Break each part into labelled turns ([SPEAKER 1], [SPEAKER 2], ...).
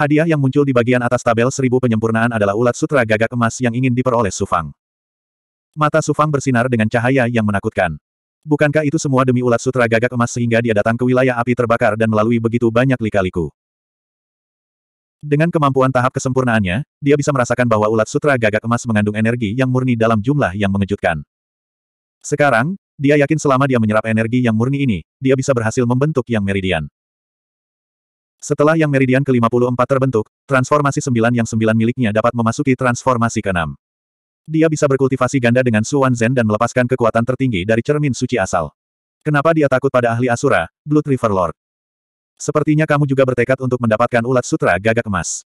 [SPEAKER 1] Hadiah yang muncul di bagian atas tabel seribu penyempurnaan adalah ulat sutra gagak emas yang ingin diperoleh Sufang. Mata Sufang bersinar dengan cahaya yang menakutkan. Bukankah itu semua demi ulat sutra gagak emas sehingga dia datang ke wilayah api terbakar dan melalui begitu banyak likaliku? Dengan kemampuan tahap kesempurnaannya, dia bisa merasakan bahwa ulat sutra gagak emas mengandung energi yang murni dalam jumlah yang mengejutkan. Sekarang, dia yakin selama dia menyerap energi yang murni ini, dia bisa berhasil membentuk yang meridian. Setelah yang meridian ke-54 terbentuk, transformasi sembilan yang sembilan miliknya dapat memasuki transformasi ke-6. Dia bisa berkultivasi ganda dengan Suan Zen dan melepaskan kekuatan tertinggi dari cermin suci asal. Kenapa dia takut pada ahli Asura, Blood River Lord? Sepertinya kamu juga bertekad untuk mendapatkan ulat sutra gagak emas.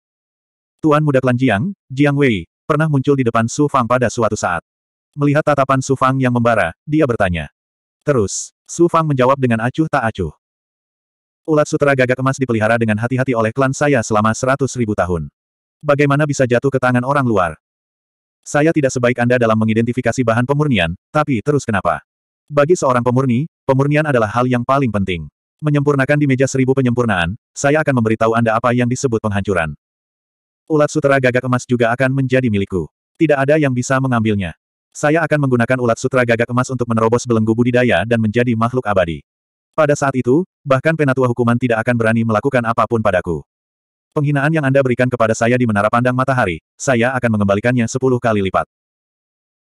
[SPEAKER 1] Tuan muda klan Jiang, Jiang Wei, pernah muncul di depan Su Fang pada suatu saat. Melihat tatapan Su Fang yang membara, dia bertanya. Terus, Su Fang menjawab dengan acuh tak acuh. Ulat sutera gagak emas dipelihara dengan hati-hati oleh klan saya selama seratus ribu tahun. Bagaimana bisa jatuh ke tangan orang luar? Saya tidak sebaik Anda dalam mengidentifikasi bahan pemurnian, tapi terus kenapa? Bagi seorang pemurni, pemurnian adalah hal yang paling penting. Menyempurnakan di meja seribu penyempurnaan, saya akan memberitahu Anda apa yang disebut penghancuran. Ulat sutera gagak emas juga akan menjadi milikku. Tidak ada yang bisa mengambilnya. Saya akan menggunakan ulat sutera gagak emas untuk menerobos belenggu budidaya dan menjadi makhluk abadi. Pada saat itu, bahkan penatua hukuman tidak akan berani melakukan apapun padaku. Penghinaan yang Anda berikan kepada saya di Menara Pandang Matahari, saya akan mengembalikannya sepuluh kali lipat.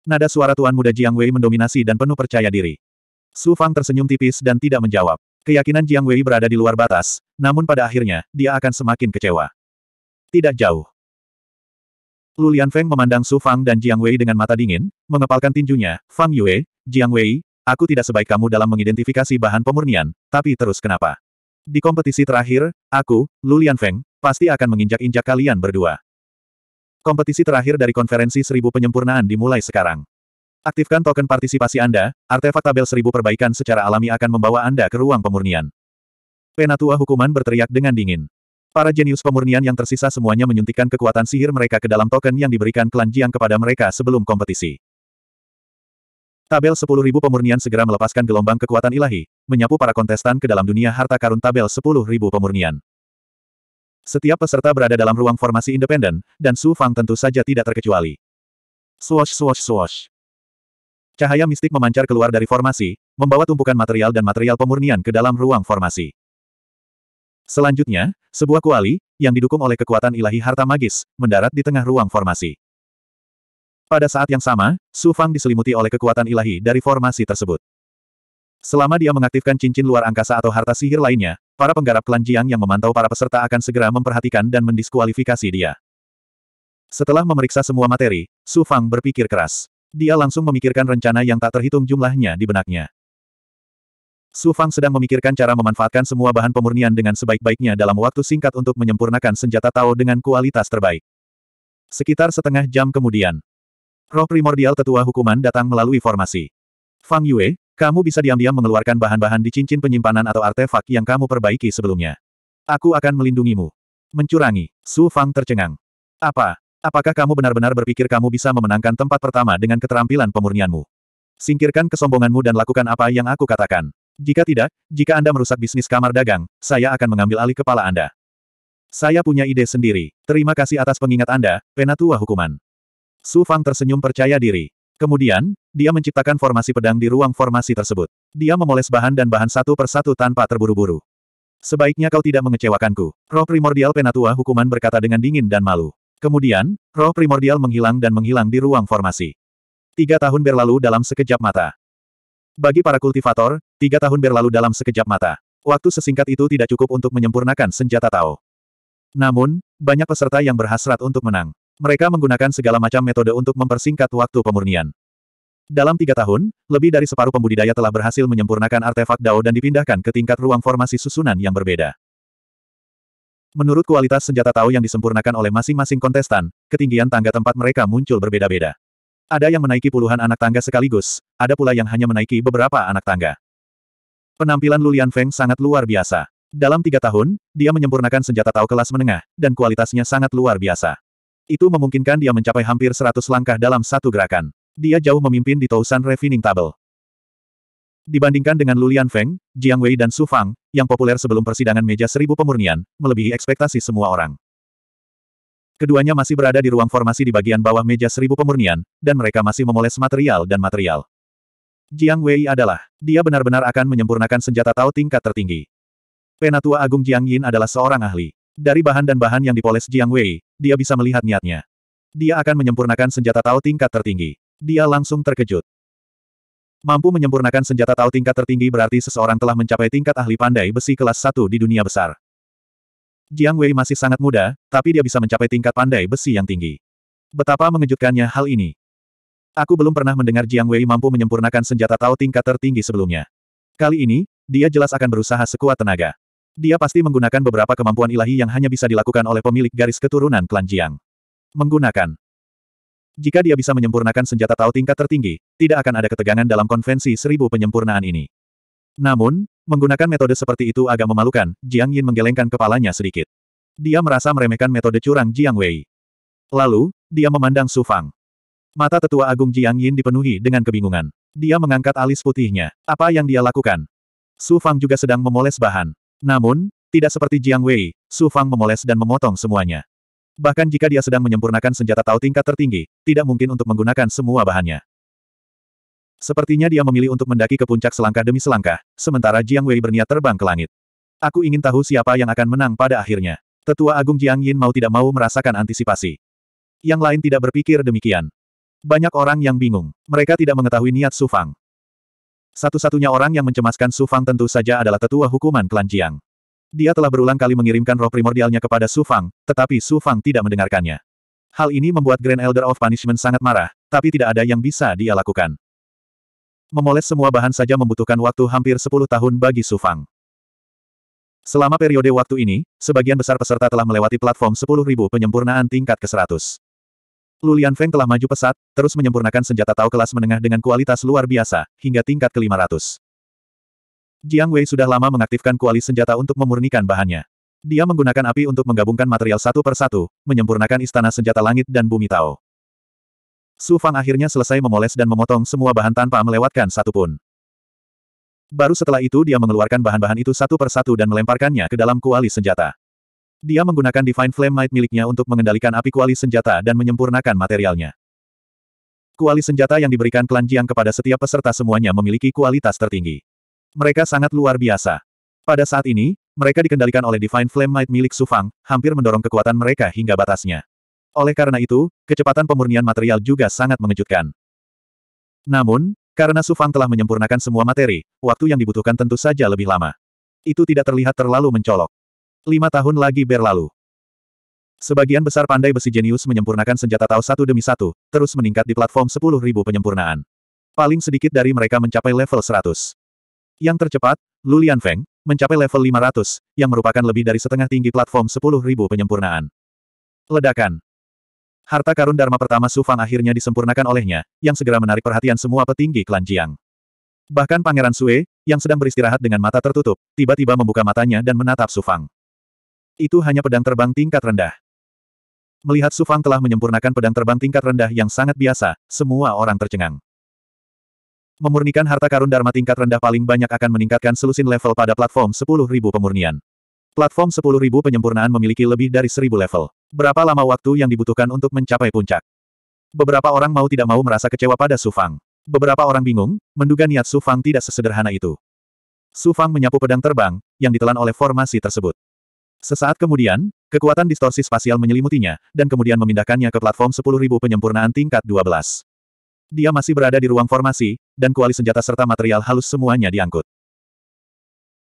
[SPEAKER 1] Nada suara Tuan Muda Jiang Wei mendominasi dan penuh percaya diri. Su Fang tersenyum tipis dan tidak menjawab. Keyakinan Jiang Wei berada di luar batas, namun pada akhirnya, dia akan semakin kecewa. Tidak jauh. Lulian Feng memandang Su Fang dan Jiang Wei dengan mata dingin, mengepalkan tinjunya, Fang Yue, Jiang Wei, Aku tidak sebaik kamu dalam mengidentifikasi bahan pemurnian, tapi terus kenapa? Di kompetisi terakhir, aku, Lulian Feng, pasti akan menginjak-injak kalian berdua. Kompetisi terakhir dari konferensi seribu penyempurnaan dimulai sekarang. Aktifkan token partisipasi Anda, artefak tabel seribu perbaikan secara alami akan membawa Anda ke ruang pemurnian. Penatua hukuman berteriak dengan dingin. Para jenius pemurnian yang tersisa semuanya menyuntikkan kekuatan sihir mereka ke dalam token yang diberikan klan Jiang kepada mereka sebelum kompetisi. Tabel 10.000 pemurnian segera melepaskan gelombang kekuatan ilahi, menyapu para kontestan ke dalam dunia harta karun tabel 10.000 pemurnian. Setiap peserta berada dalam ruang formasi independen, dan Su Fang tentu saja tidak terkecuali. Swash swash swash. Cahaya mistik memancar keluar dari formasi, membawa tumpukan material dan material pemurnian ke dalam ruang formasi. Selanjutnya, sebuah kuali, yang didukung oleh kekuatan ilahi harta magis, mendarat di tengah ruang formasi. Pada saat yang sama, Su Fang diselimuti oleh kekuatan ilahi dari formasi tersebut. Selama dia mengaktifkan cincin luar angkasa atau harta sihir lainnya, para penggarap klan Jiang yang memantau para peserta akan segera memperhatikan dan mendiskualifikasi dia. Setelah memeriksa semua materi, Su Fang berpikir keras. Dia langsung memikirkan rencana yang tak terhitung jumlahnya di benaknya. Su Fang sedang memikirkan cara memanfaatkan semua bahan pemurnian dengan sebaik-baiknya dalam waktu singkat untuk menyempurnakan senjata Tao dengan kualitas terbaik. Sekitar setengah jam kemudian, Roh primordial tetua hukuman datang melalui formasi. Fang Yue, kamu bisa diam-diam mengeluarkan bahan-bahan di cincin penyimpanan atau artefak yang kamu perbaiki sebelumnya. Aku akan melindungimu. Mencurangi, Su Fang tercengang. Apa? Apakah kamu benar-benar berpikir kamu bisa memenangkan tempat pertama dengan keterampilan pemurnianmu? Singkirkan kesombonganmu dan lakukan apa yang aku katakan. Jika tidak, jika Anda merusak bisnis kamar dagang, saya akan mengambil alih kepala Anda. Saya punya ide sendiri. Terima kasih atas pengingat Anda, Penatua Hukuman. Su Fang tersenyum percaya diri. Kemudian, dia menciptakan formasi pedang di ruang formasi tersebut. Dia memoles bahan dan bahan satu persatu tanpa terburu-buru. Sebaiknya kau tidak mengecewakanku. Roh primordial penatua hukuman berkata dengan dingin dan malu. Kemudian, roh primordial menghilang dan menghilang di ruang formasi. Tiga tahun berlalu dalam sekejap mata. Bagi para kultivator, tiga tahun berlalu dalam sekejap mata. Waktu sesingkat itu tidak cukup untuk menyempurnakan senjata Tao. Namun, banyak peserta yang berhasrat untuk menang. Mereka menggunakan segala macam metode untuk mempersingkat waktu pemurnian. Dalam tiga tahun, lebih dari separuh pembudidaya telah berhasil menyempurnakan artefak Dao dan dipindahkan ke tingkat ruang formasi susunan yang berbeda. Menurut kualitas senjata Tao yang disempurnakan oleh masing-masing kontestan, ketinggian tangga tempat mereka muncul berbeda-beda. Ada yang menaiki puluhan anak tangga sekaligus, ada pula yang hanya menaiki beberapa anak tangga. Penampilan Lulian Feng sangat luar biasa. Dalam tiga tahun, dia menyempurnakan senjata Tao kelas menengah, dan kualitasnya sangat luar biasa. Itu memungkinkan dia mencapai hampir 100 langkah dalam satu gerakan. Dia jauh memimpin di Tousan Refining Table. Dibandingkan dengan Lulian Feng, Jiang Wei dan Su Fang, yang populer sebelum persidangan meja seribu pemurnian, melebihi ekspektasi semua orang. Keduanya masih berada di ruang formasi di bagian bawah meja seribu pemurnian, dan mereka masih memoles material dan material. Jiang Wei adalah, dia benar-benar akan menyempurnakan senjata Tao tingkat tertinggi. Penatua Agung Jiang Yin adalah seorang ahli. Dari bahan dan bahan yang dipoles Jiang Wei, dia bisa melihat niatnya. Dia akan menyempurnakan senjata Tao tingkat tertinggi. Dia langsung terkejut. Mampu menyempurnakan senjata Tao tingkat tertinggi berarti seseorang telah mencapai tingkat ahli pandai besi kelas 1 di dunia besar. Jiang Wei masih sangat muda, tapi dia bisa mencapai tingkat pandai besi yang tinggi. Betapa mengejutkannya hal ini. Aku belum pernah mendengar Jiang Wei mampu menyempurnakan senjata Tao tingkat tertinggi sebelumnya. Kali ini, dia jelas akan berusaha sekuat tenaga. Dia pasti menggunakan beberapa kemampuan ilahi yang hanya bisa dilakukan oleh pemilik garis keturunan klan Jiang. Menggunakan. Jika dia bisa menyempurnakan senjata Tao tingkat tertinggi, tidak akan ada ketegangan dalam konvensi seribu penyempurnaan ini. Namun, menggunakan metode seperti itu agak memalukan, Jiang Yin menggelengkan kepalanya sedikit. Dia merasa meremehkan metode curang Jiang Wei. Lalu, dia memandang Su Fang. Mata tetua agung Jiang Yin dipenuhi dengan kebingungan. Dia mengangkat alis putihnya. Apa yang dia lakukan? Su Fang juga sedang memoles bahan. Namun, tidak seperti Jiang Wei, Su Fang memoles dan memotong semuanya. Bahkan jika dia sedang menyempurnakan senjata Tao tingkat tertinggi, tidak mungkin untuk menggunakan semua bahannya. Sepertinya dia memilih untuk mendaki ke puncak selangkah demi selangkah, sementara Jiang Wei berniat terbang ke langit. Aku ingin tahu siapa yang akan menang pada akhirnya. Tetua Agung Jiang Yin mau tidak mau merasakan antisipasi. Yang lain tidak berpikir demikian. Banyak orang yang bingung. Mereka tidak mengetahui niat Su Fang. Satu-satunya orang yang mencemaskan Su Fang tentu saja adalah tetua hukuman klan Jiang. Dia telah berulang kali mengirimkan roh primordialnya kepada Su Fang, tetapi Su Fang tidak mendengarkannya. Hal ini membuat Grand Elder of Punishment sangat marah, tapi tidak ada yang bisa dia lakukan. Memoles semua bahan saja membutuhkan waktu hampir 10 tahun bagi Su Fang. Selama periode waktu ini, sebagian besar peserta telah melewati platform 10.000 penyempurnaan tingkat ke-100. Lulian Feng telah maju pesat, terus menyempurnakan senjata tau kelas menengah dengan kualitas luar biasa, hingga tingkat ke-500. Jiang Wei sudah lama mengaktifkan kuali senjata untuk memurnikan bahannya. Dia menggunakan api untuk menggabungkan material satu persatu, menyempurnakan istana senjata langit dan bumi Tao. Su Fang akhirnya selesai memoles dan memotong semua bahan tanpa melewatkan satupun. Baru setelah itu dia mengeluarkan bahan-bahan itu satu persatu dan melemparkannya ke dalam kuali senjata. Dia menggunakan Divine Flame Might miliknya untuk mengendalikan api kuali senjata dan menyempurnakan materialnya. Kuali senjata yang diberikan klan Jiang kepada setiap peserta semuanya memiliki kualitas tertinggi. Mereka sangat luar biasa. Pada saat ini, mereka dikendalikan oleh Divine Flame Might milik Sufang, hampir mendorong kekuatan mereka hingga batasnya. Oleh karena itu, kecepatan pemurnian material juga sangat mengejutkan. Namun, karena Sufang telah menyempurnakan semua materi, waktu yang dibutuhkan tentu saja lebih lama. Itu tidak terlihat terlalu mencolok. Lima tahun lagi berlalu. Sebagian besar pandai besi jenius menyempurnakan senjata Tao satu demi satu, terus meningkat di platform 10.000 penyempurnaan. Paling sedikit dari mereka mencapai level 100. Yang tercepat, Lulian Feng, mencapai level 500, yang merupakan lebih dari setengah tinggi platform 10.000 penyempurnaan. Ledakan. Harta karun Dharma pertama Su Fang akhirnya disempurnakan olehnya, yang segera menarik perhatian semua petinggi klan Jiang. Bahkan Pangeran Sue, yang sedang beristirahat dengan mata tertutup, tiba-tiba membuka matanya dan menatap Su Fang. Itu hanya pedang terbang tingkat rendah. Melihat Su Fang telah menyempurnakan pedang terbang tingkat rendah yang sangat biasa, semua orang tercengang. Memurnikan harta karun Dharma tingkat rendah paling banyak akan meningkatkan selusin level pada platform 10.000 pemurnian. Platform 10.000 penyempurnaan memiliki lebih dari 1.000 level. Berapa lama waktu yang dibutuhkan untuk mencapai puncak? Beberapa orang mau tidak mau merasa kecewa pada Su Fang. Beberapa orang bingung, menduga niat Su Fang tidak sesederhana itu. Su Fang menyapu pedang terbang, yang ditelan oleh formasi tersebut. Sesaat kemudian, kekuatan distorsi spasial menyelimutinya, dan kemudian memindahkannya ke platform 10.000 penyempurnaan tingkat 12. Dia masih berada di ruang formasi, dan kuali senjata serta material halus semuanya diangkut.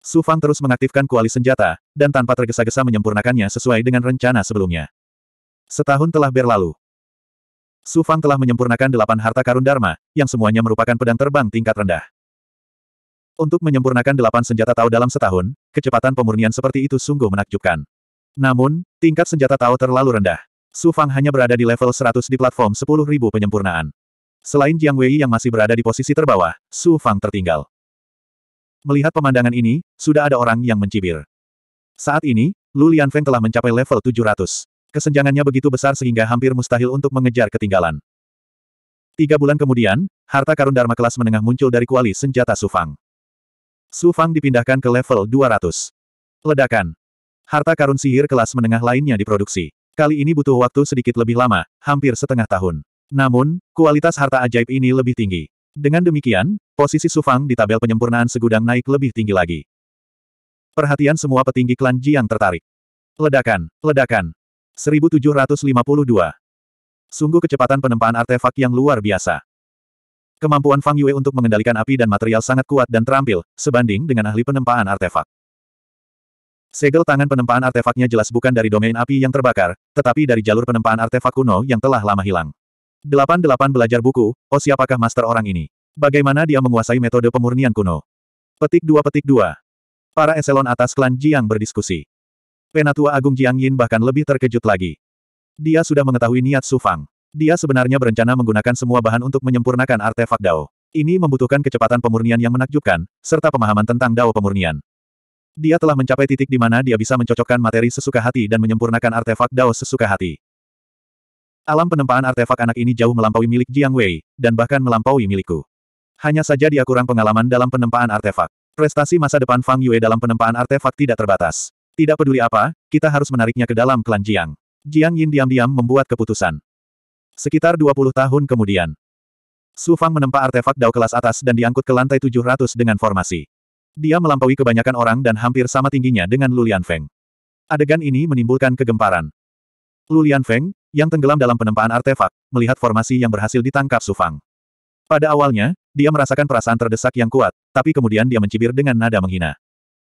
[SPEAKER 1] Su Fang terus mengaktifkan kuali senjata, dan tanpa tergesa-gesa menyempurnakannya sesuai dengan rencana sebelumnya. Setahun telah berlalu. Su Fang telah menyempurnakan delapan harta karun Dharma, yang semuanya merupakan pedang terbang tingkat rendah. Untuk menyempurnakan delapan senjata Tao dalam setahun, kecepatan pemurnian seperti itu sungguh menakjubkan. Namun, tingkat senjata Tao terlalu rendah. Su Fang hanya berada di level 100 di platform 10.000 penyempurnaan. Selain Jiang Wei yang masih berada di posisi terbawah, Su Fang tertinggal. Melihat pemandangan ini, sudah ada orang yang mencibir. Saat ini, Lu Lianfeng telah mencapai level 700. Kesenjangannya begitu besar sehingga hampir mustahil untuk mengejar ketinggalan. Tiga bulan kemudian, harta karun Dharma kelas menengah muncul dari kuali senjata Sufang. Su Fang dipindahkan ke level 200. Ledakan. Harta karun sihir kelas menengah lainnya diproduksi. Kali ini butuh waktu sedikit lebih lama, hampir setengah tahun. Namun, kualitas harta ajaib ini lebih tinggi. Dengan demikian, posisi Su Fang di tabel penyempurnaan segudang naik lebih tinggi lagi. Perhatian semua petinggi klan Jiang tertarik. Ledakan, ledakan. 1752. Sungguh kecepatan penempaan artefak yang luar biasa. Kemampuan Fang Yue untuk mengendalikan api dan material sangat kuat dan terampil, sebanding dengan ahli penempaan artefak. Segel tangan penempaan artefaknya jelas bukan dari domain api yang terbakar, tetapi dari jalur penempaan artefak kuno yang telah lama hilang. Delapan-delapan belajar buku, oh siapakah master orang ini? Bagaimana dia menguasai metode pemurnian kuno? Petik dua petik dua. Para eselon atas klan Jiang berdiskusi. Penatua Agung Jiang Yin bahkan lebih terkejut lagi. Dia sudah mengetahui niat Su Fang. Dia sebenarnya berencana menggunakan semua bahan untuk menyempurnakan artefak Dao. Ini membutuhkan kecepatan pemurnian yang menakjubkan, serta pemahaman tentang Dao pemurnian. Dia telah mencapai titik di mana dia bisa mencocokkan materi sesuka hati dan menyempurnakan artefak Dao sesuka hati. Alam penempaan artefak anak ini jauh melampaui milik Jiang Wei, dan bahkan melampaui milikku. Hanya saja dia kurang pengalaman dalam penempaan artefak. Prestasi masa depan Fang Yue dalam penempaan artefak tidak terbatas. Tidak peduli apa, kita harus menariknya ke dalam klan Jiang. Jiang Yin diam-diam membuat keputusan. Sekitar 20 tahun kemudian, Su Fang menempa artefak Dao kelas atas dan diangkut ke lantai 700 dengan formasi. Dia melampaui kebanyakan orang dan hampir sama tingginya dengan Lulian Feng. Adegan ini menimbulkan kegemparan. Lulian Feng, yang tenggelam dalam penempaan artefak, melihat formasi yang berhasil ditangkap Su Fang. Pada awalnya, dia merasakan perasaan terdesak yang kuat, tapi kemudian dia mencibir dengan nada menghina.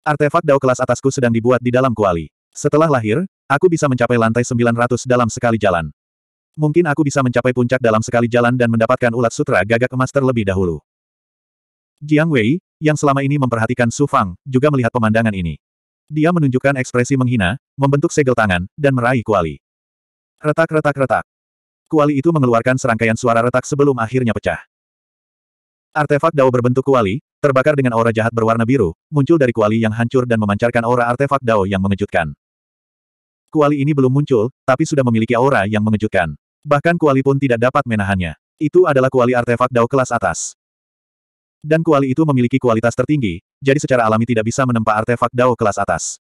[SPEAKER 1] Artefak Dao kelas atasku sedang dibuat di dalam kuali. Setelah lahir, aku bisa mencapai lantai 900 dalam sekali jalan. Mungkin aku bisa mencapai puncak dalam sekali jalan dan mendapatkan ulat sutra gagak emas terlebih dahulu. Jiang Wei, yang selama ini memperhatikan Su Fang, juga melihat pemandangan ini. Dia menunjukkan ekspresi menghina, membentuk segel tangan, dan meraih kuali. Retak-retak-retak. Kuali itu mengeluarkan serangkaian suara retak sebelum akhirnya pecah. Artefak dao berbentuk kuali, terbakar dengan aura jahat berwarna biru, muncul dari kuali yang hancur dan memancarkan aura artefak dao yang mengejutkan. Kuali ini belum muncul, tapi sudah memiliki aura yang mengejutkan. Bahkan kuali pun tidak dapat menahannya. Itu adalah kuali artefak dao kelas atas. Dan kuali itu memiliki kualitas tertinggi, jadi secara alami tidak bisa menempa artefak dao kelas atas.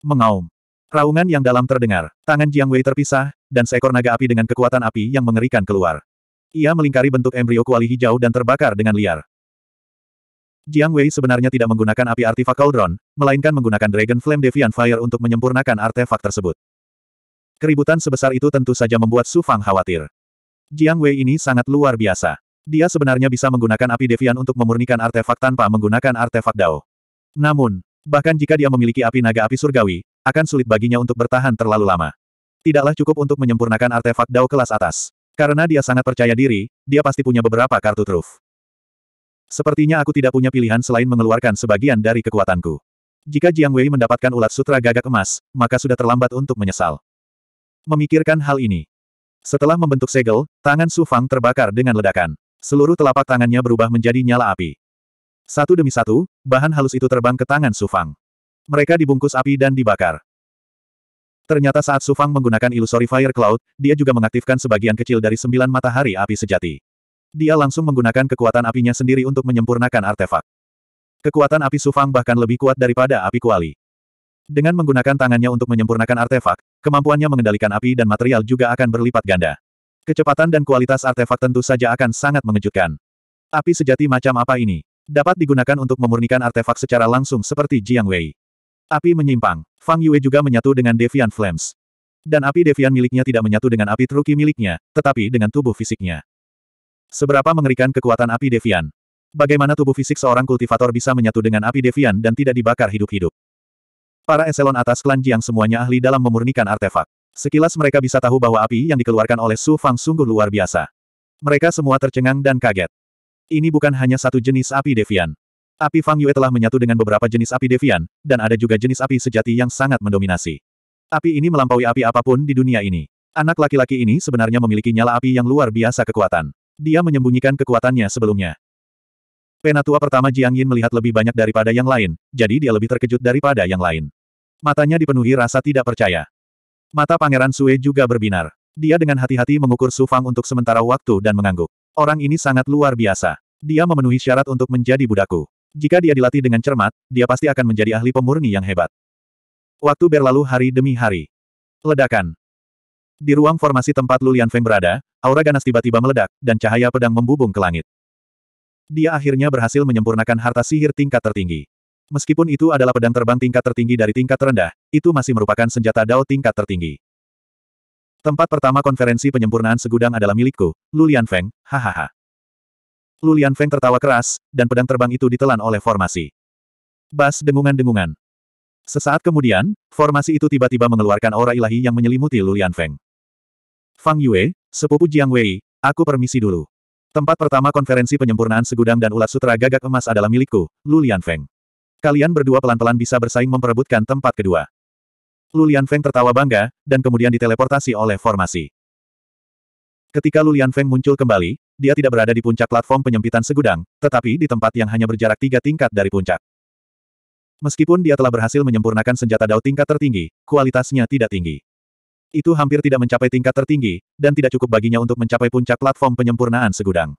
[SPEAKER 1] Mengaum. Raungan yang dalam terdengar. Tangan Jiang Wei terpisah, dan seekor naga api dengan kekuatan api yang mengerikan keluar. Ia melingkari bentuk embrio kuali hijau dan terbakar dengan liar. Jiang Wei sebenarnya tidak menggunakan api artefak Cauldron, melainkan menggunakan Dragon Flame Deviant Fire untuk menyempurnakan artefak tersebut. Keributan sebesar itu tentu saja membuat Su Fang khawatir. Jiang Wei ini sangat luar biasa. Dia sebenarnya bisa menggunakan api devian untuk memurnikan artefak tanpa menggunakan artefak Dao. Namun, bahkan jika dia memiliki api naga api surgawi, akan sulit baginya untuk bertahan terlalu lama. Tidaklah cukup untuk menyempurnakan artefak Dao kelas atas. Karena dia sangat percaya diri, dia pasti punya beberapa kartu truf. Sepertinya aku tidak punya pilihan selain mengeluarkan sebagian dari kekuatanku. Jika Jiang Wei mendapatkan ulat sutra gagak emas, maka sudah terlambat untuk menyesal memikirkan hal ini. Setelah membentuk segel, tangan Su Fang terbakar dengan ledakan. Seluruh telapak tangannya berubah menjadi nyala api. Satu demi satu, bahan halus itu terbang ke tangan Su Fang. Mereka dibungkus api dan dibakar. Ternyata saat Su Fang menggunakan Illusory Fire Cloud, dia juga mengaktifkan sebagian kecil dari sembilan matahari api sejati. Dia langsung menggunakan kekuatan apinya sendiri untuk menyempurnakan artefak. Kekuatan api Su Fang bahkan lebih kuat daripada api kuali. Dengan menggunakan tangannya untuk menyempurnakan artefak, kemampuannya mengendalikan api dan material juga akan berlipat ganda. Kecepatan dan kualitas artefak tentu saja akan sangat mengejutkan. Api sejati macam apa ini? Dapat digunakan untuk memurnikan artefak secara langsung seperti Jiang Wei. Api menyimpang. Fang Yue juga menyatu dengan Devian Flames. Dan api Devian miliknya tidak menyatu dengan api Truki miliknya, tetapi dengan tubuh fisiknya. Seberapa mengerikan kekuatan api Devian? Bagaimana tubuh fisik seorang kultivator bisa menyatu dengan api Devian dan tidak dibakar hidup-hidup? Para eselon atas klan Jiang semuanya ahli dalam memurnikan artefak. Sekilas mereka bisa tahu bahwa api yang dikeluarkan oleh Su Fang sungguh luar biasa. Mereka semua tercengang dan kaget. Ini bukan hanya satu jenis api devian. Api Fang Yue telah menyatu dengan beberapa jenis api devian, dan ada juga jenis api sejati yang sangat mendominasi. Api ini melampaui api apapun di dunia ini. Anak laki-laki ini sebenarnya memiliki nyala api yang luar biasa kekuatan. Dia menyembunyikan kekuatannya sebelumnya. Penatua pertama Jiang Yin melihat lebih banyak daripada yang lain, jadi dia lebih terkejut daripada yang lain. Matanya dipenuhi rasa tidak percaya. Mata Pangeran Sue juga berbinar. Dia dengan hati-hati mengukur Su Fang untuk sementara waktu dan mengangguk. Orang ini sangat luar biasa. Dia memenuhi syarat untuk menjadi budaku. Jika dia dilatih dengan cermat, dia pasti akan menjadi ahli pemurni yang hebat. Waktu berlalu hari demi hari. Ledakan. Di ruang formasi tempat Lulian Feng berada, aura ganas tiba-tiba meledak, dan cahaya pedang membubung ke langit dia akhirnya berhasil menyempurnakan harta sihir tingkat tertinggi. Meskipun itu adalah pedang terbang tingkat tertinggi dari tingkat terendah, itu masih merupakan senjata Dao tingkat tertinggi. Tempat pertama konferensi penyempurnaan segudang adalah milikku, Lulian Feng, hahaha. Lulian Feng tertawa keras, dan pedang terbang itu ditelan oleh formasi. Bas dengungan-dengungan. Sesaat kemudian, formasi itu tiba-tiba mengeluarkan aura ilahi yang menyelimuti Lulian Feng. Fang Yue, sepupu Jiang Wei, aku permisi dulu. Tempat pertama konferensi penyempurnaan segudang dan ulat sutra gagak emas adalah milikku, Lulian Feng. Kalian berdua pelan-pelan bisa bersaing memperebutkan tempat kedua. Lulian Feng tertawa bangga, dan kemudian diteleportasi oleh formasi. Ketika Lulian Feng muncul kembali, dia tidak berada di puncak platform penyempitan segudang, tetapi di tempat yang hanya berjarak tiga tingkat dari puncak. Meskipun dia telah berhasil menyempurnakan senjata dao tingkat tertinggi, kualitasnya tidak tinggi. Itu hampir tidak mencapai tingkat tertinggi, dan tidak cukup baginya untuk mencapai puncak platform penyempurnaan segudang.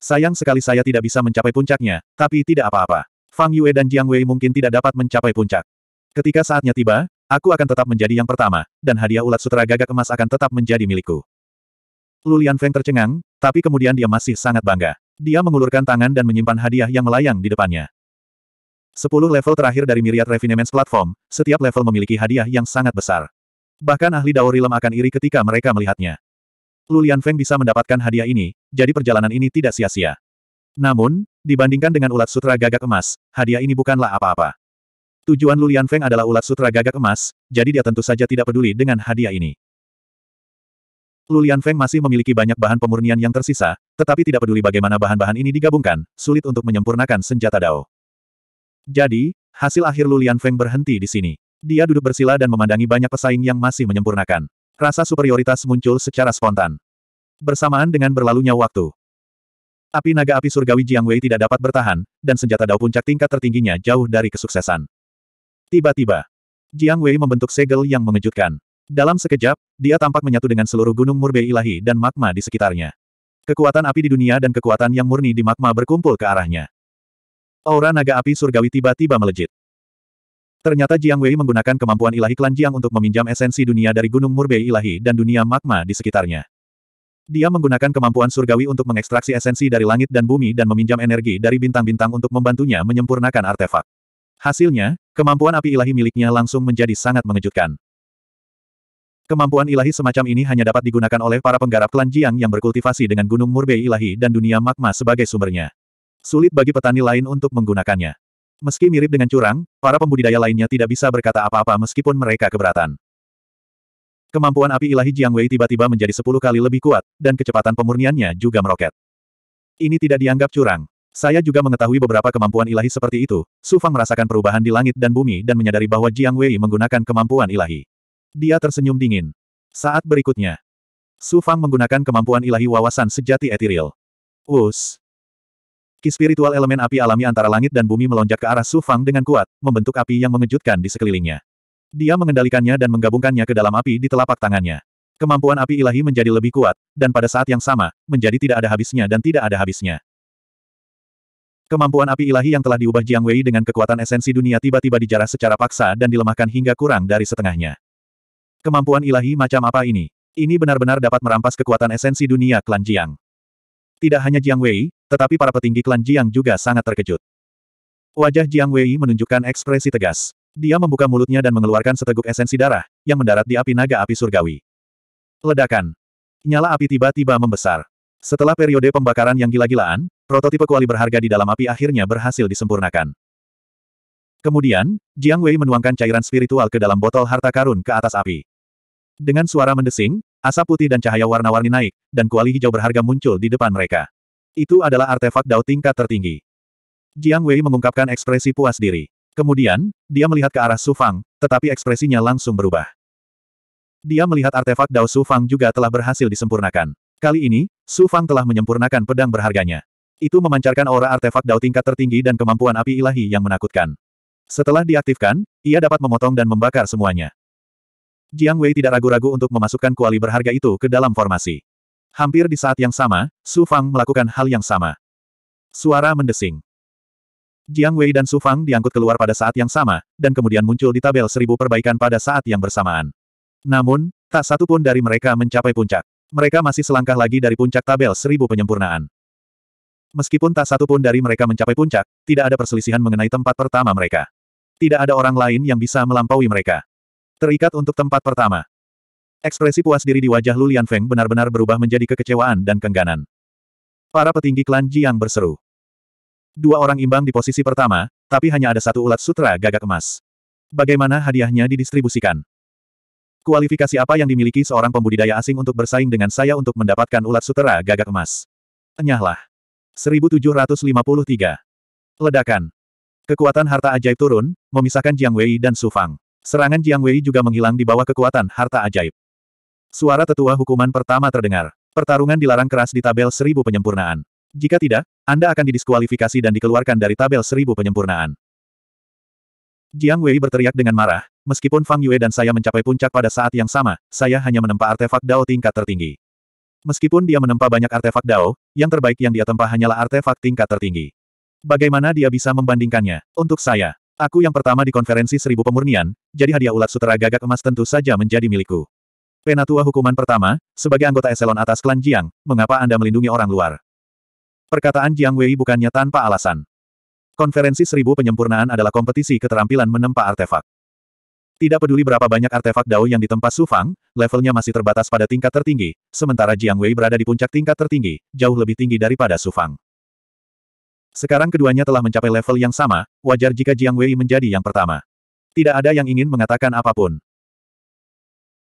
[SPEAKER 1] Sayang sekali saya tidak bisa mencapai puncaknya, tapi tidak apa-apa. Fang Yue dan Jiang Wei mungkin tidak dapat mencapai puncak. Ketika saatnya tiba, aku akan tetap menjadi yang pertama, dan hadiah ulat sutera gagak emas akan tetap menjadi milikku. Lulian Feng tercengang, tapi kemudian dia masih sangat bangga. Dia mengulurkan tangan dan menyimpan hadiah yang melayang di depannya. Sepuluh level terakhir dari Myriad Refinements Platform, setiap level memiliki hadiah yang sangat besar. Bahkan ahli Dao Rilem akan iri ketika mereka melihatnya. Lulian Feng bisa mendapatkan hadiah ini, jadi perjalanan ini tidak sia-sia. Namun, Dibandingkan dengan ulat sutra gagak emas, hadiah ini bukanlah apa-apa. Tujuan Lulian Feng adalah ulat sutra gagak emas, jadi dia tentu saja tidak peduli dengan hadiah ini. Lulian Feng masih memiliki banyak bahan pemurnian yang tersisa, tetapi tidak peduli bagaimana bahan-bahan ini digabungkan, sulit untuk menyempurnakan senjata Dao. Jadi, hasil akhir Lulian Feng berhenti di sini. Dia duduk bersila dan memandangi banyak pesaing yang masih menyempurnakan. Rasa superioritas muncul secara spontan. Bersamaan dengan berlalunya waktu, Api naga api surgawi Jiang Wei tidak dapat bertahan, dan senjata dao puncak tingkat tertingginya jauh dari kesuksesan. Tiba-tiba, Jiang Wei membentuk segel yang mengejutkan. Dalam sekejap, dia tampak menyatu dengan seluruh gunung murbe ilahi dan magma di sekitarnya. Kekuatan api di dunia dan kekuatan yang murni di magma berkumpul ke arahnya. Aura naga api surgawi tiba-tiba melejit. Ternyata Jiang Wei menggunakan kemampuan ilahi klan Jiang untuk meminjam esensi dunia dari gunung murbe ilahi dan dunia magma di sekitarnya. Dia menggunakan kemampuan surgawi untuk mengekstraksi esensi dari langit dan bumi dan meminjam energi dari bintang-bintang untuk membantunya menyempurnakan artefak. Hasilnya, kemampuan api ilahi miliknya langsung menjadi sangat mengejutkan. Kemampuan ilahi semacam ini hanya dapat digunakan oleh para penggarap klan Jiang yang berkultivasi dengan gunung murbei ilahi dan dunia magma sebagai sumbernya. Sulit bagi petani lain untuk menggunakannya. Meski mirip dengan curang, para pembudidaya lainnya tidak bisa berkata apa-apa meskipun mereka keberatan. Kemampuan api ilahi Jiang Wei tiba-tiba menjadi sepuluh kali lebih kuat, dan kecepatan pemurniannya juga meroket. Ini tidak dianggap curang. Saya juga mengetahui beberapa kemampuan ilahi seperti itu. Su Fang merasakan perubahan di langit dan bumi dan menyadari bahwa Jiang Wei menggunakan kemampuan ilahi. Dia tersenyum dingin. Saat berikutnya, Su Fang menggunakan kemampuan ilahi wawasan sejati etiril. Us. Ki spiritual elemen api alami antara langit dan bumi melonjak ke arah Su Fang dengan kuat, membentuk api yang mengejutkan di sekelilingnya. Dia mengendalikannya dan menggabungkannya ke dalam api di telapak tangannya. Kemampuan api ilahi menjadi lebih kuat, dan pada saat yang sama, menjadi tidak ada habisnya dan tidak ada habisnya. Kemampuan api ilahi yang telah diubah Jiang Wei dengan kekuatan esensi dunia tiba-tiba dijarah secara paksa dan dilemahkan hingga kurang dari setengahnya. Kemampuan ilahi macam apa ini? Ini benar-benar dapat merampas kekuatan esensi dunia klan Jiang. Tidak hanya Jiang Wei, tetapi para petinggi klan Jiang juga sangat terkejut. Wajah Jiang Wei menunjukkan ekspresi tegas. Dia membuka mulutnya dan mengeluarkan seteguk esensi darah, yang mendarat di api naga api surgawi. Ledakan. Nyala api tiba-tiba membesar. Setelah periode pembakaran yang gila-gilaan, prototipe kuali berharga di dalam api akhirnya berhasil disempurnakan. Kemudian, Jiang Wei menuangkan cairan spiritual ke dalam botol harta karun ke atas api. Dengan suara mendesing, asap putih dan cahaya warna-warni naik, dan kuali hijau berharga muncul di depan mereka. Itu adalah artefak Dao tingkat tertinggi. Jiang Wei mengungkapkan ekspresi puas diri. Kemudian, dia melihat ke arah Sufang, tetapi ekspresinya langsung berubah. Dia melihat artefak Dao Sufang juga telah berhasil disempurnakan. Kali ini, Sufang telah menyempurnakan pedang berharganya. Itu memancarkan aura artefak Dao tingkat tertinggi dan kemampuan api ilahi yang menakutkan. Setelah diaktifkan, ia dapat memotong dan membakar semuanya. Jiang Wei tidak ragu-ragu untuk memasukkan kuali berharga itu ke dalam formasi. Hampir di saat yang sama, Su Fang melakukan hal yang sama. Suara mendesing. Jiang Wei dan Su Fang diangkut keluar pada saat yang sama, dan kemudian muncul di tabel seribu perbaikan pada saat yang bersamaan. Namun, tak satu pun dari mereka mencapai puncak. Mereka masih selangkah lagi dari puncak tabel seribu penyempurnaan. Meskipun tak satu pun dari mereka mencapai puncak, tidak ada perselisihan mengenai tempat pertama mereka. Tidak ada orang lain yang bisa melampaui mereka. Terikat untuk tempat pertama. Ekspresi puas diri di wajah Lulian Feng benar-benar berubah menjadi kekecewaan dan kengganan. Para petinggi klan Jiang berseru. Dua orang imbang di posisi pertama, tapi hanya ada satu ulat sutra gagak emas. Bagaimana hadiahnya didistribusikan? Kualifikasi apa yang dimiliki seorang pembudidaya asing untuk bersaing dengan saya untuk mendapatkan ulat sutera gagak emas? Enyahlah. 1753. Ledakan. Kekuatan harta ajaib turun, memisahkan Jiang Wei dan Su Fang. Serangan Jiang Wei juga menghilang di bawah kekuatan harta ajaib. Suara tetua hukuman pertama terdengar. Pertarungan dilarang keras di tabel seribu penyempurnaan. Jika tidak, anda akan didiskualifikasi dan dikeluarkan dari tabel seribu penyempurnaan. Jiang Wei berteriak dengan marah, meskipun Fang Yue dan saya mencapai puncak pada saat yang sama, saya hanya menempa artefak Dao tingkat tertinggi. Meskipun dia menempa banyak artefak Dao, yang terbaik yang dia tempa hanyalah artefak tingkat tertinggi. Bagaimana dia bisa membandingkannya? Untuk saya, aku yang pertama di konferensi seribu pemurnian, jadi hadiah ulat sutera gagak emas tentu saja menjadi milikku. Penatua hukuman pertama, sebagai anggota eselon atas klan Jiang, mengapa Anda melindungi orang luar? Perkataan Jiang Wei bukannya tanpa alasan. Konferensi seribu penyempurnaan adalah kompetisi keterampilan menempa artefak. Tidak peduli berapa banyak artefak Dao yang ditempa Su Fang, levelnya masih terbatas pada tingkat tertinggi, sementara Jiang Wei berada di puncak tingkat tertinggi, jauh lebih tinggi daripada Su Fang. Sekarang keduanya telah mencapai level yang sama, wajar jika Jiang Wei menjadi yang pertama. Tidak ada yang ingin mengatakan apapun.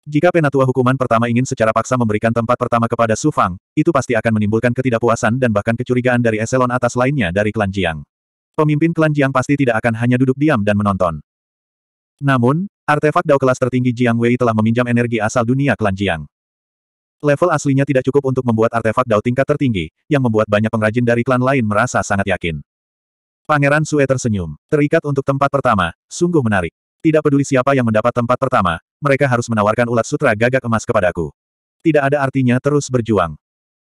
[SPEAKER 1] Jika penatua hukuman pertama ingin secara paksa memberikan tempat pertama kepada Su Fang, itu pasti akan menimbulkan ketidakpuasan dan bahkan kecurigaan dari eselon atas lainnya dari klan Jiang. Pemimpin klan Jiang pasti tidak akan hanya duduk diam dan menonton. Namun, artefak Dao kelas tertinggi Jiang Wei telah meminjam energi asal dunia klan Jiang. Level aslinya tidak cukup untuk membuat artefak Dao tingkat tertinggi, yang membuat banyak pengrajin dari klan lain merasa sangat yakin. Pangeran Sue tersenyum, terikat untuk tempat pertama, sungguh menarik. Tidak peduli siapa yang mendapat tempat pertama, mereka harus menawarkan ulat sutra gagak emas kepadaku. Tidak ada artinya terus berjuang.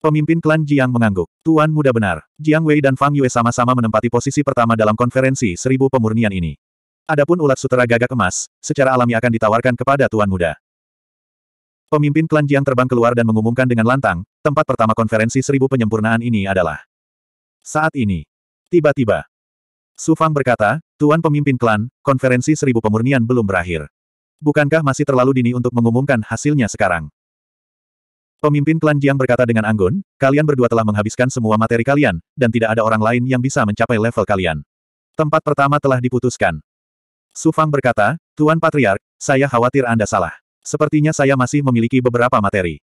[SPEAKER 1] Pemimpin klan Jiang mengangguk. Tuan muda benar. Jiang Wei dan Fang Yue sama-sama menempati posisi pertama dalam konferensi seribu pemurnian ini. Adapun ulat sutera gagak emas, secara alami akan ditawarkan kepada tuan muda. Pemimpin klan Jiang terbang keluar dan mengumumkan dengan lantang, tempat pertama konferensi seribu penyempurnaan ini adalah. Saat ini. Tiba-tiba, Su Fang berkata, Tuan Pemimpin Klan, konferensi seribu pemurnian belum berakhir. Bukankah masih terlalu dini untuk mengumumkan hasilnya sekarang? Pemimpin klan Jiang berkata dengan anggun, kalian berdua telah menghabiskan semua materi kalian, dan tidak ada orang lain yang bisa mencapai level kalian. Tempat pertama telah diputuskan. Su Fang berkata, Tuan Patriark, saya khawatir Anda salah. Sepertinya saya masih memiliki beberapa materi.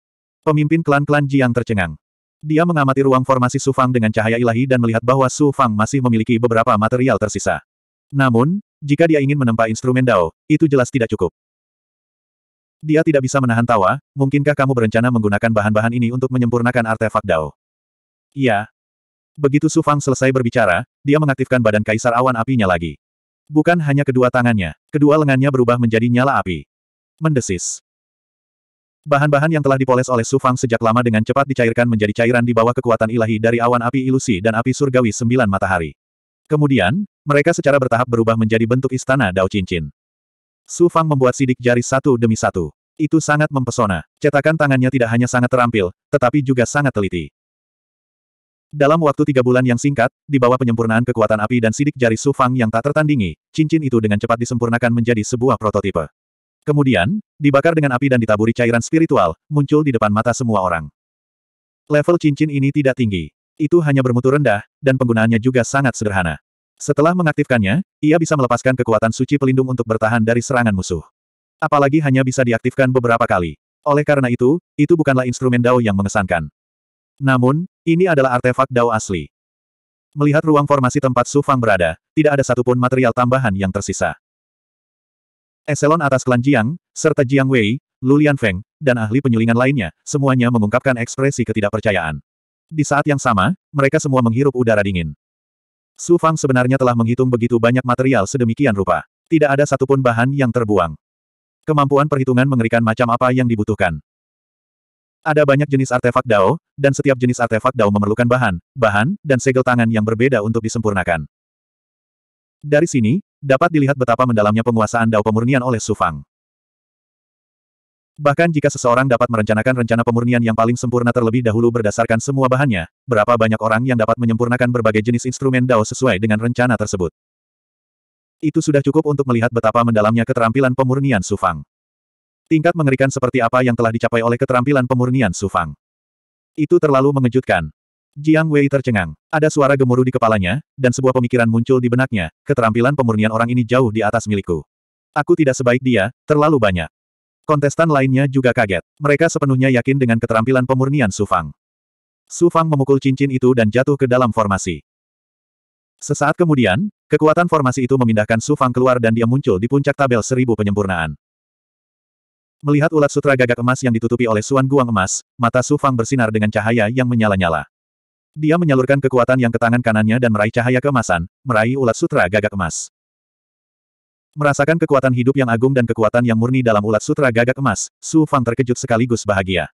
[SPEAKER 1] Pemimpin klan-klan Jiang tercengang. Dia mengamati ruang formasi Su Fang dengan cahaya ilahi dan melihat bahwa Su Fang masih memiliki beberapa material tersisa. Namun, jika dia ingin menempa instrumen Dao, itu jelas tidak cukup. Dia tidak bisa menahan tawa, mungkinkah kamu berencana menggunakan bahan-bahan ini untuk menyempurnakan artefak Dao? Iya. Begitu Su Fang selesai berbicara, dia mengaktifkan badan kaisar awan apinya lagi. Bukan hanya kedua tangannya, kedua lengannya berubah menjadi nyala api. Mendesis. Bahan-bahan yang telah dipoles oleh Su Fang sejak lama dengan cepat dicairkan menjadi cairan di bawah kekuatan ilahi dari awan api ilusi dan api surgawi sembilan matahari. Kemudian, mereka secara bertahap berubah menjadi bentuk istana Dao Cincin. Su Fang membuat sidik jari satu demi satu. Itu sangat mempesona. Cetakan tangannya tidak hanya sangat terampil, tetapi juga sangat teliti. Dalam waktu tiga bulan yang singkat, di bawah penyempurnaan kekuatan api dan sidik jari Su Fang yang tak tertandingi, cincin itu dengan cepat disempurnakan menjadi sebuah prototipe. Kemudian, dibakar dengan api dan ditaburi cairan spiritual, muncul di depan mata semua orang. Level cincin ini tidak tinggi. Itu hanya bermutu rendah, dan penggunaannya juga sangat sederhana. Setelah mengaktifkannya, ia bisa melepaskan kekuatan suci pelindung untuk bertahan dari serangan musuh. Apalagi hanya bisa diaktifkan beberapa kali. Oleh karena itu, itu bukanlah instrumen Dao yang mengesankan. Namun, ini adalah artefak Dao asli. Melihat ruang formasi tempat Sufang berada, tidak ada satupun material tambahan yang tersisa. Eselon atas klan Jiang, serta Jiang Wei, Lulian Feng, dan ahli penyulingan lainnya, semuanya mengungkapkan ekspresi ketidakpercayaan. Di saat yang sama, mereka semua menghirup udara dingin. Su Fang sebenarnya telah menghitung begitu banyak material sedemikian rupa. Tidak ada satupun bahan yang terbuang. Kemampuan perhitungan mengerikan macam apa yang dibutuhkan. Ada banyak jenis artefak Dao, dan setiap jenis artefak Dao memerlukan bahan, bahan, dan segel tangan yang berbeda untuk disempurnakan. Dari sini, Dapat dilihat betapa mendalamnya penguasaan Dao Pemurnian oleh Su Fang. Bahkan jika seseorang dapat merencanakan rencana pemurnian yang paling sempurna terlebih dahulu berdasarkan semua bahannya, berapa banyak orang yang dapat menyempurnakan berbagai jenis instrumen Dao sesuai dengan rencana tersebut. Itu sudah cukup untuk melihat betapa mendalamnya keterampilan pemurnian Su Fang. Tingkat mengerikan seperti apa yang telah dicapai oleh keterampilan pemurnian Su Fang? Itu terlalu mengejutkan. Jiang Wei tercengang. Ada suara gemuruh di kepalanya, dan sebuah pemikiran muncul di benaknya, keterampilan pemurnian orang ini jauh di atas milikku. Aku tidak sebaik dia, terlalu banyak. Kontestan lainnya juga kaget. Mereka sepenuhnya yakin dengan keterampilan pemurnian Su Fang. Su Fang memukul cincin itu dan jatuh ke dalam formasi. Sesaat kemudian, kekuatan formasi itu memindahkan Su Fang keluar dan dia muncul di puncak tabel seribu penyempurnaan. Melihat ulat sutra gagak emas yang ditutupi oleh suan guang emas, mata Su Fang bersinar dengan cahaya yang menyala-nyala. Dia menyalurkan kekuatan yang ke tangan kanannya dan meraih cahaya keemasan, meraih ulat sutra gagak emas. Merasakan kekuatan hidup yang agung dan kekuatan yang murni dalam ulat sutra gagak emas, Su Fang terkejut sekaligus bahagia.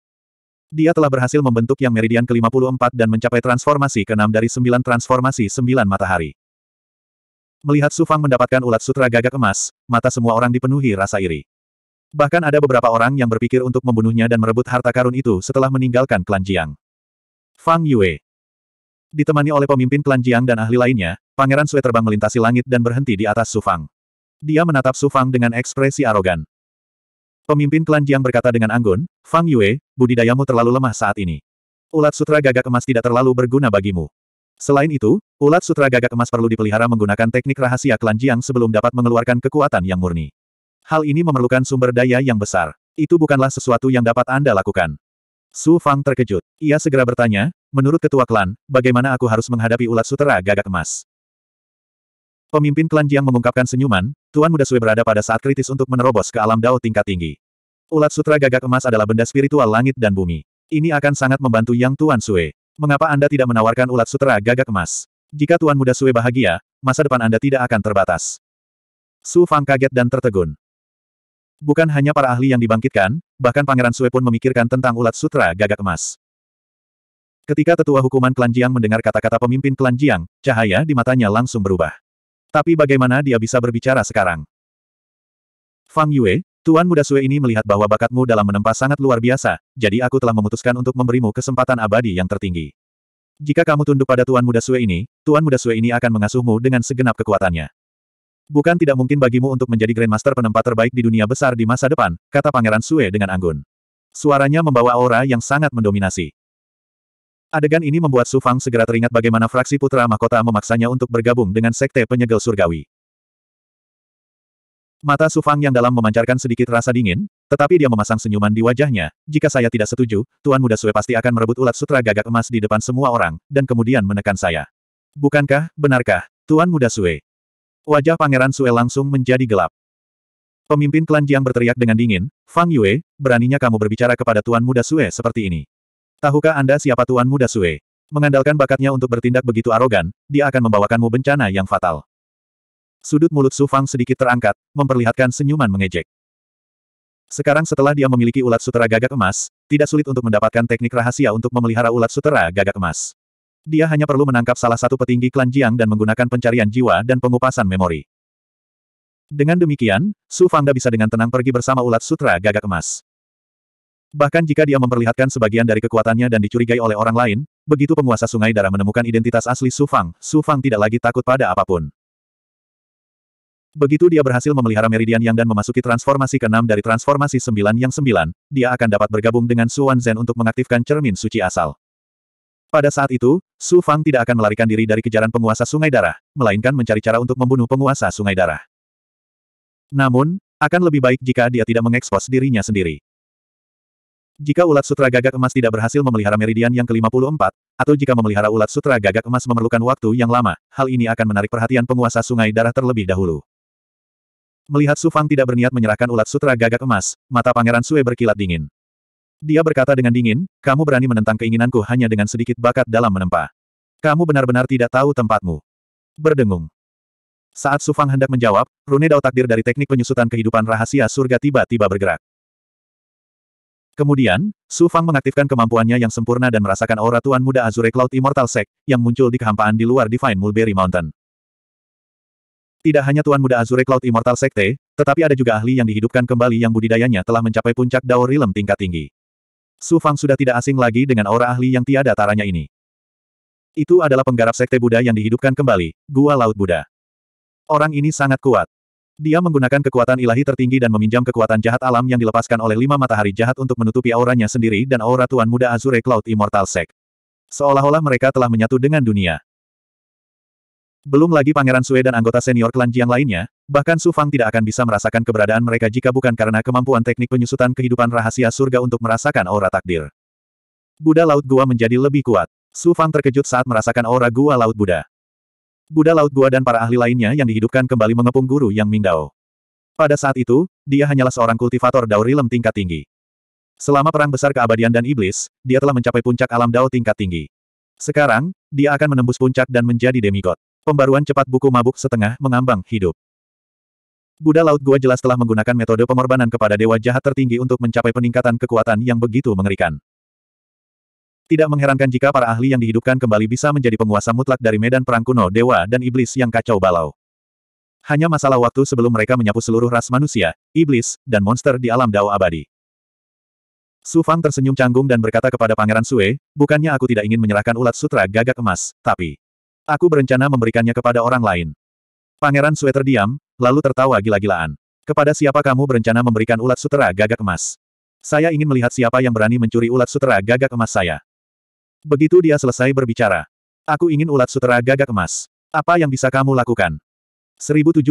[SPEAKER 1] Dia telah berhasil membentuk yang meridian ke-54 dan mencapai transformasi ke-6 dari 9 transformasi 9 matahari. Melihat Su Fang mendapatkan ulat sutra gagak emas, mata semua orang dipenuhi rasa iri. Bahkan ada beberapa orang yang berpikir untuk membunuhnya dan merebut harta karun itu setelah meninggalkan klan Jiang. Fang Yue, Ditemani oleh pemimpin klan Jiang dan ahli lainnya, Pangeran Sue terbang melintasi langit dan berhenti di atas Sufang. Dia menatap Sufang dengan ekspresi arogan. Pemimpin klan Jiang berkata dengan anggun, Fang Yue, budidayamu terlalu lemah saat ini. Ulat sutra gagak emas tidak terlalu berguna bagimu. Selain itu, ulat sutra gagak emas perlu dipelihara menggunakan teknik rahasia klan Jiang sebelum dapat mengeluarkan kekuatan yang murni. Hal ini memerlukan sumber daya yang besar. Itu bukanlah sesuatu yang dapat Anda lakukan. Su Fang terkejut. Ia segera bertanya, Menurut ketua klan, bagaimana aku harus menghadapi ulat sutera gagak emas? Pemimpin klan Jiang mengungkapkan senyuman, Tuan Muda Sui berada pada saat kritis untuk menerobos ke alam dao tingkat tinggi. Ulat sutra gagak emas adalah benda spiritual langit dan bumi. Ini akan sangat membantu Yang Tuan Sui. Mengapa Anda tidak menawarkan ulat sutra gagak emas? Jika Tuan Muda Sui bahagia, masa depan Anda tidak akan terbatas. Su Fang kaget dan tertegun. Bukan hanya para ahli yang dibangkitkan, bahkan Pangeran Sui pun memikirkan tentang ulat sutra gagak emas. Ketika tetua hukuman klan Jiang mendengar kata-kata pemimpin klan Jiang, cahaya di matanya langsung berubah. Tapi bagaimana dia bisa berbicara sekarang? Fang Yue, Tuan Muda Sue ini melihat bahwa bakatmu dalam menempa sangat luar biasa, jadi aku telah memutuskan untuk memberimu kesempatan abadi yang tertinggi. Jika kamu tunduk pada Tuan Muda Sue ini, Tuan Muda Sue ini akan mengasuhmu dengan segenap kekuatannya. Bukan tidak mungkin bagimu untuk menjadi Grandmaster penempat terbaik di dunia besar di masa depan, kata Pangeran Sue dengan anggun. Suaranya membawa aura yang sangat mendominasi. Adegan ini membuat Su Fang segera teringat bagaimana fraksi putra mahkota memaksanya untuk bergabung dengan sekte penyegel surgawi. Mata Su Fang yang dalam memancarkan sedikit rasa dingin, tetapi dia memasang senyuman di wajahnya, jika saya tidak setuju, Tuan Muda Sue pasti akan merebut ulat sutra gagak emas di depan semua orang, dan kemudian menekan saya. Bukankah, benarkah, Tuan Muda Sue? Wajah Pangeran Sue langsung menjadi gelap. Pemimpin klan Jiang berteriak dengan dingin, Fang Yue, beraninya kamu berbicara kepada Tuan Muda Sue seperti ini. Tahukah Anda siapa Tuan Muda Sue? Mengandalkan bakatnya untuk bertindak begitu arogan, dia akan membawakanmu bencana yang fatal. Sudut mulut Su Fang sedikit terangkat, memperlihatkan senyuman mengejek. Sekarang setelah dia memiliki ulat sutera gagak emas, tidak sulit untuk mendapatkan teknik rahasia untuk memelihara ulat sutera gagak emas. Dia hanya perlu menangkap salah satu petinggi klan Jiang dan menggunakan pencarian jiwa dan pengupasan memori. Dengan demikian, Su Fangda bisa dengan tenang pergi bersama ulat sutra gagak emas. Bahkan jika dia memperlihatkan sebagian dari kekuatannya dan dicurigai oleh orang lain, begitu penguasa sungai darah menemukan identitas asli Su Fang, Su Fang tidak lagi takut pada apapun. Begitu dia berhasil memelihara Meridian Yang dan memasuki transformasi ke-6 dari transformasi sembilan yang sembilan, dia akan dapat bergabung dengan Su Zen untuk mengaktifkan cermin suci asal. Pada saat itu, Su Fang tidak akan melarikan diri dari kejaran penguasa sungai darah, melainkan mencari cara untuk membunuh penguasa sungai darah. Namun, akan lebih baik jika dia tidak mengekspos dirinya sendiri. Jika ulat sutra gagak emas tidak berhasil memelihara meridian yang ke-54, atau jika memelihara ulat sutra gagak emas memerlukan waktu yang lama, hal ini akan menarik perhatian penguasa sungai darah terlebih dahulu. Melihat Su Fang tidak berniat menyerahkan ulat sutra gagak emas, mata Pangeran Sue berkilat dingin. Dia berkata dengan dingin, kamu berani menentang keinginanku hanya dengan sedikit bakat dalam menempa. Kamu benar-benar tidak tahu tempatmu. Berdengung. Saat Sufang hendak menjawab, rune dao takdir dari teknik penyusutan kehidupan rahasia surga tiba-tiba bergerak. Kemudian, Su Fang mengaktifkan kemampuannya yang sempurna dan merasakan aura Tuan Muda Azure Cloud Immortal Sect, yang muncul di kehampaan di luar Divine Mulberry Mountain. Tidak hanya Tuan Muda Azure Cloud Immortal Sekte, tetapi ada juga ahli yang dihidupkan kembali yang budidayanya telah mencapai puncak Dao Realm tingkat tinggi. Su Fang sudah tidak asing lagi dengan aura ahli yang tiada taranya ini. Itu adalah penggarap Sekte Buddha yang dihidupkan kembali, Gua Laut Buddha. Orang ini sangat kuat. Dia menggunakan kekuatan ilahi tertinggi dan meminjam kekuatan jahat alam yang dilepaskan oleh lima matahari jahat untuk menutupi auranya sendiri dan aura Tuan Muda Azure Cloud Immortal Sect. Seolah-olah mereka telah menyatu dengan dunia. Belum lagi Pangeran Sue dan anggota senior klan Jiang lainnya, bahkan Su Fang tidak akan bisa merasakan keberadaan mereka jika bukan karena kemampuan teknik penyusutan kehidupan rahasia surga untuk merasakan aura takdir. Buddha Laut Gua menjadi lebih kuat. Su Fang terkejut saat merasakan aura Gua Laut Buddha. Buddha Laut Gua dan para ahli lainnya yang dihidupkan kembali mengepung guru yang Mingdao. Pada saat itu, dia hanyalah seorang kultivator Dao Rilem tingkat tinggi. Selama perang besar keabadian dan iblis, dia telah mencapai puncak alam Dao tingkat tinggi. Sekarang, dia akan menembus puncak dan menjadi demigod. Pembaruan cepat buku mabuk setengah mengambang hidup. Buddha Laut Gua jelas telah menggunakan metode pengorbanan kepada dewa jahat tertinggi untuk mencapai peningkatan kekuatan yang begitu mengerikan. Tidak mengherankan jika para ahli yang dihidupkan kembali bisa menjadi penguasa mutlak dari medan perang kuno dewa dan iblis yang kacau balau. Hanya masalah waktu sebelum mereka menyapu seluruh ras manusia, iblis, dan monster di alam dao abadi. Su Fang tersenyum canggung dan berkata kepada Pangeran Sue, bukannya aku tidak ingin menyerahkan ulat sutra gagak emas, tapi aku berencana memberikannya kepada orang lain. Pangeran Sue terdiam, lalu tertawa gila-gilaan. Kepada siapa kamu berencana memberikan ulat sutra gagak emas? Saya ingin melihat siapa yang berani mencuri ulat sutra gagak emas saya. Begitu dia selesai berbicara. Aku ingin ulat sutera gagak emas. Apa yang bisa kamu lakukan? 1754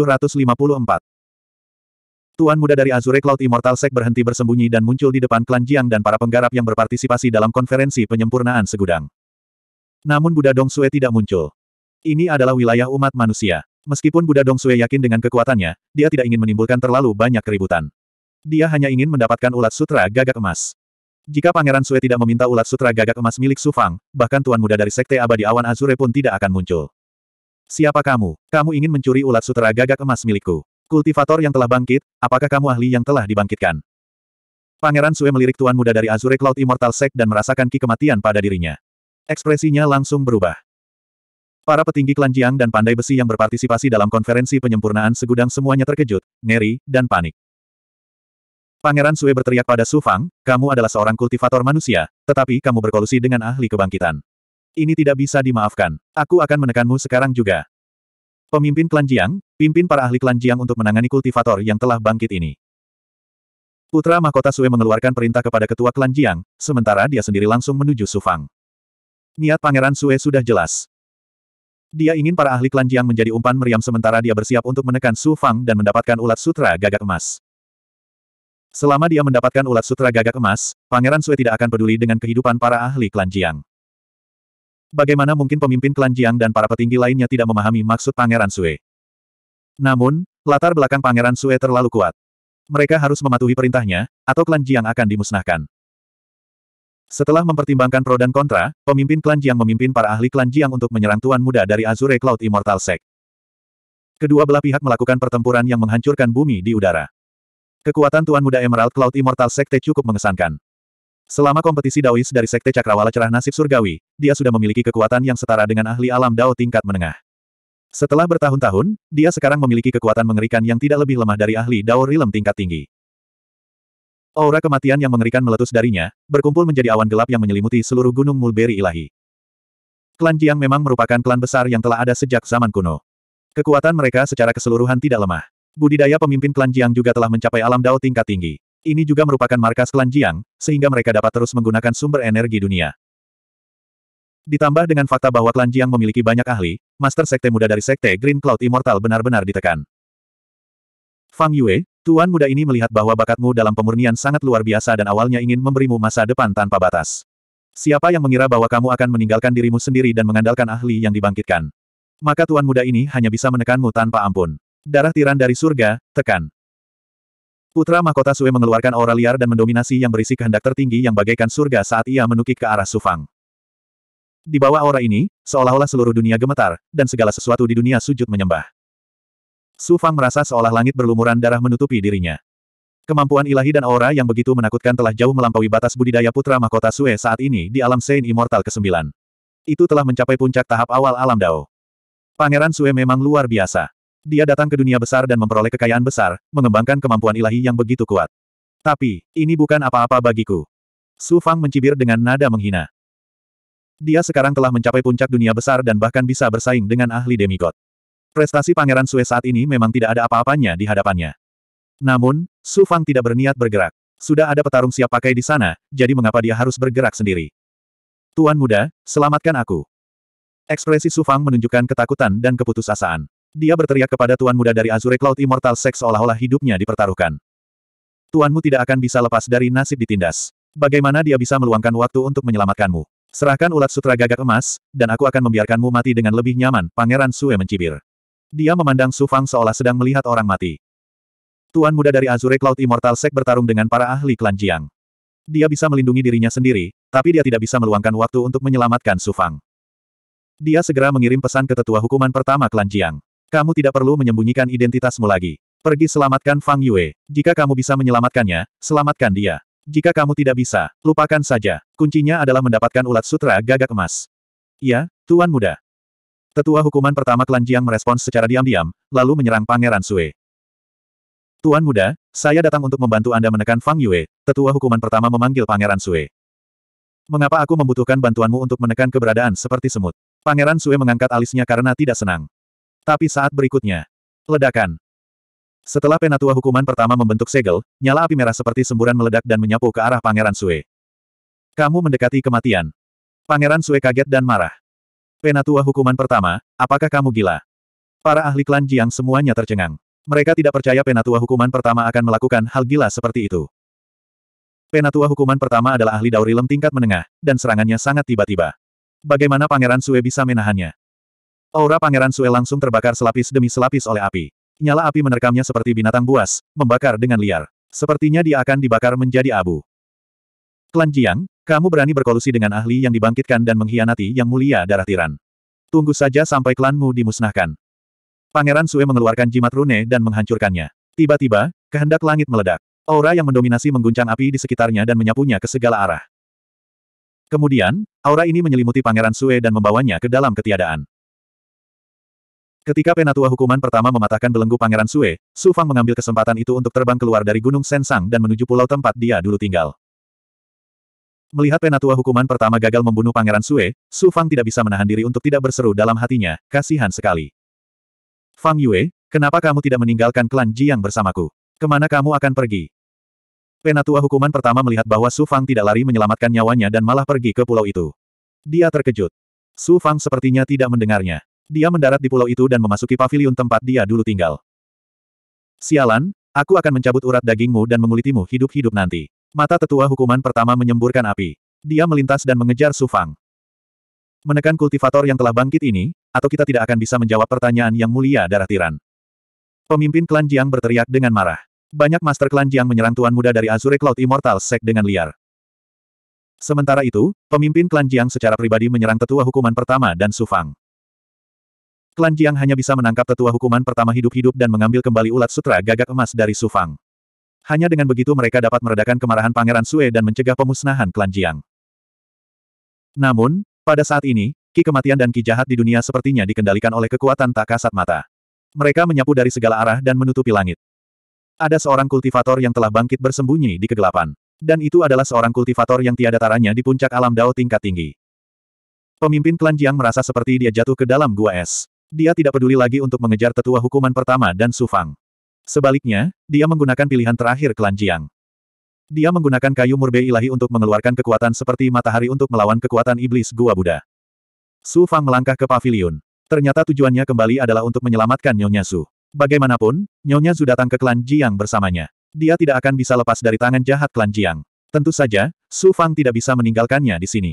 [SPEAKER 1] Tuan muda dari Azure Cloud Immortal Sek berhenti bersembunyi dan muncul di depan klan Jiang dan para penggarap yang berpartisipasi dalam konferensi penyempurnaan segudang. Namun Buddha Dong Sue tidak muncul. Ini adalah wilayah umat manusia. Meskipun Buddha Dong Sue yakin dengan kekuatannya, dia tidak ingin menimbulkan terlalu banyak keributan. Dia hanya ingin mendapatkan ulat sutra gagak emas. Jika Pangeran Sue tidak meminta ulat sutra gagak emas milik Sufang, bahkan tuan muda dari Sekte Abadi Awan Azure pun tidak akan muncul. Siapa kamu? Kamu ingin mencuri ulat sutra gagak emas milikku. Kultivator yang telah bangkit, apakah kamu ahli yang telah dibangkitkan? Pangeran Sue melirik tuan muda dari Azure Cloud Immortal Sect dan merasakan ki kematian pada dirinya. Ekspresinya langsung berubah. Para petinggi klan Jiang dan pandai besi yang berpartisipasi dalam konferensi penyempurnaan segudang semuanya terkejut, ngeri, dan panik. Pangeran Sue berteriak pada Su Fang, kamu adalah seorang kultivator manusia, tetapi kamu berkolusi dengan ahli kebangkitan. Ini tidak bisa dimaafkan. Aku akan menekanmu sekarang juga. Pemimpin klan Jiang, pimpin para ahli klan Jiang untuk menangani kultivator yang telah bangkit ini. Putra Mahkota Sue mengeluarkan perintah kepada ketua klan Jiang, sementara dia sendiri langsung menuju Su Fang. Niat Pangeran Sue sudah jelas. Dia ingin para ahli klan Jiang menjadi umpan meriam sementara dia bersiap untuk menekan Su Fang dan mendapatkan ulat sutra gagak emas. Selama dia mendapatkan ulat sutra gagak emas, Pangeran Sue tidak akan peduli dengan kehidupan para ahli klan Jiang. Bagaimana mungkin pemimpin klan Jiang dan para petinggi lainnya tidak memahami maksud Pangeran Sue? Namun, latar belakang Pangeran Sue terlalu kuat. Mereka harus mematuhi perintahnya, atau klan Jiang akan dimusnahkan. Setelah mempertimbangkan pro dan kontra, pemimpin klan Jiang memimpin para ahli klan Jiang untuk menyerang Tuan Muda dari Azure Cloud Immortal Sect. Kedua belah pihak melakukan pertempuran yang menghancurkan bumi di udara. Kekuatan Tuan Muda Emerald Cloud Immortal Sekte cukup mengesankan. Selama kompetisi Daois dari Sekte Cakrawala Cerah Nasib Surgawi, dia sudah memiliki kekuatan yang setara dengan ahli alam Dao tingkat menengah. Setelah bertahun-tahun, dia sekarang memiliki kekuatan mengerikan yang tidak lebih lemah dari ahli Dao Rilem tingkat tinggi. Aura kematian yang mengerikan meletus darinya, berkumpul menjadi awan gelap yang menyelimuti seluruh gunung mulberry ilahi. Klan Jiang memang merupakan klan besar yang telah ada sejak zaman kuno. Kekuatan mereka secara keseluruhan tidak lemah. Budidaya pemimpin klan Jiang juga telah mencapai alam dao tingkat tinggi. Ini juga merupakan markas klan Jiang, sehingga mereka dapat terus menggunakan sumber energi dunia. Ditambah dengan fakta bahwa klan Jiang memiliki banyak ahli, Master Sekte Muda dari Sekte Green Cloud Immortal benar-benar ditekan. Fang Yue, Tuan muda ini melihat bahwa bakatmu dalam pemurnian sangat luar biasa dan awalnya ingin memberimu masa depan tanpa batas. Siapa yang mengira bahwa kamu akan meninggalkan dirimu sendiri dan mengandalkan ahli yang dibangkitkan? Maka tuan muda ini hanya bisa menekanmu tanpa ampun. Darah tiran dari surga, tekan. Putra Mahkota Sue mengeluarkan aura liar dan mendominasi yang berisi kehendak tertinggi yang bagaikan surga saat ia menukik ke arah Sufang. Di bawah aura ini, seolah-olah seluruh dunia gemetar, dan segala sesuatu di dunia sujud menyembah. Sufang merasa seolah langit berlumuran darah menutupi dirinya. Kemampuan ilahi dan aura yang begitu menakutkan telah jauh melampaui batas budidaya putra mahkota Sue saat ini di alam Saint Immortal ke-9. Itu telah mencapai puncak tahap awal alam Dao. Pangeran Sue memang luar biasa dia datang ke dunia besar dan memperoleh kekayaan besar, mengembangkan kemampuan ilahi yang begitu kuat. Tapi, ini bukan apa-apa bagiku. Su Fang mencibir dengan nada menghina. Dia sekarang telah mencapai puncak dunia besar dan bahkan bisa bersaing dengan ahli demigod. Prestasi Pangeran Sue saat ini memang tidak ada apa-apanya di hadapannya. Namun, Su Fang tidak berniat bergerak. Sudah ada petarung siap pakai di sana, jadi mengapa dia harus bergerak sendiri? Tuan muda, selamatkan aku. Ekspresi Su Fang menunjukkan ketakutan dan keputusasaan. Dia berteriak kepada tuan muda dari Azure Cloud Immortal Sex seolah-olah hidupnya dipertaruhkan. Tuanmu tidak akan bisa lepas dari nasib ditindas. Bagaimana dia bisa meluangkan waktu untuk menyelamatkanmu? Serahkan ulat sutra gagak emas, dan aku akan membiarkanmu mati dengan lebih nyaman, Pangeran Sue mencibir. Dia memandang Su Fang seolah sedang melihat orang mati. Tuan muda dari Azure Cloud Immortal Sek bertarung dengan para ahli klan Jiang. Dia bisa melindungi dirinya sendiri, tapi dia tidak bisa meluangkan waktu untuk menyelamatkan Su Fang. Dia segera mengirim pesan ke tetua hukuman pertama klan Jiang. Kamu tidak perlu menyembunyikan identitasmu lagi. Pergi selamatkan Fang Yue. Jika kamu bisa menyelamatkannya, selamatkan dia. Jika kamu tidak bisa, lupakan saja. Kuncinya adalah mendapatkan ulat sutra gagak emas. Ya, Tuan Muda. Tetua hukuman pertama klan Jiang merespons secara diam-diam, lalu menyerang Pangeran Sue. Tuan Muda, saya datang untuk membantu Anda menekan Fang Yue, tetua hukuman pertama memanggil Pangeran Sue. Mengapa aku membutuhkan bantuanmu untuk menekan keberadaan seperti semut? Pangeran Sue mengangkat alisnya karena tidak senang. Tapi saat berikutnya, ledakan. Setelah penatua hukuman pertama membentuk segel, nyala api merah seperti semburan meledak dan menyapu ke arah Pangeran Sue. Kamu mendekati kematian. Pangeran Sue kaget dan marah. Penatua hukuman pertama, apakah kamu gila? Para ahli klan Jiang semuanya tercengang. Mereka tidak percaya penatua hukuman pertama akan melakukan hal gila seperti itu. Penatua hukuman pertama adalah ahli daurilem tingkat menengah, dan serangannya sangat tiba-tiba. Bagaimana Pangeran Sue bisa menahannya? Aura Pangeran Sue langsung terbakar selapis demi selapis oleh api. Nyala api menerkamnya seperti binatang buas, membakar dengan liar. Sepertinya dia akan dibakar menjadi abu. Klan Jiang, kamu berani berkolusi dengan ahli yang dibangkitkan dan mengkhianati yang mulia darah tiran. Tunggu saja sampai klanmu dimusnahkan. Pangeran Sue mengeluarkan jimat rune dan menghancurkannya. Tiba-tiba, kehendak langit meledak. Aura yang mendominasi mengguncang api di sekitarnya dan menyapunya ke segala arah. Kemudian, aura ini menyelimuti Pangeran Sue dan membawanya ke dalam ketiadaan. Ketika penatua hukuman pertama mematahkan belenggu Pangeran Sue, Su Fang mengambil kesempatan itu untuk terbang keluar dari Gunung Sensang dan menuju pulau tempat dia dulu tinggal. Melihat penatua hukuman pertama gagal membunuh Pangeran Sue, Su Fang tidak bisa menahan diri untuk tidak berseru dalam hatinya, kasihan sekali. Fang Yue, kenapa kamu tidak meninggalkan klan Jiang bersamaku? Kemana kamu akan pergi? Penatua hukuman pertama melihat bahwa Su Fang tidak lari menyelamatkan nyawanya dan malah pergi ke pulau itu. Dia terkejut. Su Fang sepertinya tidak mendengarnya. Dia mendarat di pulau itu dan memasuki paviliun tempat dia dulu tinggal. Sialan, aku akan mencabut urat dagingmu dan mengulitimu hidup-hidup nanti. Mata tetua hukuman pertama menyemburkan api. Dia melintas dan mengejar Sufang. Menekan kultivator yang telah bangkit ini, atau kita tidak akan bisa menjawab pertanyaan yang mulia darah tiran. Pemimpin klan Jiang berteriak dengan marah. Banyak master klan Jiang menyerang tuan muda dari Azure Cloud Immortal Sek dengan liar. Sementara itu, pemimpin klan Jiang secara pribadi menyerang tetua hukuman pertama dan Sufang. Klan Jiang hanya bisa menangkap tetua hukuman pertama hidup-hidup dan mengambil kembali ulat sutra gagak emas dari Su Fang. Hanya dengan begitu mereka dapat meredakan kemarahan Pangeran Sue dan mencegah pemusnahan Klan Jiang. Namun, pada saat ini, ki kematian dan ki jahat di dunia sepertinya dikendalikan oleh kekuatan tak kasat mata. Mereka menyapu dari segala arah dan menutupi langit. Ada seorang kultivator yang telah bangkit bersembunyi di kegelapan. Dan itu adalah seorang kultivator yang tiada taranya di puncak alam dao tingkat tinggi. Pemimpin klan Jiang merasa seperti dia jatuh ke dalam gua es. Dia tidak peduli lagi untuk mengejar tetua hukuman pertama dan Sufang. Sebaliknya, dia menggunakan pilihan terakhir klan Jiang. Dia menggunakan kayu murbe ilahi untuk mengeluarkan kekuatan seperti matahari untuk melawan kekuatan iblis Gua Buddha. Su Fang melangkah ke pavilion. Ternyata tujuannya kembali adalah untuk menyelamatkan Nyonya Su. Bagaimanapun, Nyonya Su datang ke klan Jiang bersamanya. Dia tidak akan bisa lepas dari tangan jahat klan Jiang. Tentu saja, Su Fang tidak bisa meninggalkannya di sini.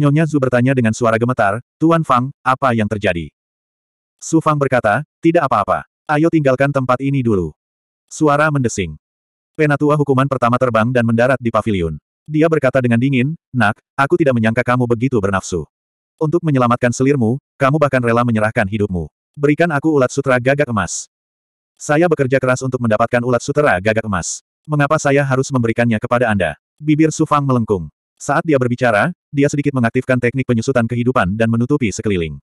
[SPEAKER 1] Nyonya Su bertanya dengan suara gemetar, Tuan Fang, apa yang terjadi? Su Fang berkata, tidak apa-apa. Ayo tinggalkan tempat ini dulu. Suara mendesing. Penatua hukuman pertama terbang dan mendarat di pavilion. Dia berkata dengan dingin, Nak, aku tidak menyangka kamu begitu bernafsu. Untuk menyelamatkan selirmu, kamu bahkan rela menyerahkan hidupmu. Berikan aku ulat sutra gagak emas. Saya bekerja keras untuk mendapatkan ulat sutra gagak emas. Mengapa saya harus memberikannya kepada Anda? Bibir Sufang melengkung. Saat dia berbicara, dia sedikit mengaktifkan teknik penyusutan kehidupan dan menutupi sekeliling.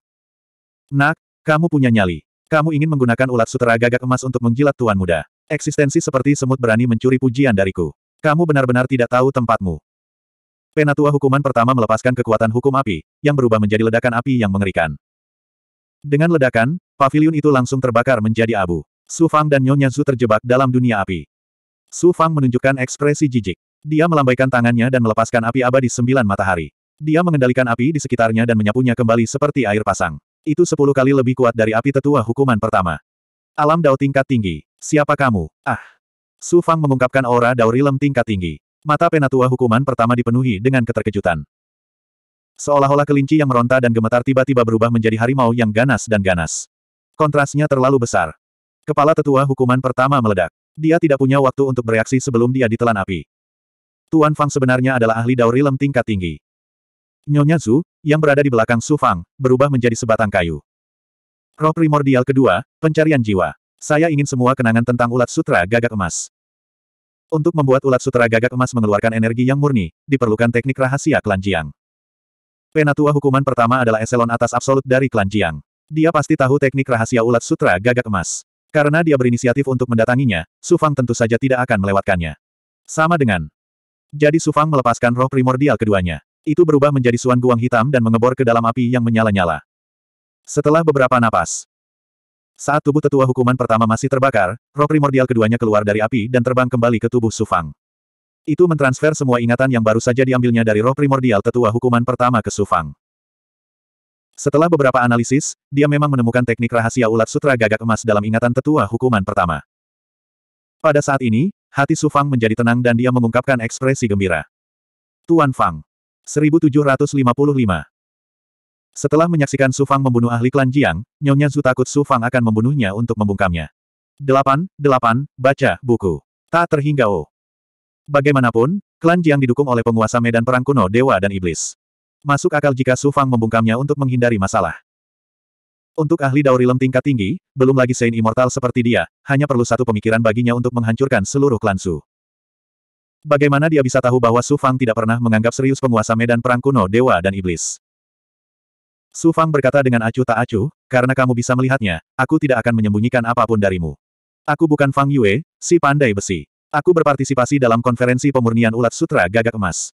[SPEAKER 1] Nak, kamu punya nyali. Kamu ingin menggunakan ulat sutera gagak emas untuk menjilat tuan muda. Eksistensi seperti semut berani mencuri pujian dariku. Kamu benar-benar tidak tahu tempatmu. Penatua hukuman pertama melepaskan kekuatan hukum api, yang berubah menjadi ledakan api yang mengerikan. Dengan ledakan, pavilion itu langsung terbakar menjadi abu. Su Fang dan Nyonya Zhu terjebak dalam dunia api. Su Fang menunjukkan ekspresi jijik. Dia melambaikan tangannya dan melepaskan api abadi sembilan matahari. Dia mengendalikan api di sekitarnya dan menyapunya kembali seperti air pasang. Itu sepuluh kali lebih kuat dari api tetua hukuman pertama. Alam dao tingkat tinggi. Siapa kamu? Ah! Su Fang mengungkapkan aura dao rilem tingkat tinggi. Mata penatua hukuman pertama dipenuhi dengan keterkejutan. Seolah-olah kelinci yang meronta dan gemetar tiba-tiba berubah menjadi harimau yang ganas dan ganas. Kontrasnya terlalu besar. Kepala tetua hukuman pertama meledak. Dia tidak punya waktu untuk bereaksi sebelum dia ditelan api. Tuan Fang sebenarnya adalah ahli dao rilem tingkat tinggi. Nyonya Zhu, yang berada di belakang Su Fang, berubah menjadi sebatang kayu. Roh primordial kedua, pencarian jiwa. Saya ingin semua kenangan tentang ulat sutra gagak emas. Untuk membuat ulat sutra gagak emas mengeluarkan energi yang murni, diperlukan teknik rahasia klan Jiang. Penatua hukuman pertama adalah eselon atas absolut dari klan Jiang. Dia pasti tahu teknik rahasia ulat sutra gagak emas. Karena dia berinisiatif untuk mendatanginya, Su Fang tentu saja tidak akan melewatkannya. Sama dengan. Jadi Su Fang melepaskan roh primordial keduanya. Itu berubah menjadi suan guang hitam dan mengebor ke dalam api yang menyala-nyala. Setelah beberapa napas, saat tubuh tetua hukuman pertama masih terbakar, roh primordial keduanya keluar dari api dan terbang kembali ke tubuh Sufang. Itu mentransfer semua ingatan yang baru saja diambilnya dari roh primordial tetua hukuman pertama ke Sufang. Setelah beberapa analisis, dia memang menemukan teknik rahasia ulat sutra gagak emas dalam ingatan tetua hukuman pertama. Pada saat ini, hati Sufang menjadi tenang dan dia mengungkapkan ekspresi gembira. Tuan Fang. 1755. Setelah menyaksikan Su Fang membunuh ahli klan Jiang, Nyonya Zu takut Su Fang akan membunuhnya untuk membungkamnya. 8. 8. Baca buku. Tak terhingga oh. Bagaimanapun, klan Jiang didukung oleh penguasa medan perang kuno Dewa dan Iblis. Masuk akal jika Su Fang membungkamnya untuk menghindari masalah. Untuk ahli Daurilem tingkat tinggi, belum lagi Saint Immortal seperti dia, hanya perlu satu pemikiran baginya untuk menghancurkan seluruh klan Su. Bagaimana dia bisa tahu bahwa Su Fang tidak pernah menganggap serius penguasa medan perang kuno dewa dan iblis? Su Fang berkata dengan acuh tak acuh, karena kamu bisa melihatnya, aku tidak akan menyembunyikan apapun darimu. Aku bukan Fang Yue, si pandai besi. Aku berpartisipasi dalam konferensi pemurnian ulat sutra gagak emas.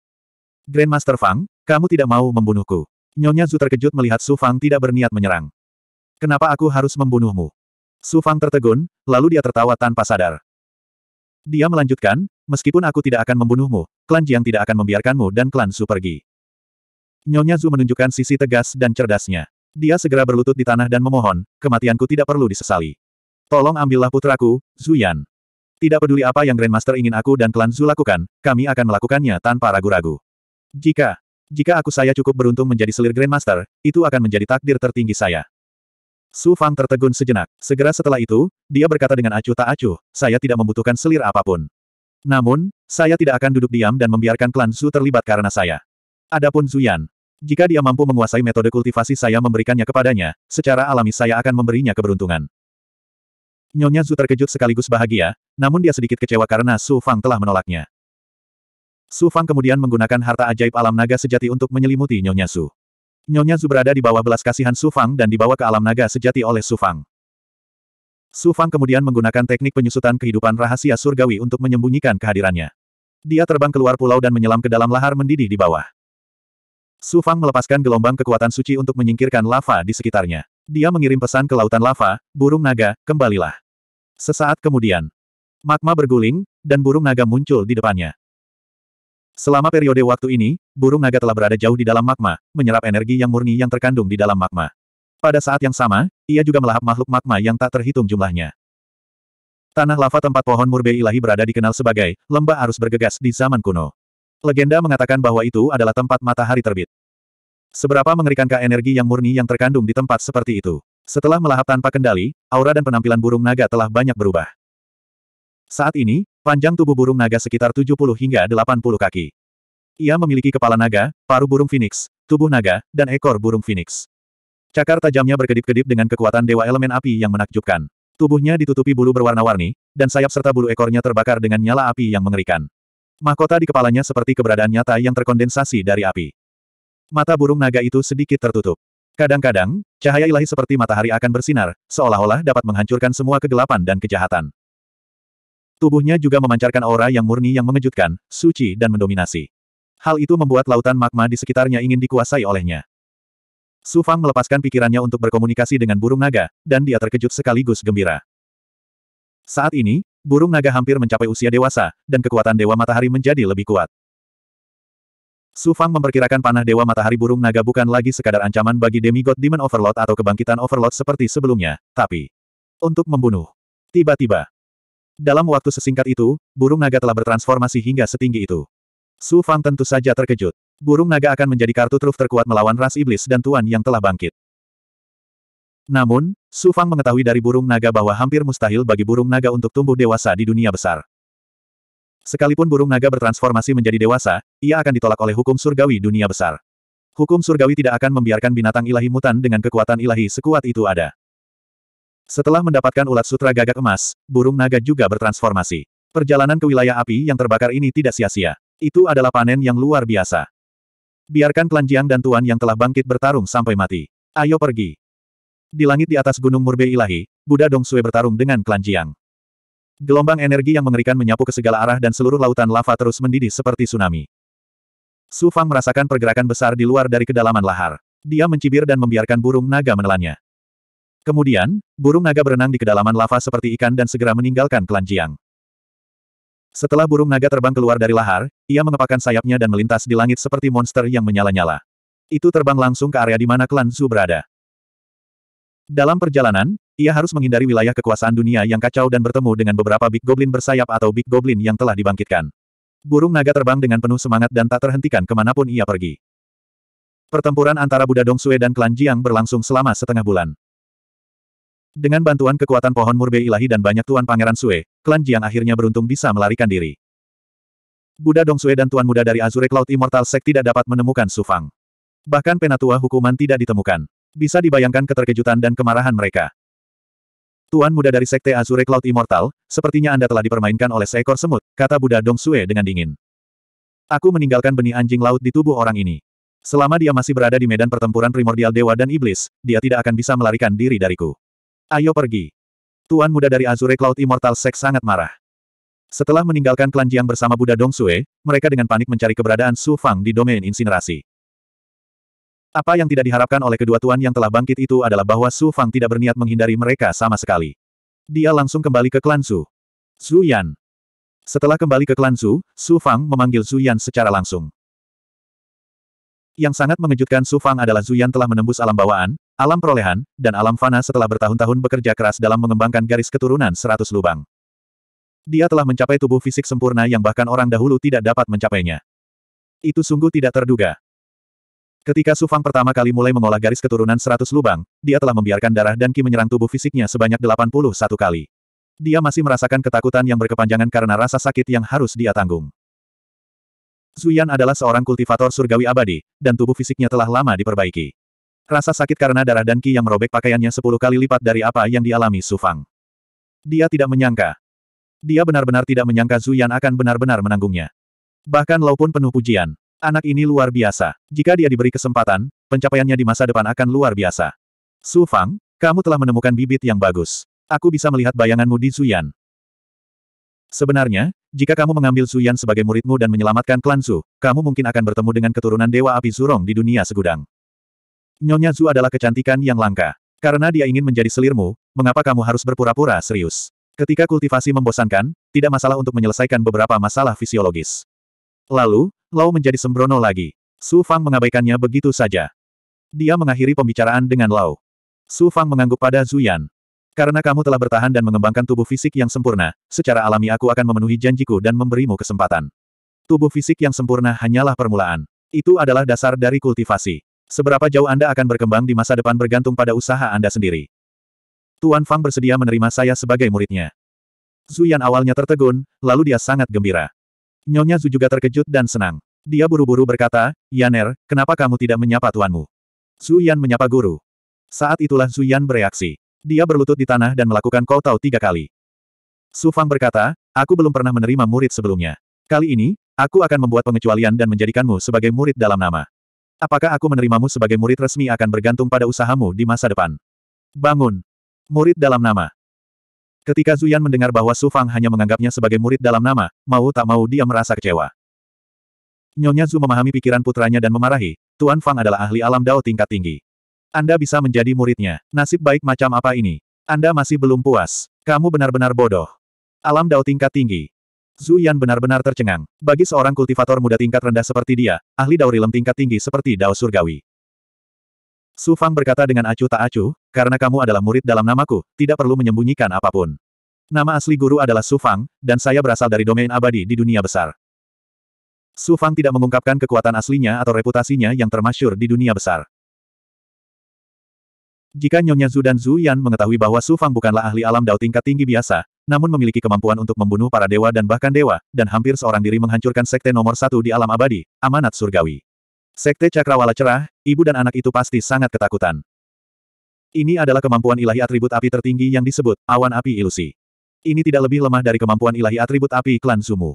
[SPEAKER 1] Grandmaster Fang, kamu tidak mau membunuhku. Nyonya Zhu terkejut melihat Su Fang tidak berniat menyerang. Kenapa aku harus membunuhmu? Su Fang tertegun, lalu dia tertawa tanpa sadar. Dia melanjutkan, Meskipun aku tidak akan membunuhmu, klan Jiang tidak akan membiarkanmu dan klan Su pergi. Nyonya Zhu menunjukkan sisi tegas dan cerdasnya. Dia segera berlutut di tanah dan memohon, kematianku tidak perlu disesali. Tolong ambillah putraku, Zhu Yan. Tidak peduli apa yang Grandmaster ingin aku dan klan Zhu lakukan, kami akan melakukannya tanpa ragu-ragu. Jika, jika aku saya cukup beruntung menjadi selir Grandmaster, itu akan menjadi takdir tertinggi saya. Su Fang tertegun sejenak. Segera setelah itu, dia berkata dengan acuh tak acuh, saya tidak membutuhkan selir apapun. Namun, saya tidak akan duduk diam dan membiarkan klan Su terlibat karena saya. Adapun Zuyan, jika dia mampu menguasai metode kultivasi saya memberikannya kepadanya, secara alami saya akan memberinya keberuntungan. Nyonya Zu terkejut sekaligus bahagia, namun dia sedikit kecewa karena Su Fang telah menolaknya. Su Fang kemudian menggunakan harta ajaib alam naga sejati untuk menyelimuti Nyonya Su. Nyonya Zu berada di bawah belas kasihan Su Fang dan dibawa ke alam naga sejati oleh Su Fang. Su Fang kemudian menggunakan teknik penyusutan kehidupan rahasia surgawi untuk menyembunyikan kehadirannya. Dia terbang keluar pulau dan menyelam ke dalam lahar mendidih di bawah. Su Fang melepaskan gelombang kekuatan suci untuk menyingkirkan lava di sekitarnya. Dia mengirim pesan ke lautan lava, burung naga, kembalilah. Sesaat kemudian, magma berguling, dan burung naga muncul di depannya. Selama periode waktu ini, burung naga telah berada jauh di dalam magma, menyerap energi yang murni yang terkandung di dalam magma. Pada saat yang sama, ia juga melahap makhluk magma yang tak terhitung jumlahnya. Tanah lava tempat pohon murbe ilahi berada dikenal sebagai lembah arus bergegas di zaman kuno. Legenda mengatakan bahwa itu adalah tempat matahari terbit. Seberapa mengerikankah energi yang murni yang terkandung di tempat seperti itu? Setelah melahap tanpa kendali, aura dan penampilan burung naga telah banyak berubah. Saat ini, panjang tubuh burung naga sekitar 70 hingga 80 kaki. Ia memiliki kepala naga, paru burung phoenix, tubuh naga, dan ekor burung phoenix. Cakar tajamnya berkedip-kedip dengan kekuatan dewa elemen api yang menakjubkan. Tubuhnya ditutupi bulu berwarna-warni, dan sayap serta bulu ekornya terbakar dengan nyala api yang mengerikan. Mahkota di kepalanya seperti keberadaan nyata yang terkondensasi dari api. Mata burung naga itu sedikit tertutup. Kadang-kadang, cahaya ilahi seperti matahari akan bersinar, seolah-olah dapat menghancurkan semua kegelapan dan kejahatan. Tubuhnya juga memancarkan aura yang murni yang mengejutkan, suci dan mendominasi. Hal itu membuat lautan magma di sekitarnya ingin dikuasai olehnya. Su Fang melepaskan pikirannya untuk berkomunikasi dengan burung naga, dan dia terkejut sekaligus gembira. Saat ini, burung naga hampir mencapai usia dewasa, dan kekuatan Dewa Matahari menjadi lebih kuat. Su Fang memperkirakan panah Dewa Matahari burung naga bukan lagi sekadar ancaman bagi demigod Demon Overlord atau kebangkitan Overlord seperti sebelumnya, tapi untuk membunuh. Tiba-tiba, dalam waktu sesingkat itu, burung naga telah bertransformasi hingga setinggi itu. Su Fang tentu saja terkejut burung naga akan menjadi kartu truf terkuat melawan ras iblis dan tuan yang telah bangkit. Namun, Su Fang mengetahui dari burung naga bahwa hampir mustahil bagi burung naga untuk tumbuh dewasa di dunia besar. Sekalipun burung naga bertransformasi menjadi dewasa, ia akan ditolak oleh hukum surgawi dunia besar. Hukum surgawi tidak akan membiarkan binatang ilahi mutan dengan kekuatan ilahi sekuat itu ada. Setelah mendapatkan ulat sutra gagak emas, burung naga juga bertransformasi. Perjalanan ke wilayah api yang terbakar ini tidak sia-sia. Itu adalah panen yang luar biasa. Biarkan klan Jiang dan Tuan yang telah bangkit bertarung sampai mati. Ayo pergi. Di langit di atas gunung Murbe Ilahi, Buddha Dong Sui bertarung dengan klan Jiang. Gelombang energi yang mengerikan menyapu ke segala arah dan seluruh lautan lava terus mendidih seperti tsunami. Su Fang merasakan pergerakan besar di luar dari kedalaman lahar. Dia mencibir dan membiarkan burung naga menelannya. Kemudian, burung naga berenang di kedalaman lava seperti ikan dan segera meninggalkan klan Jiang. Setelah burung naga terbang keluar dari lahar, ia mengepakkan sayapnya dan melintas di langit seperti monster yang menyala-nyala. Itu terbang langsung ke area di mana klan Zhu berada. Dalam perjalanan, ia harus menghindari wilayah kekuasaan dunia yang kacau dan bertemu dengan beberapa Big Goblin bersayap atau Big Goblin yang telah dibangkitkan. Burung naga terbang dengan penuh semangat dan tak terhentikan kemanapun ia pergi. Pertempuran antara Buddha Dong Sue dan klan Jiang berlangsung selama setengah bulan. Dengan bantuan kekuatan pohon murbe ilahi dan banyak tuan pangeran Sue, klan Jiang akhirnya beruntung bisa melarikan diri. Buddha Dong Sue dan tuan muda dari Azure Cloud Immortal Sect tidak dapat menemukan Sufang. Bahkan penatua hukuman tidak ditemukan. Bisa dibayangkan keterkejutan dan kemarahan mereka. Tuan muda dari Sekte Azure Cloud Immortal, sepertinya Anda telah dipermainkan oleh seekor semut, kata Buddha Dong Sue dengan dingin. Aku meninggalkan benih anjing laut di tubuh orang ini. Selama dia masih berada di medan pertempuran primordial dewa dan iblis, dia tidak akan bisa melarikan diri dariku. Ayo pergi. Tuan muda dari Azure Cloud Immortal Sek sangat marah. Setelah meninggalkan Klan Jiang bersama Buddha Dong Sue, mereka dengan panik mencari keberadaan Su Fang di domain insinerasi. Apa yang tidak diharapkan oleh kedua tuan yang telah bangkit itu adalah bahwa Su Fang tidak berniat menghindari mereka sama sekali. Dia langsung kembali ke klan Su. Su Yan. Setelah kembali ke klan Su, Su Fang memanggil Su Yan secara langsung. Yang sangat mengejutkan Su Fang adalah Su Yan telah menembus alam bawaan, alam perolehan, dan alam fana setelah bertahun-tahun bekerja keras dalam mengembangkan garis keturunan seratus lubang. Dia telah mencapai tubuh fisik sempurna yang bahkan orang dahulu tidak dapat mencapainya. Itu sungguh tidak terduga. Ketika Sufang pertama kali mulai mengolah garis keturunan seratus lubang, dia telah membiarkan darah dan ki menyerang tubuh fisiknya sebanyak satu kali. Dia masih merasakan ketakutan yang berkepanjangan karena rasa sakit yang harus dia tanggung. Zuyan adalah seorang kultivator surgawi abadi, dan tubuh fisiknya telah lama diperbaiki. Rasa sakit karena darah dan ki yang merobek pakaiannya sepuluh kali lipat dari apa yang dialami Su Fang. Dia tidak menyangka. Dia benar-benar tidak menyangka Zuyan akan benar-benar menanggungnya. Bahkan pun penuh pujian. Anak ini luar biasa. Jika dia diberi kesempatan, pencapaiannya di masa depan akan luar biasa. Su Fang, kamu telah menemukan bibit yang bagus. Aku bisa melihat bayanganmu di Zuyan. Sebenarnya, jika kamu mengambil Zuyan sebagai muridmu dan menyelamatkan klan Su, kamu mungkin akan bertemu dengan keturunan Dewa Api Zurong di dunia segudang. Nyonya Zhu adalah kecantikan yang langka. Karena dia ingin menjadi selirmu, mengapa kamu harus berpura-pura serius? Ketika kultivasi membosankan, tidak masalah untuk menyelesaikan beberapa masalah fisiologis. Lalu, Lau menjadi sembrono lagi. Su Fang mengabaikannya begitu saja. Dia mengakhiri pembicaraan dengan Lau. Su Fang mengangguk pada Yan. Karena kamu telah bertahan dan mengembangkan tubuh fisik yang sempurna, secara alami aku akan memenuhi janjiku dan memberimu kesempatan. Tubuh fisik yang sempurna hanyalah permulaan. Itu adalah dasar dari kultivasi. Seberapa jauh Anda akan berkembang di masa depan bergantung pada usaha Anda sendiri. Tuan Fang bersedia menerima saya sebagai muridnya. Zhu Yan awalnya tertegun, lalu dia sangat gembira. Nyonya Zhu juga terkejut dan senang. Dia buru-buru berkata, Yaner, kenapa kamu tidak menyapa tuanmu? Zhu Yan menyapa guru. Saat itulah Zhu Yan bereaksi. Dia berlutut di tanah dan melakukan kotau tiga kali. Su Fang berkata, aku belum pernah menerima murid sebelumnya. Kali ini, aku akan membuat pengecualian dan menjadikanmu sebagai murid dalam nama. Apakah aku menerimamu sebagai murid resmi akan bergantung pada usahamu di masa depan. Bangun. Murid dalam nama. Ketika Zuyan mendengar bahwa Su Fang hanya menganggapnya sebagai murid dalam nama, mau tak mau dia merasa kecewa. Nyonya Zu memahami pikiran putranya dan memarahi, Tuan Fang adalah ahli alam dao tingkat tinggi. Anda bisa menjadi muridnya. Nasib baik macam apa ini? Anda masih belum puas. Kamu benar-benar bodoh. Alam dao tingkat tinggi. Zhu Yan benar-benar tercengang. Bagi seorang kultivator muda tingkat rendah seperti dia, ahli daurilem tingkat tinggi seperti Dao Surgawi. Su Fang berkata dengan acuh tak acuh, karena kamu adalah murid dalam namaku, tidak perlu menyembunyikan apapun. Nama asli guru adalah Su Fang, dan saya berasal dari domain abadi di dunia besar. Su Fang tidak mengungkapkan kekuatan aslinya atau reputasinya yang termasyur di dunia besar. Jika Nyonya Zhu dan Zhu Yan mengetahui bahwa Su Fang bukanlah ahli alam dao tingkat tinggi biasa, namun memiliki kemampuan untuk membunuh para dewa dan bahkan dewa, dan hampir seorang diri menghancurkan sekte nomor satu di alam abadi, amanat surgawi. Sekte Cakrawala cerah, ibu dan anak itu pasti sangat ketakutan. Ini adalah kemampuan ilahi atribut api tertinggi yang disebut, awan api ilusi. Ini tidak lebih lemah dari kemampuan ilahi atribut api klan Sumu.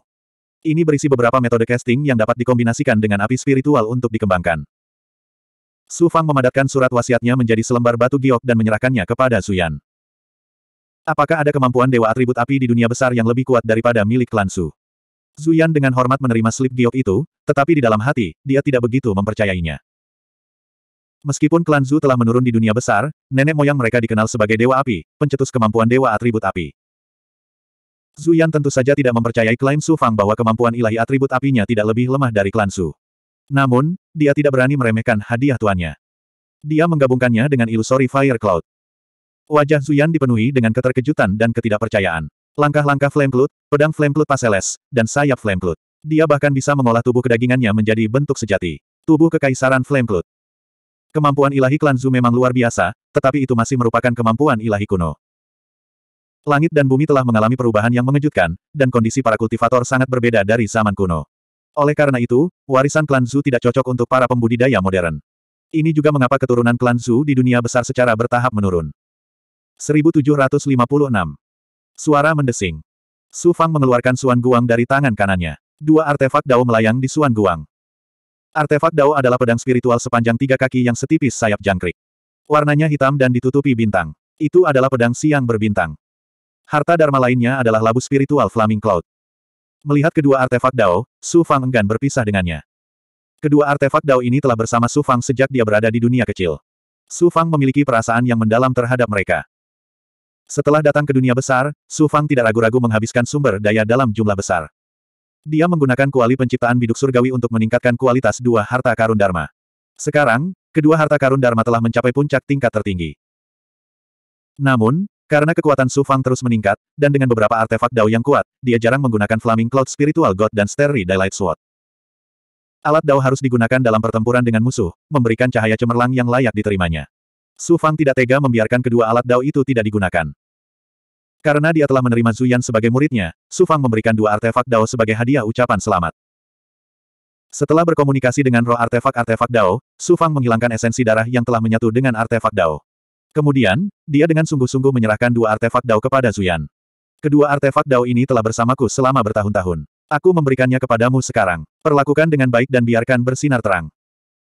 [SPEAKER 1] Ini berisi beberapa metode casting yang dapat dikombinasikan dengan api spiritual untuk dikembangkan. Su Fang memadatkan surat wasiatnya menjadi selembar batu giok dan menyerahkannya kepada Suyan. Apakah ada kemampuan Dewa Atribut Api di dunia besar yang lebih kuat daripada milik klan Su? Zuyan dengan hormat menerima slip giok itu, tetapi di dalam hati, dia tidak begitu mempercayainya. Meskipun klan Zhu telah menurun di dunia besar, nenek moyang mereka dikenal sebagai Dewa Api, pencetus kemampuan Dewa Atribut Api. Zuyan tentu saja tidak mempercayai klaim Su Fang bahwa kemampuan ilahi atribut apinya tidak lebih lemah dari klan Su. Namun, dia tidak berani meremehkan hadiah tuannya. Dia menggabungkannya dengan ilusori Fire Cloud. Wajah Zuyan dipenuhi dengan keterkejutan dan ketidakpercayaan. Langkah-langkah flame flute, pedang flame flute paseles, dan sayap flame flute. Dia bahkan bisa mengolah tubuh kedagingannya menjadi bentuk sejati. Tubuh kekaisaran flame flute. Kemampuan ilahi klan Zu memang luar biasa, tetapi itu masih merupakan kemampuan ilahi kuno. Langit dan bumi telah mengalami perubahan yang mengejutkan, dan kondisi para kultivator sangat berbeda dari zaman kuno. Oleh karena itu, warisan klan Zu tidak cocok untuk para pembudidaya modern. Ini juga mengapa keturunan klan Zu di dunia besar secara bertahap menurun. 1756. Suara mendesing. Su Fang mengeluarkan Suan Guang dari tangan kanannya. Dua artefak dao melayang di Suan Guang. Artefak dao adalah pedang spiritual sepanjang tiga kaki yang setipis sayap jangkrik. Warnanya hitam dan ditutupi bintang. Itu adalah pedang siang berbintang. Harta dharma lainnya adalah labu spiritual Flaming Cloud. Melihat kedua artefak dao, Su Fang enggan berpisah dengannya. Kedua artefak dao ini telah bersama Su Fang sejak dia berada di dunia kecil. Su Fang memiliki perasaan yang mendalam terhadap mereka. Setelah datang ke dunia besar, Su Fang tidak ragu-ragu menghabiskan sumber daya dalam jumlah besar. Dia menggunakan kuali penciptaan biduk surgawi untuk meningkatkan kualitas dua harta karun Dharma. Sekarang, kedua harta karun Dharma telah mencapai puncak tingkat tertinggi. Namun, karena kekuatan Su Fang terus meningkat, dan dengan beberapa artefak Dao yang kuat, dia jarang menggunakan Flaming Cloud Spiritual God dan Starry Daylight Sword. Alat Dao harus digunakan dalam pertempuran dengan musuh, memberikan cahaya cemerlang yang layak diterimanya. Su Fang tidak tega membiarkan kedua alat Dao itu tidak digunakan. Karena dia telah menerima Zuyan sebagai muridnya, Su Fang memberikan dua artefak Dao sebagai hadiah ucapan selamat. Setelah berkomunikasi dengan roh artefak-artefak Dao, Su Fang menghilangkan esensi darah yang telah menyatu dengan artefak Dao. Kemudian, dia dengan sungguh-sungguh menyerahkan dua artefak Dao kepada Zuyan. Kedua artefak Dao ini telah bersamaku selama bertahun-tahun. Aku memberikannya kepadamu sekarang. Perlakukan dengan baik dan biarkan bersinar terang.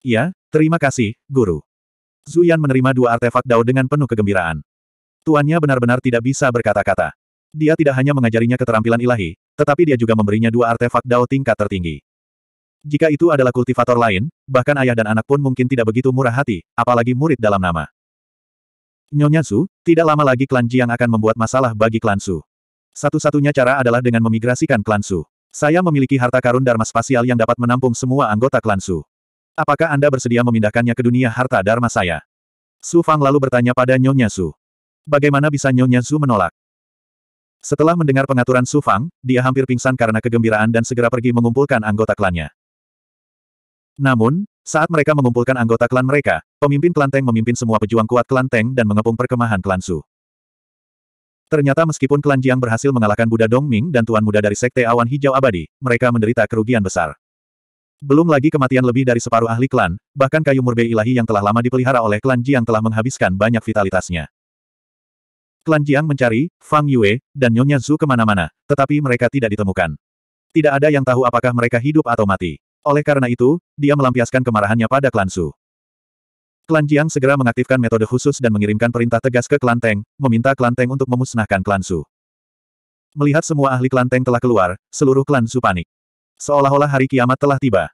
[SPEAKER 1] Iya, terima kasih, Guru. Zuyan menerima dua artefak Dao dengan penuh kegembiraan. Tuannya benar-benar tidak bisa berkata-kata. Dia tidak hanya mengajarinya keterampilan ilahi, tetapi dia juga memberinya dua artefak Dao tingkat tertinggi. Jika itu adalah kultivator lain, bahkan ayah dan anak pun mungkin tidak begitu murah hati, apalagi murid dalam nama. Nyonya Su, tidak lama lagi klan Jiang akan membuat masalah bagi klan Su. Satu-satunya cara adalah dengan memigrasikan klan Su. Saya memiliki harta karun Dharma Spasial yang dapat menampung semua anggota klan Su. Apakah Anda bersedia memindahkannya ke dunia harta Dharma saya? Su Fang lalu bertanya pada Nyonya Su. Bagaimana bisa Nyonya Zhu menolak? Setelah mendengar pengaturan Su Fang, dia hampir pingsan karena kegembiraan dan segera pergi mengumpulkan anggota klannya. Namun, saat mereka mengumpulkan anggota klan mereka, pemimpin klan memimpin semua pejuang kuat klan dan mengepung perkemahan klan Su. Ternyata meskipun klan Jiang berhasil mengalahkan Buddha Dongming dan Tuan Muda dari Sekte Awan Hijau Abadi, mereka menderita kerugian besar. Belum lagi kematian lebih dari separuh ahli klan, bahkan kayu murbe ilahi yang telah lama dipelihara oleh klan Jiang telah menghabiskan banyak vitalitasnya. Klan Jiang mencari, Fang Yue, dan Nyonya Zhu kemana-mana, tetapi mereka tidak ditemukan. Tidak ada yang tahu apakah mereka hidup atau mati. Oleh karena itu, dia melampiaskan kemarahannya pada klan Su. Klan Jiang segera mengaktifkan metode khusus dan mengirimkan perintah tegas ke klan Teng, meminta klan Teng untuk memusnahkan klan Su. Melihat semua ahli klan Teng telah keluar, seluruh klan Su panik. Seolah-olah hari kiamat telah tiba.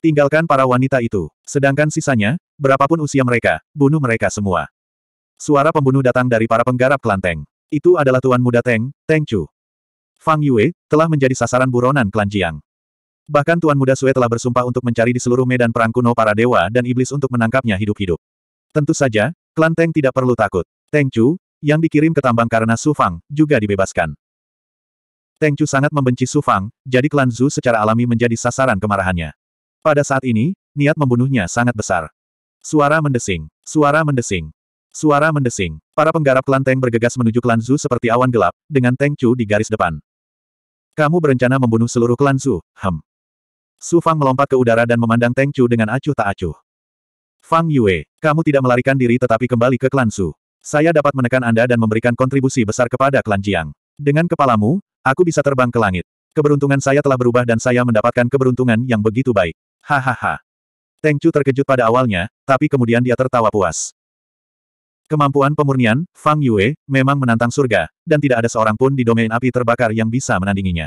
[SPEAKER 1] Tinggalkan para wanita itu. Sedangkan sisanya, berapapun usia mereka, bunuh mereka semua. Suara pembunuh datang dari para penggarap klan Teng. Itu adalah tuan muda Teng, Teng Chu. Fang Yue, telah menjadi sasaran buronan klan Jiang. Bahkan tuan muda Sue telah bersumpah untuk mencari di seluruh medan perang kuno para dewa dan iblis untuk menangkapnya hidup-hidup. Tentu saja, klan Teng tidak perlu takut. Teng Chu, yang dikirim ke tambang karena Su Fang, juga dibebaskan. Teng Chu sangat membenci Su Fang, jadi klan Zhu secara alami menjadi sasaran kemarahannya. Pada saat ini, niat membunuhnya sangat besar. Suara mendesing, suara mendesing. Suara mendesing. Para penggarap klan Teng bergegas menuju klan Zhu seperti awan gelap, dengan Teng Chu di garis depan. Kamu berencana membunuh seluruh klan Zhu, hem. Su Fang melompat ke udara dan memandang Teng Chu dengan acuh tak acuh. Fang Yue, kamu tidak melarikan diri tetapi kembali ke klan Zhu. Saya dapat menekan Anda dan memberikan kontribusi besar kepada klan Jiang. Dengan kepalamu, aku bisa terbang ke langit. Keberuntungan saya telah berubah dan saya mendapatkan keberuntungan yang begitu baik. Hahaha. Teng Chu terkejut pada awalnya, tapi kemudian dia tertawa puas. Kemampuan pemurnian, Fang Yue, memang menantang surga, dan tidak ada seorang pun di domain api terbakar yang bisa menandinginya.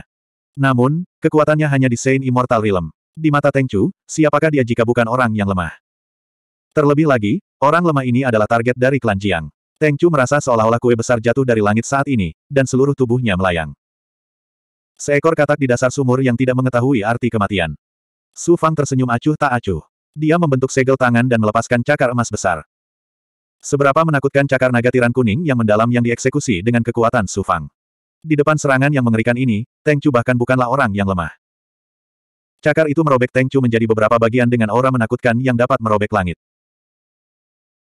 [SPEAKER 1] Namun, kekuatannya hanya di Saint Immortal Realm. Di mata Teng Chu, siapakah dia jika bukan orang yang lemah? Terlebih lagi, orang lemah ini adalah target dari klan Jiang. Teng Chu merasa seolah-olah kue besar jatuh dari langit saat ini, dan seluruh tubuhnya melayang. Seekor katak di dasar sumur yang tidak mengetahui arti kematian. Su Fang tersenyum acuh tak acuh. Dia membentuk segel tangan dan melepaskan cakar emas besar. Seberapa menakutkan cakar naga tiran kuning yang mendalam yang dieksekusi dengan kekuatan Sufang. Di depan serangan yang mengerikan ini, Teng Chu bahkan bukanlah orang yang lemah. Cakar itu merobek Teng Chu menjadi beberapa bagian dengan aura menakutkan yang dapat merobek langit.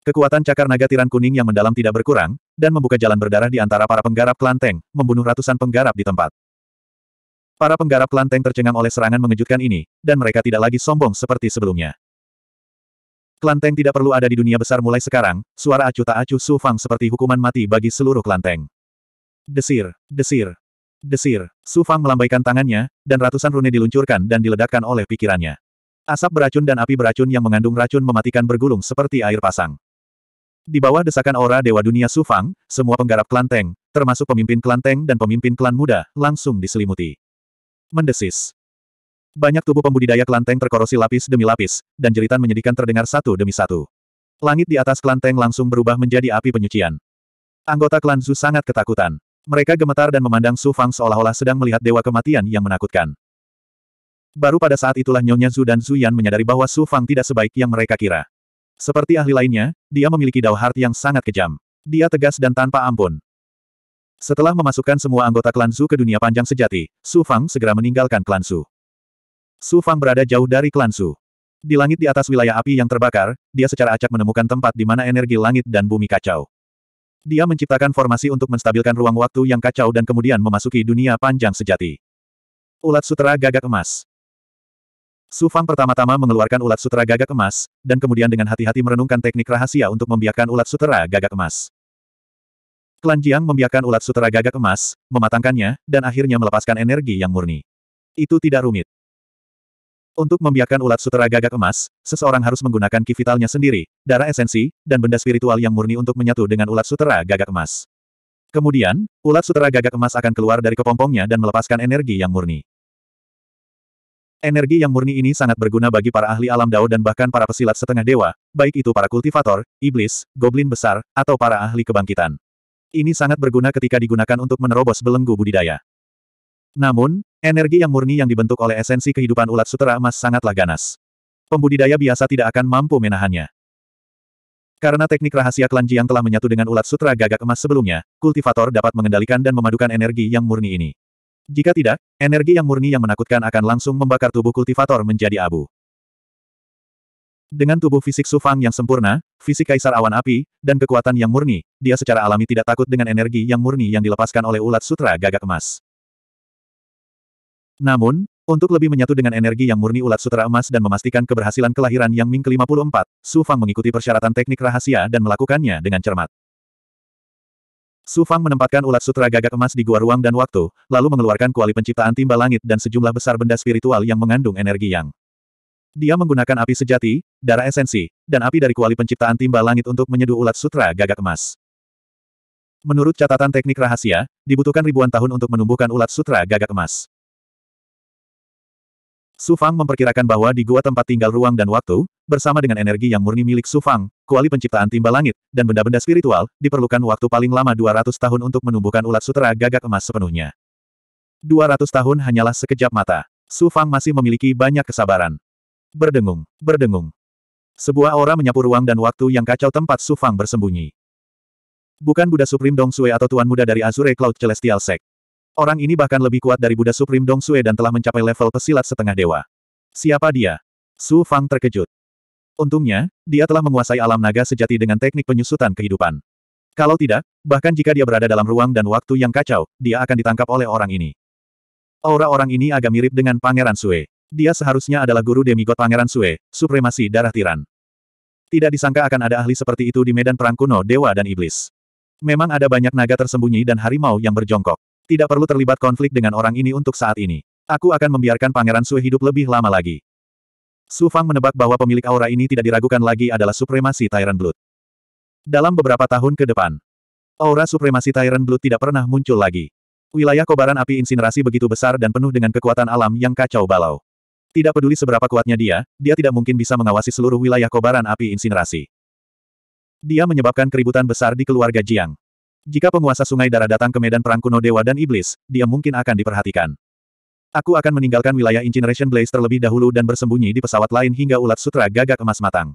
[SPEAKER 1] Kekuatan cakar naga tiran kuning yang mendalam tidak berkurang, dan membuka jalan berdarah di antara para penggarap klan Teng, membunuh ratusan penggarap di tempat. Para penggarap klan Teng tercengang oleh serangan mengejutkan ini, dan mereka tidak lagi sombong seperti sebelumnya. Klanteng tidak perlu ada di dunia besar mulai sekarang, suara acu tak acuh Su Fang seperti hukuman mati bagi seluruh klanteng. Desir, desir, desir. Su Fang melambaikan tangannya, dan ratusan rune diluncurkan dan diledakkan oleh pikirannya. Asap beracun dan api beracun yang mengandung racun mematikan bergulung seperti air pasang. Di bawah desakan aura Dewa Dunia Su Fang, semua penggarap klanteng, termasuk pemimpin klanteng dan pemimpin klan muda, langsung diselimuti. Mendesis. Banyak tubuh pembudidaya kelanteng terkorosi lapis demi lapis, dan jeritan menyedihkan terdengar satu demi satu. Langit di atas kelanteng langsung berubah menjadi api penyucian. Anggota klan Zhu sangat ketakutan. Mereka gemetar dan memandang Su Fang seolah-olah sedang melihat dewa kematian yang menakutkan. Baru pada saat itulah Nyonya Zhu dan Zhu Yan menyadari bahwa Su Fang tidak sebaik yang mereka kira. Seperti ahli lainnya, dia memiliki Dao Heart yang sangat kejam. Dia tegas dan tanpa ampun. Setelah memasukkan semua anggota klan Zhu ke dunia panjang sejati, Su Fang segera meninggalkan klan Zhu. Su Fang berada jauh dari klan Su. Di langit di atas wilayah api yang terbakar, dia secara acak menemukan tempat di mana energi langit dan bumi kacau. Dia menciptakan formasi untuk menstabilkan ruang waktu yang kacau dan kemudian memasuki dunia panjang sejati. Ulat Sutera Gagak Emas Su Fang pertama-tama mengeluarkan ulat sutera gagak emas, dan kemudian dengan hati-hati merenungkan teknik rahasia untuk membiarkan ulat sutera gagak emas. Klan Jiang membiarkan ulat sutera gagak emas, mematangkannya, dan akhirnya melepaskan energi yang murni. Itu tidak rumit. Untuk membiarkan ulat sutera gagak emas, seseorang harus menggunakan ki vitalnya sendiri, darah esensi, dan benda spiritual yang murni untuk menyatu dengan ulat sutera gagak emas. Kemudian, ulat sutera gagak emas akan keluar dari kepompongnya dan melepaskan energi yang murni. Energi yang murni ini sangat berguna bagi para ahli alam dao dan bahkan para pesilat setengah dewa, baik itu para kultivator, iblis, goblin besar, atau para ahli kebangkitan. Ini sangat berguna ketika digunakan untuk menerobos belenggu budidaya. Namun, Energi yang murni yang dibentuk oleh esensi kehidupan ulat sutera emas sangatlah ganas. Pembudidaya biasa tidak akan mampu menahannya. Karena teknik rahasia klan yang telah menyatu dengan ulat sutra gagak emas sebelumnya, kultivator dapat mengendalikan dan memadukan energi yang murni ini. Jika tidak, energi yang murni yang menakutkan akan langsung membakar tubuh kultivator menjadi abu. Dengan tubuh fisik Sufang yang sempurna, fisik Kaisar Awan Api, dan kekuatan yang murni, dia secara alami tidak takut dengan energi yang murni yang dilepaskan oleh ulat sutra gagak emas. Namun, untuk lebih menyatu dengan energi yang murni ulat sutra emas dan memastikan keberhasilan kelahiran Yang Ming ke-54, Su Fang mengikuti persyaratan teknik rahasia dan melakukannya dengan cermat. Su Fang menempatkan ulat sutra gagak emas di gua ruang dan waktu, lalu mengeluarkan kuali penciptaan timba langit dan sejumlah besar benda spiritual yang mengandung energi yang. Dia menggunakan api sejati, darah esensi, dan api dari kuali penciptaan timba langit untuk menyeduh ulat sutra gagak emas. Menurut catatan teknik rahasia, dibutuhkan ribuan tahun untuk menumbuhkan ulat sutra gagak emas. Su Fang memperkirakan bahwa di gua tempat tinggal ruang dan waktu, bersama dengan energi yang murni milik Su Fang, kuali penciptaan timba langit, dan benda-benda spiritual, diperlukan waktu paling lama 200 tahun untuk menumbuhkan ulat sutera gagak emas sepenuhnya. 200 tahun hanyalah sekejap mata. Su Fang masih memiliki banyak kesabaran. Berdengung, berdengung. Sebuah aura menyapu ruang dan waktu yang kacau tempat Su Fang bersembunyi. Bukan Buddha Supreme Dong Sue atau Tuan Muda dari Azure Cloud Celestial Sect. Orang ini bahkan lebih kuat dari Buddha Supreme Dong Sue dan telah mencapai level pesilat setengah dewa. Siapa dia? Su Fang terkejut. Untungnya, dia telah menguasai alam naga sejati dengan teknik penyusutan kehidupan. Kalau tidak, bahkan jika dia berada dalam ruang dan waktu yang kacau, dia akan ditangkap oleh orang ini. Aura orang ini agak mirip dengan Pangeran Sue. Dia seharusnya adalah guru demigod Pangeran Sue, supremasi darah tiran. Tidak disangka akan ada ahli seperti itu di medan perang kuno dewa dan iblis. Memang ada banyak naga tersembunyi dan harimau yang berjongkok. Tidak perlu terlibat konflik dengan orang ini untuk saat ini. Aku akan membiarkan Pangeran Sue hidup lebih lama lagi. Su Fang menebak bahwa pemilik aura ini tidak diragukan lagi adalah supremasi Tyrant Blood. Dalam beberapa tahun ke depan, aura supremasi Tyrant Blood tidak pernah muncul lagi. Wilayah kobaran api insinerasi begitu besar dan penuh dengan kekuatan alam yang kacau balau. Tidak peduli seberapa kuatnya dia, dia tidak mungkin bisa mengawasi seluruh wilayah kobaran api insinerasi. Dia menyebabkan keributan besar di keluarga Jiang. Jika penguasa sungai darah datang ke medan perang kuno dewa dan iblis, dia mungkin akan diperhatikan. Aku akan meninggalkan wilayah Incineration Blaze terlebih dahulu dan bersembunyi di pesawat lain hingga ulat sutra gagak emas matang.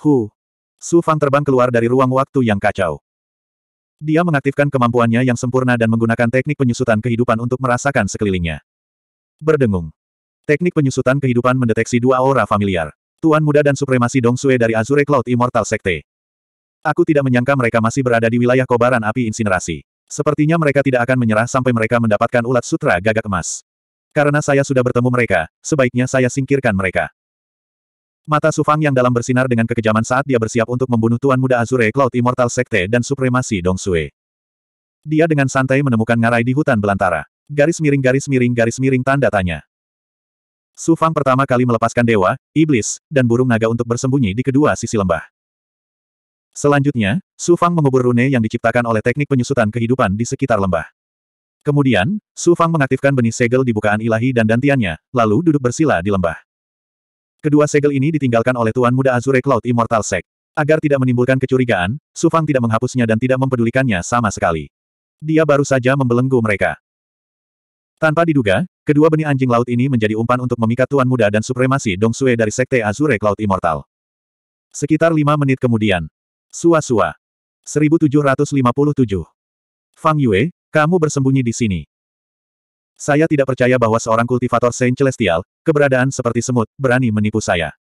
[SPEAKER 1] Hu. Su Fang terbang keluar dari ruang waktu yang kacau. Dia mengaktifkan kemampuannya yang sempurna dan menggunakan teknik penyusutan kehidupan untuk merasakan sekelilingnya. Berdengung. Teknik penyusutan kehidupan mendeteksi dua aura familiar. Tuan muda dan supremasi Dong Sue dari Azure Cloud Immortal Sekte. Aku tidak menyangka mereka masih berada di wilayah kobaran api insinerasi. Sepertinya mereka tidak akan menyerah sampai mereka mendapatkan ulat sutra gagak emas. Karena saya sudah bertemu mereka, sebaiknya saya singkirkan mereka. Mata Sufang yang dalam bersinar dengan kekejaman saat dia bersiap untuk membunuh Tuan Muda Azure Cloud Immortal Sekte dan Supremasi Dong Sue. Dia dengan santai menemukan ngarai di hutan belantara. Garis miring garis miring garis miring tanda tanya. Sufang pertama kali melepaskan dewa, iblis, dan burung naga untuk bersembunyi di kedua sisi lembah. Selanjutnya, Su Fang mengubur rune yang diciptakan oleh teknik penyusutan kehidupan di sekitar lembah. Kemudian, Su Fang mengaktifkan benih segel di bukaan ilahi dan dantiannya, lalu duduk bersila di lembah. Kedua segel ini ditinggalkan oleh Tuan Muda Azure Cloud Immortal Sect. Agar tidak menimbulkan kecurigaan, Su Fang tidak menghapusnya dan tidak mempedulikannya sama sekali. Dia baru saja membelenggu mereka. Tanpa diduga, kedua benih anjing laut ini menjadi umpan untuk memikat Tuan Muda dan supremasi Dong Sue dari Sekte Azure Cloud Immortal. Sekitar lima menit kemudian, Sua-sua. 1757. Fang Yue, kamu bersembunyi di sini. Saya tidak percaya bahwa seorang kultivator Saint Celestial, keberadaan seperti semut, berani menipu saya.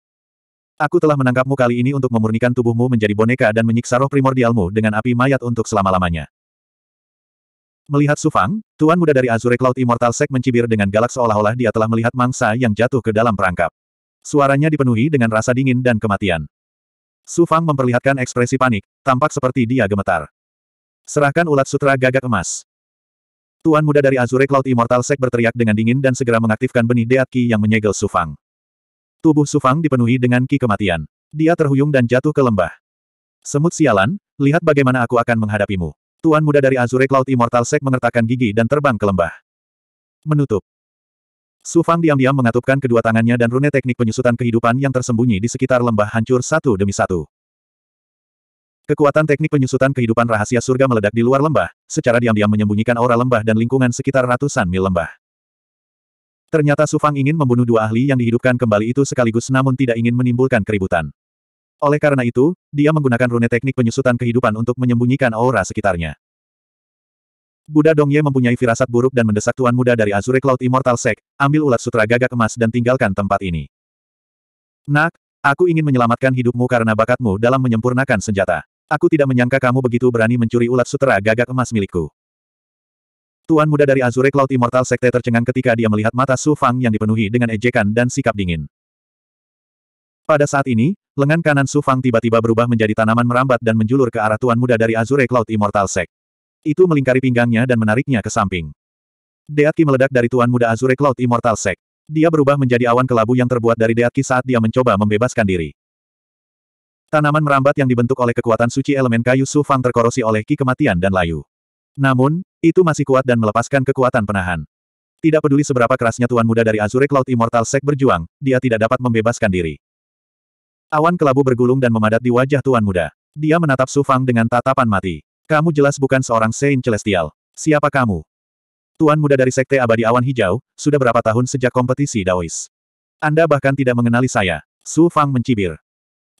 [SPEAKER 1] Aku telah menangkapmu kali ini untuk memurnikan tubuhmu menjadi boneka dan menyiksa roh primordialmu dengan api mayat untuk selama-lamanya. Melihat Sufang, tuan muda dari Azure Cloud Immortal Sek mencibir dengan galak seolah-olah dia telah melihat mangsa yang jatuh ke dalam perangkap. Suaranya dipenuhi dengan rasa dingin dan kematian. Su Fang memperlihatkan ekspresi panik, tampak seperti dia gemetar. Serahkan ulat sutra gagak emas. Tuan muda dari Azure Cloud Immortal Sek berteriak dengan dingin dan segera mengaktifkan benih Deat Ki yang menyegel Su Fang. Tubuh Su Fang dipenuhi dengan ki kematian. Dia terhuyung dan jatuh ke lembah. Semut sialan, lihat bagaimana aku akan menghadapimu. Tuan muda dari Azure Cloud Immortal Sek mengertakkan gigi dan terbang ke lembah. Menutup. Su Fang diam-diam mengatupkan kedua tangannya dan rune teknik penyusutan kehidupan yang tersembunyi di sekitar lembah hancur satu demi satu. Kekuatan teknik penyusutan kehidupan rahasia surga meledak di luar lembah, secara diam-diam menyembunyikan aura lembah dan lingkungan sekitar ratusan mil lembah. Ternyata Su Fang ingin membunuh dua ahli yang dihidupkan kembali itu sekaligus namun tidak ingin menimbulkan keributan. Oleh karena itu, dia menggunakan rune teknik penyusutan kehidupan untuk menyembunyikan aura sekitarnya. Buddha Dongye mempunyai firasat buruk dan mendesak tuan muda dari Azure Cloud Immortal Sect, ambil ulat sutra gagak emas dan tinggalkan tempat ini. Nak, aku ingin menyelamatkan hidupmu karena bakatmu dalam menyempurnakan senjata. Aku tidak menyangka kamu begitu berani mencuri ulat sutra gagak emas milikku. Tuan muda dari Azure Cloud Immortal Sekte tercengang ketika dia melihat mata Su Fang yang dipenuhi dengan ejekan dan sikap dingin. Pada saat ini, lengan kanan Su Fang tiba-tiba berubah menjadi tanaman merambat dan menjulur ke arah tuan muda dari Azure Cloud Immortal Sect. Itu melingkari pinggangnya dan menariknya ke samping. Deatki meledak dari Tuan Muda Azure Cloud Immortal Sect. Dia berubah menjadi awan kelabu yang terbuat dari Deatki saat dia mencoba membebaskan diri. Tanaman merambat yang dibentuk oleh kekuatan suci elemen kayu sufang terkorosi oleh ki kematian dan layu. Namun, itu masih kuat dan melepaskan kekuatan penahan. Tidak peduli seberapa kerasnya Tuan Muda dari Azure Cloud Immortal Sect berjuang, dia tidak dapat membebaskan diri. Awan kelabu bergulung dan memadat di wajah Tuan Muda. Dia menatap Sufang dengan tatapan mati. Kamu jelas bukan seorang Saint Celestial. Siapa kamu? Tuan muda dari Sekte Abadi Awan Hijau, sudah berapa tahun sejak kompetisi Daois? Anda bahkan tidak mengenali saya. Su Fang mencibir.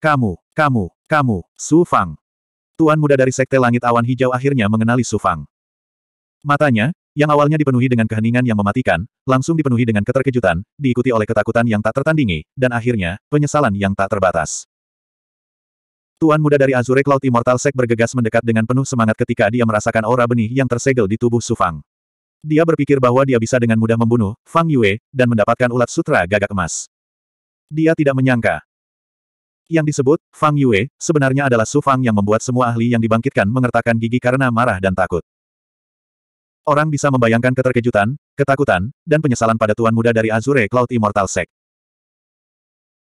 [SPEAKER 1] Kamu, kamu, kamu, Su Fang. Tuan muda dari Sekte Langit Awan Hijau akhirnya mengenali Su Fang. Matanya, yang awalnya dipenuhi dengan keheningan yang mematikan, langsung dipenuhi dengan keterkejutan, diikuti oleh ketakutan yang tak tertandingi, dan akhirnya, penyesalan yang tak terbatas. Tuan muda dari Azure Cloud Immortal Sek bergegas mendekat dengan penuh semangat ketika dia merasakan aura benih yang tersegel di tubuh Su Fang. Dia berpikir bahwa dia bisa dengan mudah membunuh Fang Yue dan mendapatkan ulat sutra gagak emas. Dia tidak menyangka. Yang disebut Fang Yue sebenarnya adalah Su Fang yang membuat semua ahli yang dibangkitkan mengertakkan gigi karena marah dan takut. Orang bisa membayangkan keterkejutan, ketakutan, dan penyesalan pada tuan muda dari Azure Cloud Immortal Sect.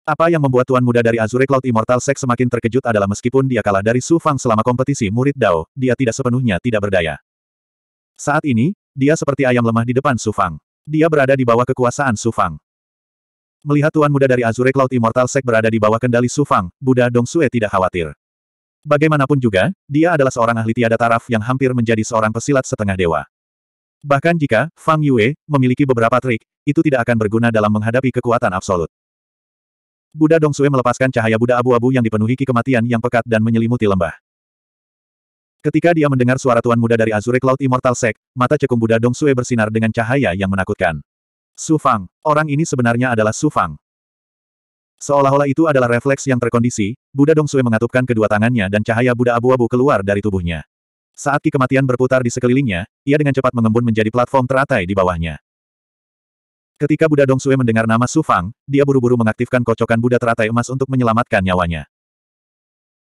[SPEAKER 1] Apa yang membuat Tuan Muda dari Azure Cloud Immortal Sex semakin terkejut adalah meskipun dia kalah dari Su Fang selama kompetisi murid Dao, dia tidak sepenuhnya tidak berdaya. Saat ini, dia seperti ayam lemah di depan Su Fang. Dia berada di bawah kekuasaan Su Fang. Melihat Tuan Muda dari Azure Cloud Immortal Sek berada di bawah kendali Su Fang, Buddha Dong Sue tidak khawatir. Bagaimanapun juga, dia adalah seorang ahli tiada taraf yang hampir menjadi seorang pesilat setengah dewa. Bahkan jika Fang Yue memiliki beberapa trik, itu tidak akan berguna dalam menghadapi kekuatan absolut. Buddha Dongsue melepaskan cahaya Buddha abu-abu yang dipenuhi ki kematian yang pekat dan menyelimuti lembah. Ketika dia mendengar suara tuan muda dari Azure Cloud Immortal Sect, mata cekung Buddha Dongsue bersinar dengan cahaya yang menakutkan. Su Fang, orang ini sebenarnya adalah Su Fang. Seolah-olah itu adalah refleks yang terkondisi, Buddha Dongsue mengatupkan kedua tangannya dan cahaya Buddha abu-abu keluar dari tubuhnya. Saat ki kematian berputar di sekelilingnya, ia dengan cepat mengembun menjadi platform teratai di bawahnya. Ketika Buddha Dongsue mendengar nama Su Fang, dia buru-buru mengaktifkan kocokan Buddha teratai emas untuk menyelamatkan nyawanya.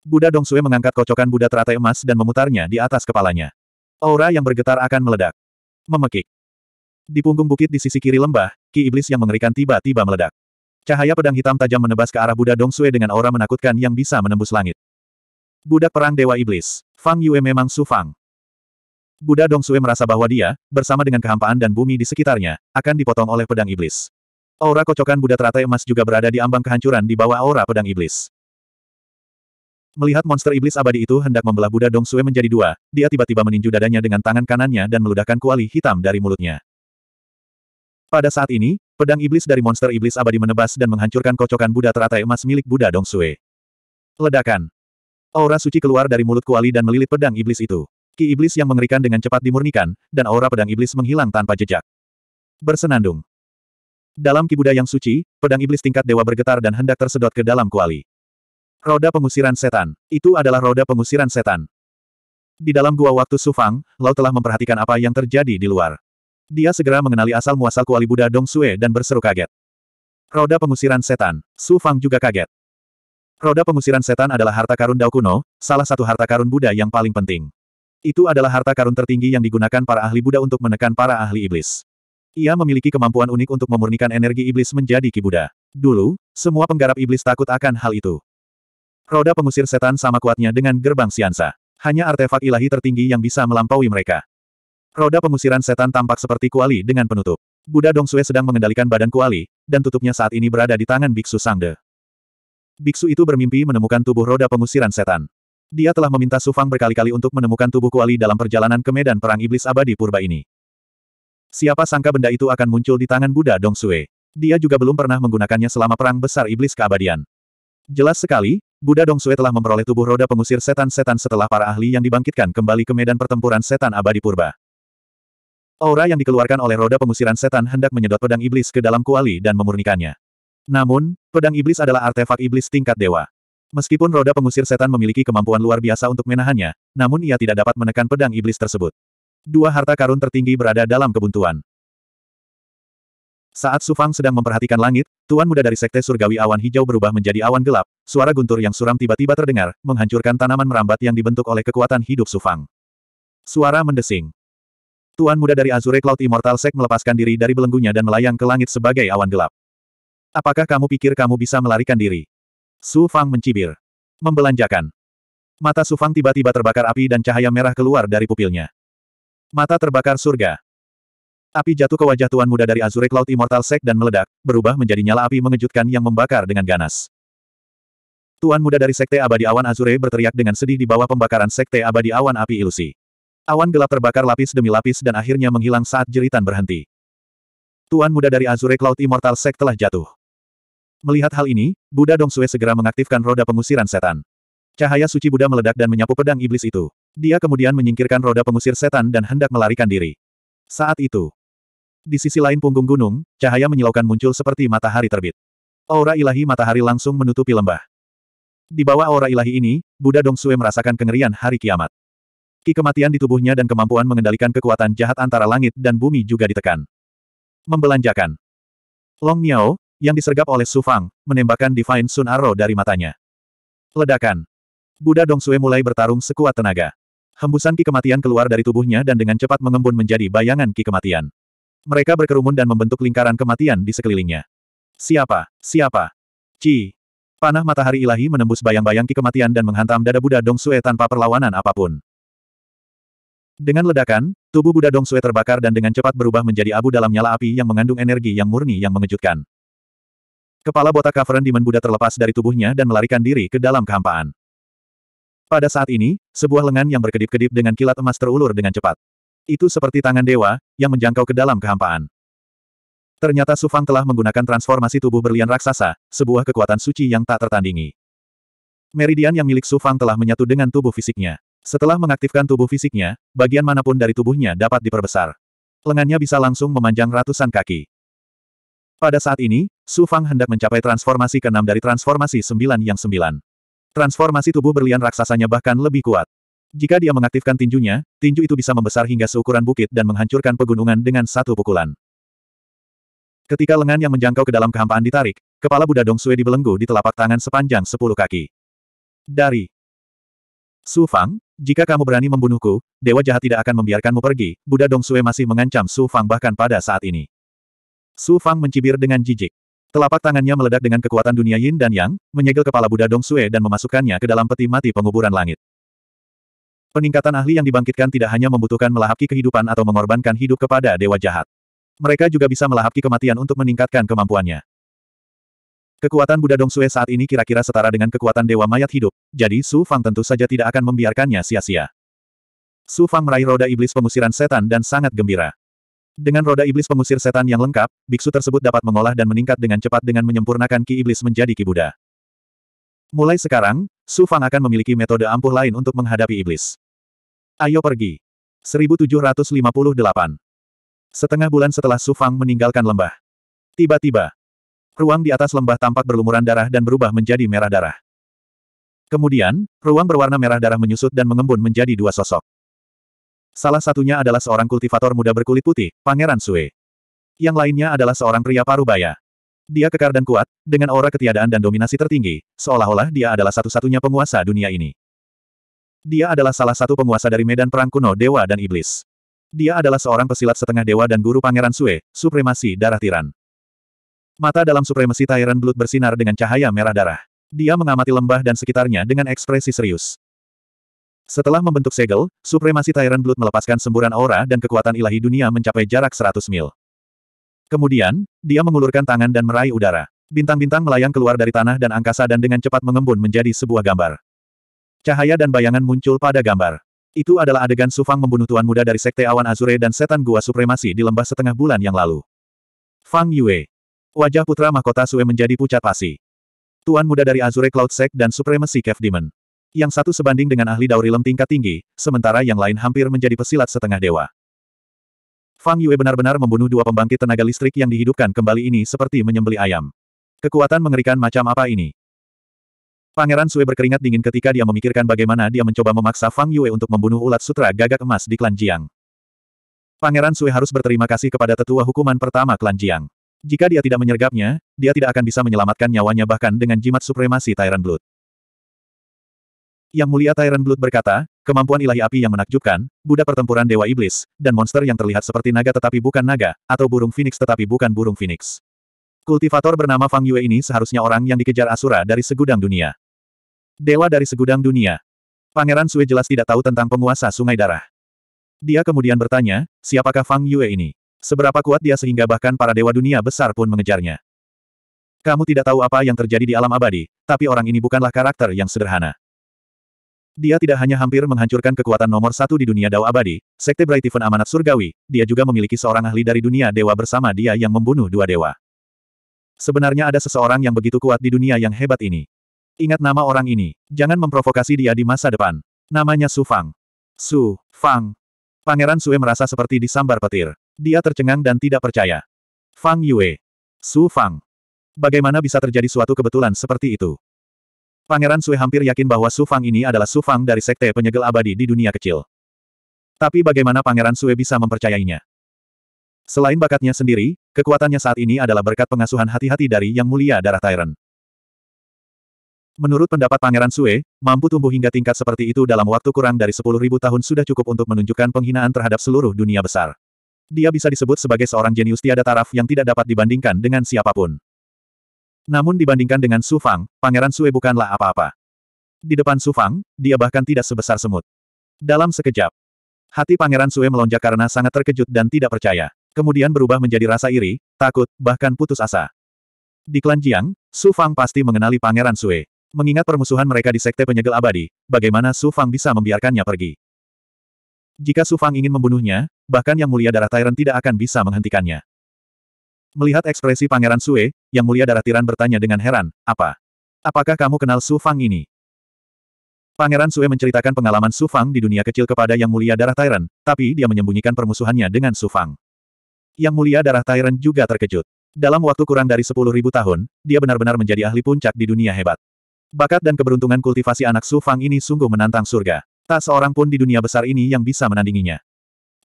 [SPEAKER 1] Buddha Dongsue mengangkat kocokan Buddha teratai emas dan memutarnya di atas kepalanya. Aura yang bergetar akan meledak. Memekik. Di punggung bukit di sisi kiri lembah, ki iblis yang mengerikan tiba-tiba meledak. Cahaya pedang hitam tajam menebas ke arah Buddha Dongsue dengan aura menakutkan yang bisa menembus langit. Budak perang Dewa Iblis. Fang Yue memang Su Fang. Buddha Dong Sue merasa bahwa dia, bersama dengan kehampaan dan bumi di sekitarnya, akan dipotong oleh pedang iblis. Aura kocokan Buddha teratai emas juga berada di ambang kehancuran di bawah aura pedang iblis. Melihat monster iblis abadi itu hendak membelah Buddha Dong Sue menjadi dua, dia tiba-tiba meninju dadanya dengan tangan kanannya dan meludahkan kuali hitam dari mulutnya. Pada saat ini, pedang iblis dari monster iblis abadi menebas dan menghancurkan kocokan Buddha teratai emas milik Buddha Dong Sue. Ledakan. Aura suci keluar dari mulut kuali dan melilit pedang iblis itu. Ki iblis yang mengerikan dengan cepat dimurnikan, dan aura pedang iblis menghilang tanpa jejak. Bersenandung. Dalam kibuda yang suci, pedang iblis tingkat dewa bergetar dan hendak tersedot ke dalam kuali. Roda pengusiran setan. Itu adalah roda pengusiran setan. Di dalam gua waktu Sufang, Lau telah memperhatikan apa yang terjadi di luar. Dia segera mengenali asal-muasal kuali Buddha Dong Sue dan berseru kaget. Roda pengusiran setan. Sufang juga kaget. Roda pengusiran setan adalah harta karun Dao kuno, salah satu harta karun Buddha yang paling penting. Itu adalah harta karun tertinggi yang digunakan para ahli Buddha untuk menekan para ahli iblis. Ia memiliki kemampuan unik untuk memurnikan energi iblis menjadi kibuda. Dulu, semua penggarap iblis takut akan hal itu. Roda pengusir setan sama kuatnya dengan gerbang siansa. Hanya artefak ilahi tertinggi yang bisa melampaui mereka. Roda pengusiran setan tampak seperti kuali dengan penutup. Buddha Dong Dongsue sedang mengendalikan badan kuali, dan tutupnya saat ini berada di tangan Biksu Sangde. Biksu itu bermimpi menemukan tubuh roda pengusiran setan. Dia telah meminta Sufang berkali-kali untuk menemukan tubuh kuali dalam perjalanan ke medan perang iblis abadi purba ini. Siapa sangka benda itu akan muncul di tangan Buddha Dong Sue. Dia juga belum pernah menggunakannya selama perang besar iblis keabadian. Jelas sekali, Buddha Dong Sue telah memperoleh tubuh roda pengusir setan-setan setelah para ahli yang dibangkitkan kembali ke medan pertempuran setan abadi purba. Aura yang dikeluarkan oleh roda pengusiran setan hendak menyedot pedang iblis ke dalam kuali dan memurnikannya. Namun, pedang iblis adalah artefak iblis tingkat dewa. Meskipun roda pengusir setan memiliki kemampuan luar biasa untuk menahannya, namun ia tidak dapat menekan pedang iblis tersebut. Dua harta karun tertinggi berada dalam kebuntuan. Saat Sufang sedang memperhatikan langit, tuan muda dari sekte surgawi awan hijau berubah menjadi awan gelap, suara guntur yang suram tiba-tiba terdengar, menghancurkan tanaman merambat yang dibentuk oleh kekuatan hidup Sufang. Suara mendesing. Tuan muda dari Azure Cloud Immortal Sek melepaskan diri dari belenggunya dan melayang ke langit sebagai awan gelap. Apakah kamu pikir kamu bisa melarikan diri? Su Fang mencibir. Membelanjakan. Mata Su Fang tiba-tiba terbakar api dan cahaya merah keluar dari pupilnya. Mata terbakar surga. Api jatuh ke wajah tuan muda dari Azure Cloud Immortal Sect dan meledak, berubah menjadi nyala api mengejutkan yang membakar dengan ganas. Tuan muda dari Sekte Abadi Awan Azure berteriak dengan sedih di bawah pembakaran Sekte Abadi Awan Api Ilusi. Awan gelap terbakar lapis demi lapis dan akhirnya menghilang saat jeritan berhenti. Tuan muda dari Azure Cloud Immortal Sect telah jatuh. Melihat hal ini, Buddha Dong Sue segera mengaktifkan roda pengusiran setan. Cahaya suci Buddha meledak dan menyapu pedang iblis itu. Dia kemudian menyingkirkan roda pengusir setan dan hendak melarikan diri. Saat itu, di sisi lain punggung gunung, cahaya menyilaukan muncul seperti matahari terbit. Aura ilahi matahari langsung menutupi lembah. Di bawah aura ilahi ini, Buddha Dong Sue merasakan kengerian hari kiamat. Ki kematian di tubuhnya dan kemampuan mengendalikan kekuatan jahat antara langit dan bumi juga ditekan. Membelanjakan. Long Miao, yang disergap oleh Su Fang, menembakkan Divine Sun Arrow dari matanya. Ledakan. Buddha Dong Sue mulai bertarung sekuat tenaga. Hembusan ki kematian keluar dari tubuhnya dan dengan cepat mengembun menjadi bayangan ki kematian. Mereka berkerumun dan membentuk lingkaran kematian di sekelilingnya. Siapa? Siapa? Ci. Panah matahari ilahi menembus bayang-bayang ki kematian dan menghantam dada Buddha Dong Sue tanpa perlawanan apapun. Dengan ledakan, tubuh Buddha Dong Sue terbakar dan dengan cepat berubah menjadi abu dalam nyala api yang mengandung energi yang murni yang mengejutkan. Kepala botak Kaveren Demon Buddha terlepas dari tubuhnya dan melarikan diri ke dalam kehampaan. Pada saat ini, sebuah lengan yang berkedip-kedip dengan kilat emas terulur dengan cepat. Itu seperti tangan dewa, yang menjangkau ke dalam kehampaan. Ternyata Sufang telah menggunakan transformasi tubuh berlian raksasa, sebuah kekuatan suci yang tak tertandingi. Meridian yang milik Sufang telah menyatu dengan tubuh fisiknya. Setelah mengaktifkan tubuh fisiknya, bagian manapun dari tubuhnya dapat diperbesar. Lengannya bisa langsung memanjang ratusan kaki. Pada saat ini, Su Fang hendak mencapai transformasi ke-6 dari transformasi 9 yang 9. Transformasi tubuh berlian raksasanya bahkan lebih kuat. Jika dia mengaktifkan tinjunya, tinju itu bisa membesar hingga seukuran bukit dan menghancurkan pegunungan dengan satu pukulan. Ketika lengan yang menjangkau ke dalam kehampaan ditarik, kepala Buddha Dong Sui dibelenggu di telapak tangan sepanjang sepuluh kaki. Dari Su Fang, jika kamu berani membunuhku, Dewa Jahat tidak akan membiarkanmu pergi, Buddha Dong Sui masih mengancam Su Fang bahkan pada saat ini. Su Fang mencibir dengan jijik. Telapak tangannya meledak dengan kekuatan dunia yin dan yang, menyegel kepala Buddha Dong Sue dan memasukkannya ke dalam peti mati penguburan langit. Peningkatan ahli yang dibangkitkan tidak hanya membutuhkan melahapki kehidupan atau mengorbankan hidup kepada dewa jahat. Mereka juga bisa melahapki kematian untuk meningkatkan kemampuannya. Kekuatan Buddha Dong Sue saat ini kira-kira setara dengan kekuatan Dewa Mayat Hidup, jadi Su Fang tentu saja tidak akan membiarkannya sia-sia. Su Fang meraih roda iblis pengusiran setan dan sangat gembira. Dengan roda iblis pengusir setan yang lengkap, biksu tersebut dapat mengolah dan meningkat dengan cepat dengan menyempurnakan ki iblis menjadi ki Buddha. Mulai sekarang, Su Fang akan memiliki metode ampuh lain untuk menghadapi iblis. Ayo pergi. 1758. Setengah bulan setelah Su Fang meninggalkan lembah. Tiba-tiba, ruang di atas lembah tampak berlumuran darah dan berubah menjadi merah darah. Kemudian, ruang berwarna merah darah menyusut dan mengembun menjadi dua sosok. Salah satunya adalah seorang kultivator muda berkulit putih, Pangeran Sue. Yang lainnya adalah seorang pria parubaya. Dia kekar dan kuat, dengan aura ketiadaan dan dominasi tertinggi, seolah-olah dia adalah satu-satunya penguasa dunia ini. Dia adalah salah satu penguasa dari medan perang kuno Dewa dan Iblis. Dia adalah seorang pesilat setengah dewa dan guru Pangeran Sue, supremasi darah tiran. Mata dalam supremasi Tyrant Blood bersinar dengan cahaya merah darah. Dia mengamati lembah dan sekitarnya dengan ekspresi serius. Setelah membentuk segel, supremasi Tyrant Blood melepaskan semburan aura dan kekuatan ilahi dunia mencapai jarak 100 mil. Kemudian, dia mengulurkan tangan dan meraih udara. Bintang-bintang melayang keluar dari tanah dan angkasa dan dengan cepat mengembun menjadi sebuah gambar. Cahaya dan bayangan muncul pada gambar. Itu adalah adegan Sufang membunuh tuan muda dari Sekte Awan Azure dan Setan Gua Supremasi di lembah setengah bulan yang lalu. Fang Yue. Wajah putra mahkota Sue menjadi pucat pasi. Tuan muda dari Azure Cloud Sect dan Supremasi Cave Demon. Yang satu sebanding dengan ahli daurilem tingkat tinggi, sementara yang lain hampir menjadi pesilat setengah dewa. Fang Yue benar-benar membunuh dua pembangkit tenaga listrik yang dihidupkan kembali ini seperti menyembeli ayam. Kekuatan mengerikan macam apa ini? Pangeran Sue berkeringat dingin ketika dia memikirkan bagaimana dia mencoba memaksa Fang Yue untuk membunuh ulat sutra gagak emas di klan Jiang. Pangeran Sue harus berterima kasih kepada tetua hukuman pertama klan Jiang. Jika dia tidak menyergapnya, dia tidak akan bisa menyelamatkan nyawanya bahkan dengan jimat supremasi Tyrant Blood. Yang mulia Tyrant Blood berkata, kemampuan ilahi api yang menakjubkan, Buddha pertempuran Dewa Iblis, dan monster yang terlihat seperti naga tetapi bukan naga, atau burung phoenix tetapi bukan burung phoenix. Kultivator bernama Fang Yue ini seharusnya orang yang dikejar Asura dari segudang dunia. Dewa dari segudang dunia. Pangeran Sue jelas tidak tahu tentang penguasa sungai darah. Dia kemudian bertanya, siapakah Fang Yue ini? Seberapa kuat dia sehingga bahkan para dewa dunia besar pun mengejarnya? Kamu tidak tahu apa yang terjadi di alam abadi, tapi orang ini bukanlah karakter yang sederhana. Dia tidak hanya hampir menghancurkan kekuatan nomor satu di dunia Dao Abadi, Sekte Even Amanat Surgawi, dia juga memiliki seorang ahli dari dunia dewa bersama dia yang membunuh dua dewa. Sebenarnya ada seseorang yang begitu kuat di dunia yang hebat ini. Ingat nama orang ini, jangan memprovokasi dia di masa depan. Namanya Su Fang. Su Fang. Pangeran Sue merasa seperti disambar petir. Dia tercengang dan tidak percaya. Fang Yue. Su Fang. Bagaimana bisa terjadi suatu kebetulan seperti itu? Pangeran Sui hampir yakin bahwa sufang ini adalah sufang dari Sekte Penyegel Abadi di dunia kecil. Tapi bagaimana Pangeran Sui bisa mempercayainya? Selain bakatnya sendiri, kekuatannya saat ini adalah berkat pengasuhan hati-hati dari Yang Mulia Darah Tyrant. Menurut pendapat Pangeran Sue, mampu tumbuh hingga tingkat seperti itu dalam waktu kurang dari 10.000 tahun sudah cukup untuk menunjukkan penghinaan terhadap seluruh dunia besar. Dia bisa disebut sebagai seorang jenius tiada taraf yang tidak dapat dibandingkan dengan siapapun. Namun dibandingkan dengan Su Fang, Pangeran Sue bukanlah apa-apa. Di depan Su Fang, dia bahkan tidak sebesar semut. Dalam sekejap, hati Pangeran Sue melonjak karena sangat terkejut dan tidak percaya. Kemudian berubah menjadi rasa iri, takut, bahkan putus asa. Di klan Jiang, Su Fang pasti mengenali Pangeran Sue. Mengingat permusuhan mereka di Sekte Penyegel Abadi, bagaimana Su Fang bisa membiarkannya pergi? Jika Su Fang ingin membunuhnya, bahkan Yang Mulia Darah Tyrant tidak akan bisa menghentikannya. Melihat ekspresi Pangeran Sue, Yang Mulia Darah Tiran bertanya dengan heran, apa? Apakah kamu kenal Su Fang ini? Pangeran Sue menceritakan pengalaman Su Fang di dunia kecil kepada Yang Mulia Darah Tyrant, tapi dia menyembunyikan permusuhannya dengan Su Fang. Yang Mulia Darah Tyrant juga terkejut. Dalam waktu kurang dari 10.000 tahun, dia benar-benar menjadi ahli puncak di dunia hebat. Bakat dan keberuntungan kultivasi anak Su Fang ini sungguh menantang surga. Tak seorang pun di dunia besar ini yang bisa menandinginya.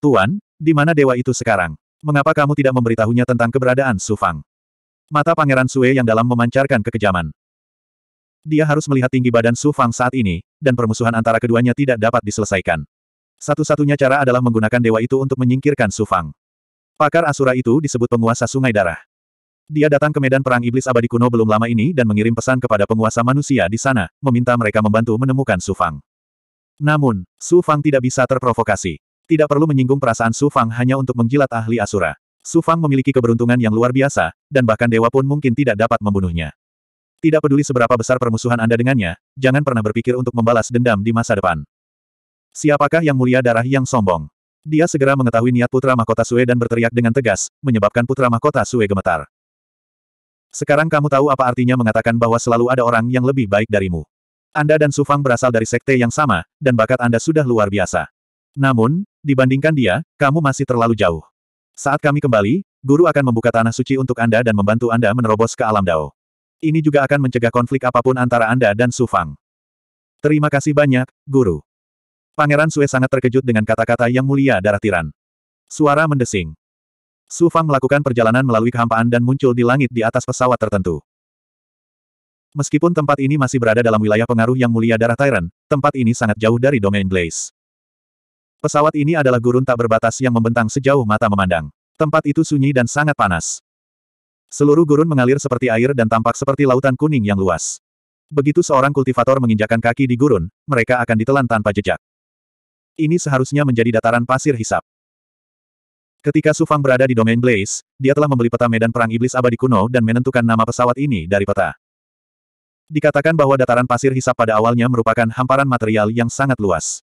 [SPEAKER 1] Tuan, di mana dewa itu sekarang? mengapa kamu tidak memberitahunya tentang keberadaan Su Fang? Mata Pangeran Sue yang dalam memancarkan kekejaman. Dia harus melihat tinggi badan Su Fang saat ini, dan permusuhan antara keduanya tidak dapat diselesaikan. Satu-satunya cara adalah menggunakan dewa itu untuk menyingkirkan Su Fang. Pakar Asura itu disebut penguasa sungai darah. Dia datang ke medan perang iblis abadi kuno belum lama ini dan mengirim pesan kepada penguasa manusia di sana, meminta mereka membantu menemukan Su Fang. Namun, Su Fang tidak bisa terprovokasi. Tidak perlu menyinggung perasaan Su Fang hanya untuk menjilat ahli Asura. Su Fang memiliki keberuntungan yang luar biasa, dan bahkan dewa pun mungkin tidak dapat membunuhnya. Tidak peduli seberapa besar permusuhan Anda dengannya, jangan pernah berpikir untuk membalas dendam di masa depan. Siapakah yang mulia darah yang sombong? Dia segera mengetahui niat putra mahkota Sue dan berteriak dengan tegas, menyebabkan putra mahkota Sue gemetar. Sekarang kamu tahu apa artinya mengatakan bahwa selalu ada orang yang lebih baik darimu. Anda dan Sufang berasal dari sekte yang sama, dan bakat Anda sudah luar biasa. Namun, dibandingkan dia, kamu masih terlalu jauh. Saat kami kembali, guru akan membuka tanah suci untuk Anda dan membantu Anda menerobos ke alam dao. Ini juga akan mencegah konflik apapun antara Anda dan Su Fang. Terima kasih banyak, guru. Pangeran Sue sangat terkejut dengan kata-kata yang mulia darah tiran. Suara mendesing. Su Fang melakukan perjalanan melalui kehampaan dan muncul di langit di atas pesawat tertentu. Meskipun tempat ini masih berada dalam wilayah pengaruh yang mulia darah Tyrant, tempat ini sangat jauh dari domain Blaze. Pesawat ini adalah gurun tak berbatas yang membentang sejauh mata memandang. Tempat itu sunyi dan sangat panas. Seluruh gurun mengalir seperti air dan tampak seperti lautan kuning yang luas. Begitu seorang kultivator menginjakan kaki di gurun, mereka akan ditelan tanpa jejak. Ini seharusnya menjadi dataran pasir hisap. Ketika Sufang berada di domain Blaze, dia telah membeli peta medan perang iblis abadi kuno dan menentukan nama pesawat ini dari peta. Dikatakan bahwa dataran pasir hisap pada awalnya merupakan hamparan material yang sangat luas.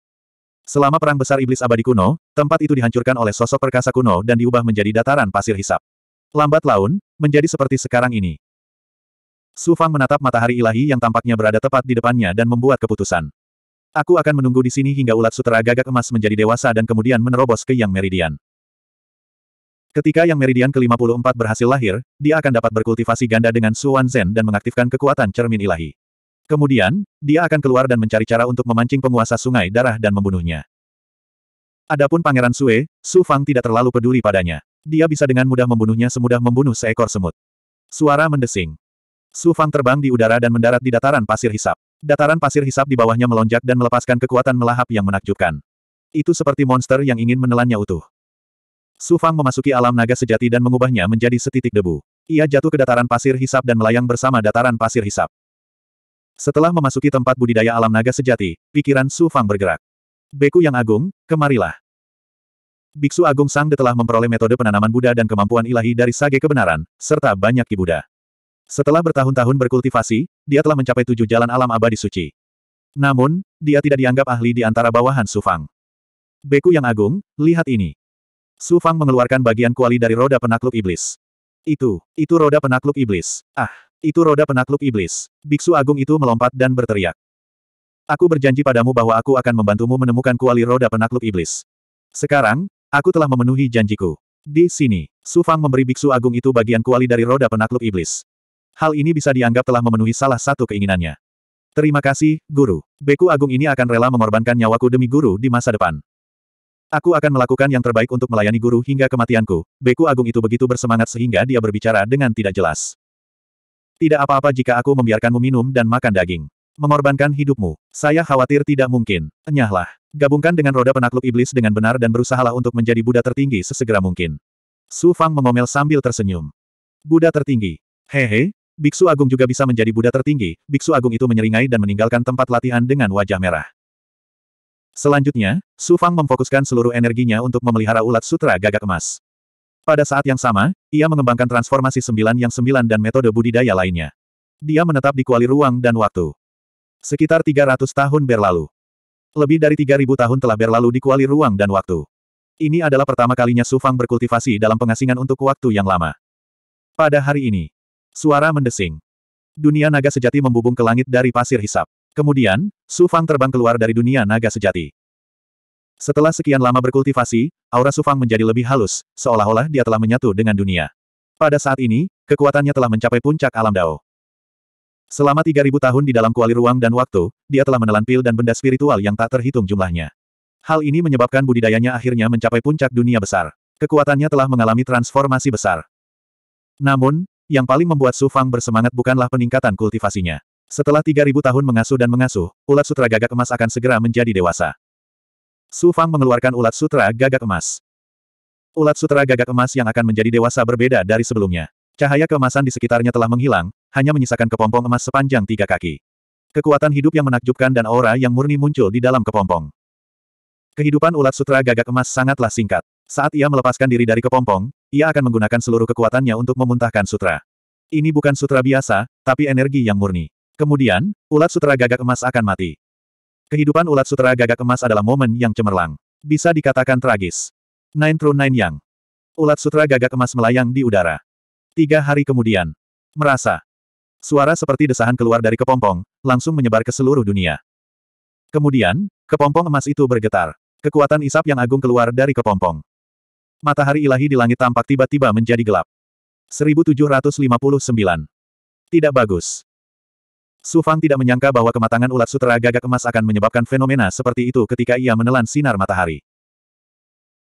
[SPEAKER 1] Selama perang besar iblis abadi kuno, tempat itu dihancurkan oleh sosok perkasa kuno dan diubah menjadi dataran pasir hisap. Lambat laun, menjadi seperti sekarang ini. Su Fang menatap matahari ilahi yang tampaknya berada tepat di depannya dan membuat keputusan. Aku akan menunggu di sini hingga ulat sutera gagak emas menjadi dewasa dan kemudian menerobos ke Yang Meridian. Ketika Yang Meridian ke-54 berhasil lahir, dia akan dapat berkultivasi ganda dengan Su Wan Zhen dan mengaktifkan kekuatan cermin ilahi. Kemudian, dia akan keluar dan mencari cara untuk memancing penguasa sungai darah dan membunuhnya. Adapun Pangeran Sue, Su Fang tidak terlalu peduli padanya. Dia bisa dengan mudah membunuhnya semudah membunuh seekor semut. Suara mendesing. Su Fang terbang di udara dan mendarat di dataran pasir hisap. Dataran pasir hisap di bawahnya melonjak dan melepaskan kekuatan melahap yang menakjubkan. Itu seperti monster yang ingin menelannya utuh. Su Fang memasuki alam naga sejati dan mengubahnya menjadi setitik debu. Ia jatuh ke dataran pasir hisap dan melayang bersama dataran pasir hisap. Setelah memasuki tempat budidaya alam naga sejati, pikiran Su Fang bergerak. Beku yang agung, kemarilah. Biksu Agung Sang telah memperoleh metode penanaman Buddha dan kemampuan ilahi dari Sage Kebenaran, serta banyak Ki Buddha. Setelah bertahun-tahun berkultivasi, dia telah mencapai tujuh jalan alam abadi suci. Namun, dia tidak dianggap ahli di antara bawahan Su Fang. Beku yang agung, lihat ini. Su Fang mengeluarkan bagian kuali dari roda penakluk iblis. Itu, itu roda penakluk iblis. Ah! Itu roda penakluk iblis. Biksu agung itu melompat dan berteriak. Aku berjanji padamu bahwa aku akan membantumu menemukan kuali roda penakluk iblis. Sekarang, aku telah memenuhi janjiku. Di sini, Sufang memberi biksu agung itu bagian kuali dari roda penakluk iblis. Hal ini bisa dianggap telah memenuhi salah satu keinginannya. Terima kasih, Guru. Beku agung ini akan rela mengorbankan nyawaku demi Guru di masa depan. Aku akan melakukan yang terbaik untuk melayani guru hingga kematianku. Beku Agung itu begitu bersemangat sehingga dia berbicara dengan tidak jelas. Tidak apa-apa jika aku membiarkanmu minum dan makan daging. Mengorbankan hidupmu. Saya khawatir tidak mungkin. Enyahlah. Gabungkan dengan roda penakluk iblis dengan benar dan berusahalah untuk menjadi Buddha tertinggi sesegera mungkin. Su Fang mengomel sambil tersenyum. Buddha tertinggi. Hehe, Biksu Agung juga bisa menjadi Buddha tertinggi. Biksu Agung itu menyeringai dan meninggalkan tempat latihan dengan wajah merah. Selanjutnya, Su Fang memfokuskan seluruh energinya untuk memelihara ulat sutra gagak emas. Pada saat yang sama, ia mengembangkan transformasi sembilan yang sembilan dan metode budidaya lainnya. Dia menetap di kuali ruang dan waktu. Sekitar 300 tahun berlalu. Lebih dari 3.000 tahun telah berlalu di kuali ruang dan waktu. Ini adalah pertama kalinya Sufang berkultivasi dalam pengasingan untuk waktu yang lama. Pada hari ini, suara mendesing. Dunia naga sejati membubung ke langit dari pasir hisap. Kemudian, Sufang terbang keluar dari dunia naga sejati. Setelah sekian lama berkultivasi, aura Sufang menjadi lebih halus, seolah-olah dia telah menyatu dengan dunia. Pada saat ini, kekuatannya telah mencapai puncak alam Dao. Selama 3000 tahun di dalam kuali ruang dan waktu, dia telah menelan pil dan benda spiritual yang tak terhitung jumlahnya. Hal ini menyebabkan budidayanya akhirnya mencapai puncak dunia besar. Kekuatannya telah mengalami transformasi besar. Namun, yang paling membuat Su Fang bersemangat bukanlah peningkatan kultivasinya. Setelah 3000 tahun mengasuh dan mengasuh, ulat sutra gagak emas akan segera menjadi dewasa. Su Fang mengeluarkan ulat sutra gagak emas. Ulat sutra gagak emas yang akan menjadi dewasa berbeda dari sebelumnya. Cahaya kemasan di sekitarnya telah menghilang, hanya menyisakan kepompong emas sepanjang tiga kaki. Kekuatan hidup yang menakjubkan dan aura yang murni muncul di dalam kepompong. Kehidupan ulat sutra gagak emas sangatlah singkat. Saat ia melepaskan diri dari kepompong, ia akan menggunakan seluruh kekuatannya untuk memuntahkan sutra. Ini bukan sutra biasa, tapi energi yang murni. Kemudian, ulat sutra gagak emas akan mati. Kehidupan ulat sutera gagak emas adalah momen yang cemerlang. Bisa dikatakan tragis. Nine True Nine Yang. Ulat sutra gagak emas melayang di udara. Tiga hari kemudian. Merasa. Suara seperti desahan keluar dari kepompong, langsung menyebar ke seluruh dunia. Kemudian, kepompong emas itu bergetar. Kekuatan isap yang agung keluar dari kepompong. Matahari ilahi di langit tampak tiba-tiba menjadi gelap. 1759. Tidak bagus. Su Fang tidak menyangka bahwa kematangan ulat sutera gagak emas akan menyebabkan fenomena seperti itu ketika ia menelan sinar matahari.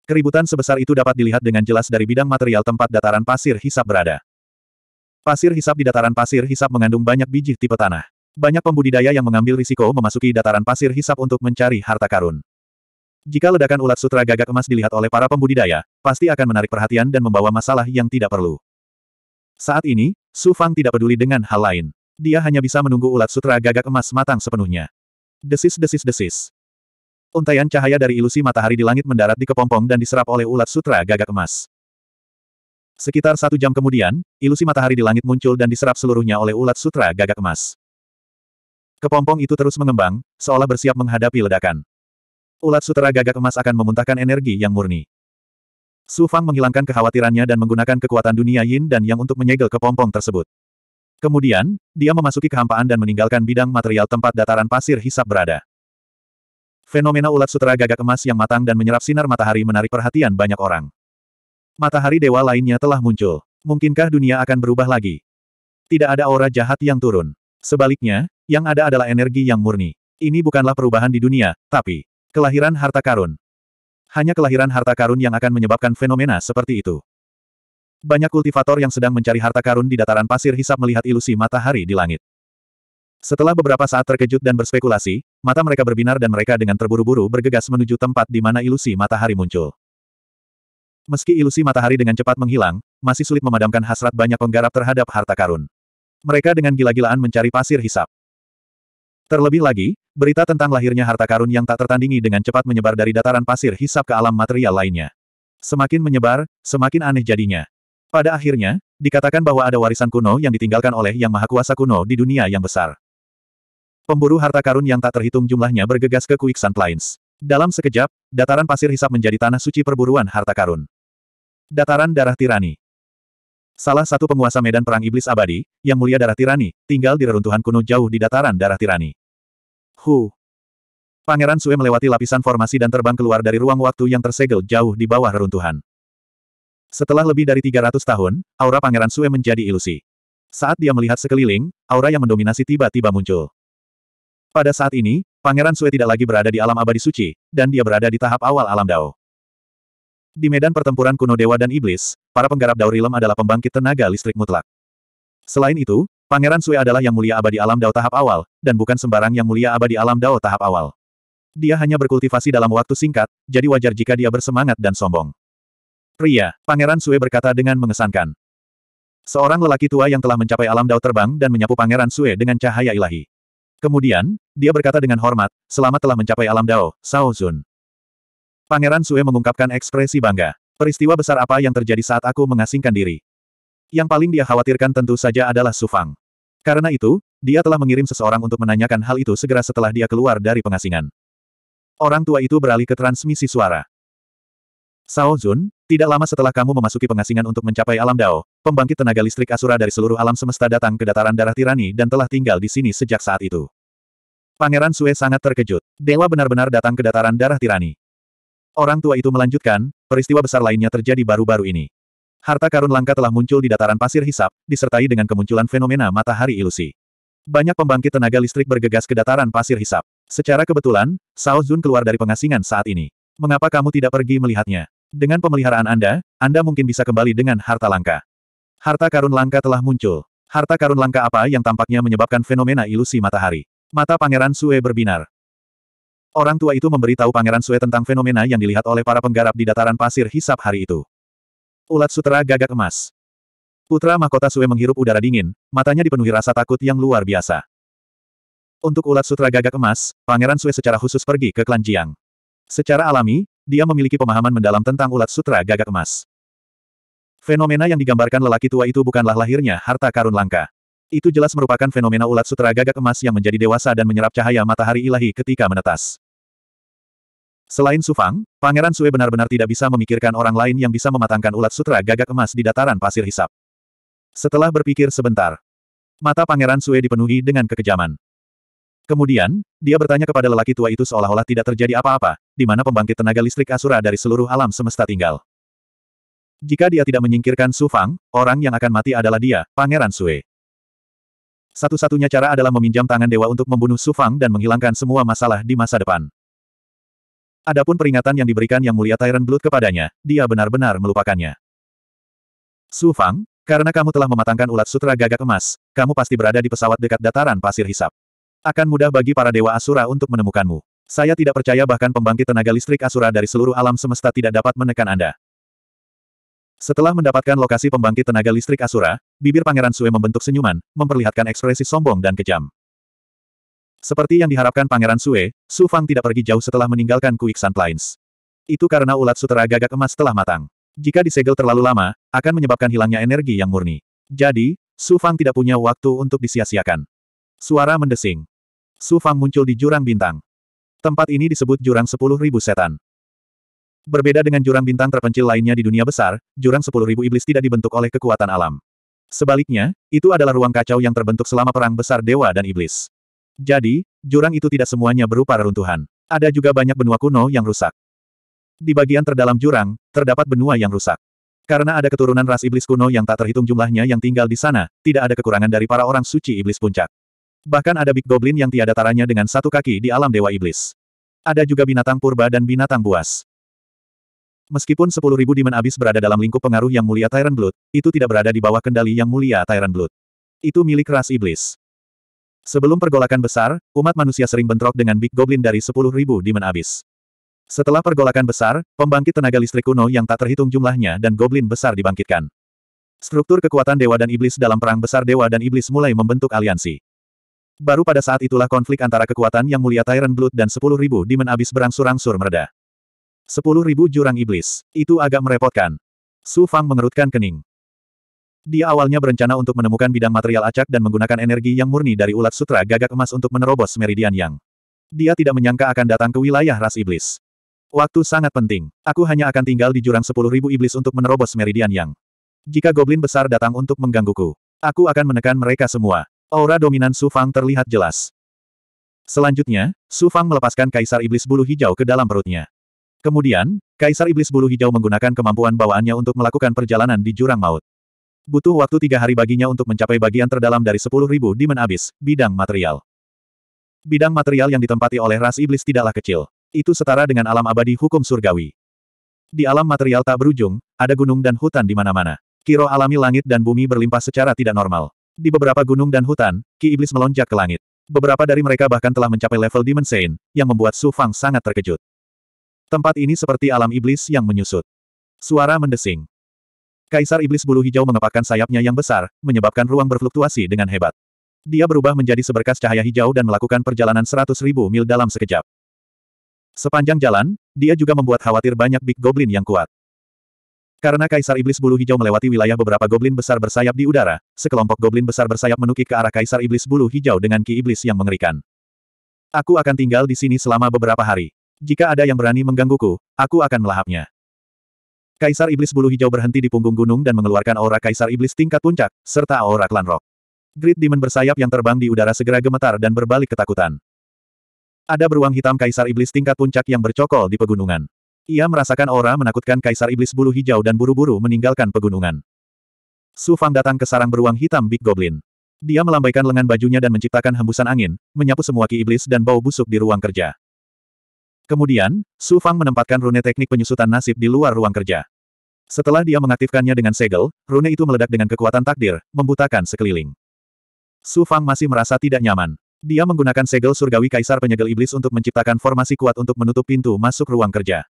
[SPEAKER 1] Keributan sebesar itu dapat dilihat dengan jelas dari bidang material tempat dataran pasir hisap berada. Pasir hisap di dataran pasir hisap mengandung banyak biji tipe tanah. Banyak pembudidaya yang mengambil risiko memasuki dataran pasir hisap untuk mencari harta karun. Jika ledakan ulat sutra gagak emas dilihat oleh para pembudidaya, pasti akan menarik perhatian dan membawa masalah yang tidak perlu. Saat ini, Su Fang tidak peduli dengan hal lain. Dia hanya bisa menunggu ulat sutra gagak emas matang sepenuhnya. Desis-desis-desis. Untaian cahaya dari ilusi matahari di langit mendarat di kepompong dan diserap oleh ulat sutra gagak emas. Sekitar satu jam kemudian, ilusi matahari di langit muncul dan diserap seluruhnya oleh ulat sutra gagak emas. Kepompong itu terus mengembang, seolah bersiap menghadapi ledakan. Ulat sutra gagak emas akan memuntahkan energi yang murni. Su Fang menghilangkan kekhawatirannya dan menggunakan kekuatan dunia yin dan yang untuk menyegel kepompong tersebut. Kemudian, dia memasuki kehampaan dan meninggalkan bidang material tempat dataran pasir hisap berada. Fenomena ulat sutera gagak emas yang matang dan menyerap sinar matahari menarik perhatian banyak orang. Matahari dewa lainnya telah muncul. Mungkinkah dunia akan berubah lagi? Tidak ada aura jahat yang turun. Sebaliknya, yang ada adalah energi yang murni. Ini bukanlah perubahan di dunia, tapi kelahiran harta karun. Hanya kelahiran harta karun yang akan menyebabkan fenomena seperti itu. Banyak kultivator yang sedang mencari harta karun di dataran pasir hisap melihat ilusi matahari di langit. Setelah beberapa saat terkejut dan berspekulasi, mata mereka berbinar dan mereka dengan terburu-buru bergegas menuju tempat di mana ilusi matahari muncul. Meski ilusi matahari dengan cepat menghilang, masih sulit memadamkan hasrat banyak penggarap terhadap harta karun. Mereka dengan gila-gilaan mencari pasir hisap. Terlebih lagi, berita tentang lahirnya harta karun yang tak tertandingi dengan cepat menyebar dari dataran pasir hisap ke alam material lainnya. Semakin menyebar, semakin aneh jadinya. Pada akhirnya, dikatakan bahwa ada warisan kuno yang ditinggalkan oleh Yang Maha Kuasa kuno di dunia yang besar. Pemburu harta karun yang tak terhitung jumlahnya bergegas ke Quicksand Plains. Dalam sekejap, dataran pasir hisap menjadi tanah suci perburuan harta karun. Dataran Darah Tirani Salah satu penguasa medan perang iblis abadi, yang mulia Darah Tirani, tinggal di reruntuhan kuno jauh di dataran Darah Tirani. Hu. Pangeran Sue melewati lapisan formasi dan terbang keluar dari ruang waktu yang tersegel jauh di bawah reruntuhan. Setelah lebih dari 300 tahun, aura Pangeran Sue menjadi ilusi. Saat dia melihat sekeliling, aura yang mendominasi tiba-tiba muncul. Pada saat ini, Pangeran Sue tidak lagi berada di alam abadi suci, dan dia berada di tahap awal alam Dao. Di medan pertempuran kuno dewa dan iblis, para penggarap Dao Rilem adalah pembangkit tenaga listrik mutlak. Selain itu, Pangeran Sue adalah yang mulia abadi alam Dao tahap awal, dan bukan sembarang yang mulia abadi alam Dao tahap awal. Dia hanya berkultivasi dalam waktu singkat, jadi wajar jika dia bersemangat dan sombong. Pria, Pangeran Sue berkata dengan mengesankan. Seorang lelaki tua yang telah mencapai alam dao terbang dan menyapu Pangeran Sue dengan cahaya ilahi. Kemudian, dia berkata dengan hormat, selamat telah mencapai alam dao, Sao Zun. Pangeran Sue mengungkapkan ekspresi bangga. Peristiwa besar apa yang terjadi saat aku mengasingkan diri? Yang paling dia khawatirkan tentu saja adalah Sufang. Karena itu, dia telah mengirim seseorang untuk menanyakan hal itu segera setelah dia keluar dari pengasingan. Orang tua itu beralih ke transmisi suara. Sao Jun, tidak lama setelah kamu memasuki pengasingan untuk mencapai alam Dao, pembangkit tenaga listrik Asura dari seluruh alam semesta datang ke dataran darah tirani dan telah tinggal di sini sejak saat itu. Pangeran Sue sangat terkejut. Dewa benar-benar datang ke dataran darah tirani. Orang tua itu melanjutkan, peristiwa besar lainnya terjadi baru-baru ini. Harta karun langka telah muncul di dataran pasir hisap, disertai dengan kemunculan fenomena matahari ilusi. Banyak pembangkit tenaga listrik bergegas ke dataran pasir hisap. Secara kebetulan, Sao Zun keluar dari pengasingan saat ini. Mengapa kamu tidak pergi melihatnya? Dengan pemeliharaan Anda, Anda mungkin bisa kembali dengan harta langka. Harta karun langka telah muncul. Harta karun langka apa yang tampaknya menyebabkan fenomena ilusi matahari? Mata Pangeran Sue berbinar. Orang tua itu memberitahu Pangeran Sue tentang fenomena yang dilihat oleh para penggarap di dataran pasir hisap hari itu. Ulat sutera gagak emas. Putra mahkota Sue menghirup udara dingin, matanya dipenuhi rasa takut yang luar biasa. Untuk ulat sutra gagak emas, Pangeran Sue secara khusus pergi ke klan Jiang. Secara alami, dia memiliki pemahaman mendalam tentang ulat sutra gagak emas. Fenomena yang digambarkan lelaki tua itu bukanlah lahirnya harta karun langka. Itu jelas merupakan fenomena ulat sutra gagak emas yang menjadi dewasa dan menyerap cahaya matahari ilahi ketika menetas. Selain Sufang, Pangeran Sue benar-benar tidak bisa memikirkan orang lain yang bisa mematangkan ulat sutra gagak emas di dataran pasir hisap. Setelah berpikir sebentar, mata Pangeran Sue dipenuhi dengan kekejaman. Kemudian, dia bertanya kepada lelaki tua itu seolah-olah tidak terjadi apa-apa, di mana pembangkit tenaga listrik Asura dari seluruh alam semesta tinggal. Jika dia tidak menyingkirkan Su Fang, orang yang akan mati adalah dia, Pangeran Sue. Satu-satunya cara adalah meminjam tangan dewa untuk membunuh Su Fang dan menghilangkan semua masalah di masa depan. Adapun peringatan yang diberikan Yang Mulia Tyrant Blood kepadanya, dia benar-benar melupakannya. Su Fang, karena kamu telah mematangkan ulat sutra gagak emas, kamu pasti berada di pesawat dekat dataran pasir hisap. Akan mudah bagi para dewa Asura untuk menemukanmu. Saya tidak percaya bahkan pembangkit tenaga listrik Asura dari seluruh alam semesta tidak dapat menekan Anda. Setelah mendapatkan lokasi pembangkit tenaga listrik Asura, bibir Pangeran Sue membentuk senyuman, memperlihatkan ekspresi sombong dan kejam. Seperti yang diharapkan Pangeran Sue, Su Fang tidak pergi jauh setelah meninggalkan Kuiksan Plains. Itu karena ulat sutera gagak emas telah matang. Jika disegel terlalu lama, akan menyebabkan hilangnya energi yang murni. Jadi, Su Fang tidak punya waktu untuk disia-siakan. Suara mendesing. Su Fang muncul di Jurang Bintang. Tempat ini disebut Jurang sepuluh ribu Setan. Berbeda dengan jurang bintang terpencil lainnya di dunia besar, jurang sepuluh ribu iblis tidak dibentuk oleh kekuatan alam. Sebaliknya, itu adalah ruang kacau yang terbentuk selama perang besar dewa dan iblis. Jadi, jurang itu tidak semuanya berupa reruntuhan. Ada juga banyak benua kuno yang rusak. Di bagian terdalam jurang, terdapat benua yang rusak. Karena ada keturunan ras iblis kuno yang tak terhitung jumlahnya yang tinggal di sana, tidak ada kekurangan dari para orang suci iblis puncak. Bahkan ada Big Goblin yang tiada taranya dengan satu kaki di alam Dewa Iblis. Ada juga binatang purba dan binatang buas. Meskipun 10.000 Demon abis berada dalam lingkup pengaruh yang mulia Tyrant Blood, itu tidak berada di bawah kendali yang mulia Tyrant Blood. Itu milik ras iblis. Sebelum pergolakan besar, umat manusia sering bentrok dengan Big Goblin dari 10.000 Demon abis. Setelah pergolakan besar, pembangkit tenaga listrik kuno yang tak terhitung jumlahnya dan Goblin besar dibangkitkan. Struktur kekuatan Dewa dan Iblis dalam Perang Besar Dewa dan Iblis mulai membentuk aliansi. Baru pada saat itulah konflik antara kekuatan yang mulia Tyrant Blood dan 10.000 Demon Abyss berangsur-angsur mereda. 10.000 jurang iblis. Itu agak merepotkan. Su Fang mengerutkan kening. Dia awalnya berencana untuk menemukan bidang material acak dan menggunakan energi yang murni dari ulat sutra gagak emas untuk menerobos meridian yang. Dia tidak menyangka akan datang ke wilayah ras iblis. Waktu sangat penting. Aku hanya akan tinggal di jurang 10.000 iblis untuk menerobos meridian yang. Jika goblin besar datang untuk menggangguku, aku akan menekan mereka semua. Aura dominan Su Fang terlihat jelas. Selanjutnya, Su Fang melepaskan Kaisar Iblis Bulu Hijau ke dalam perutnya. Kemudian, Kaisar Iblis Bulu Hijau menggunakan kemampuan bawaannya untuk melakukan perjalanan di jurang maut. Butuh waktu tiga hari baginya untuk mencapai bagian terdalam dari 10.000 dimen abis, bidang material. Bidang material yang ditempati oleh ras iblis tidaklah kecil. Itu setara dengan alam abadi hukum surgawi. Di alam material tak berujung, ada gunung dan hutan di mana-mana. Kiro alami langit dan bumi berlimpah secara tidak normal. Di beberapa gunung dan hutan, Ki Iblis melonjak ke langit. Beberapa dari mereka bahkan telah mencapai level Demon Sein, yang membuat Su Fang sangat terkejut. Tempat ini seperti alam iblis yang menyusut. Suara mendesing. Kaisar Iblis Bulu Hijau mengepakkan sayapnya yang besar, menyebabkan ruang berfluktuasi dengan hebat. Dia berubah menjadi seberkas cahaya hijau dan melakukan perjalanan seratus ribu mil dalam sekejap. Sepanjang jalan, dia juga membuat khawatir banyak Big Goblin yang kuat. Karena Kaisar Iblis Bulu Hijau melewati wilayah beberapa goblin besar bersayap di udara, sekelompok goblin besar bersayap menukik ke arah Kaisar Iblis Bulu Hijau dengan ki iblis yang mengerikan. Aku akan tinggal di sini selama beberapa hari. Jika ada yang berani menggangguku, aku akan melahapnya. Kaisar Iblis Bulu Hijau berhenti di punggung gunung dan mengeluarkan aura Kaisar Iblis tingkat puncak, serta aura klan rock. Grid Demon bersayap yang terbang di udara segera gemetar dan berbalik ketakutan. Ada beruang hitam Kaisar Iblis tingkat puncak yang bercokol di pegunungan. Ia merasakan aura menakutkan Kaisar Iblis Bulu Hijau dan buru-buru meninggalkan pegunungan. Su Fang datang ke sarang beruang hitam Big Goblin. Dia melambaikan lengan bajunya dan menciptakan hembusan angin, menyapu semua ki iblis dan bau busuk di ruang kerja. Kemudian, Su Fang menempatkan rune teknik penyusutan nasib di luar ruang kerja. Setelah dia mengaktifkannya dengan segel, rune itu meledak dengan kekuatan takdir, membutakan sekeliling. Su Fang masih merasa tidak nyaman. Dia menggunakan segel surgawi kaisar penyegel iblis untuk menciptakan formasi kuat untuk menutup pintu masuk ruang kerja.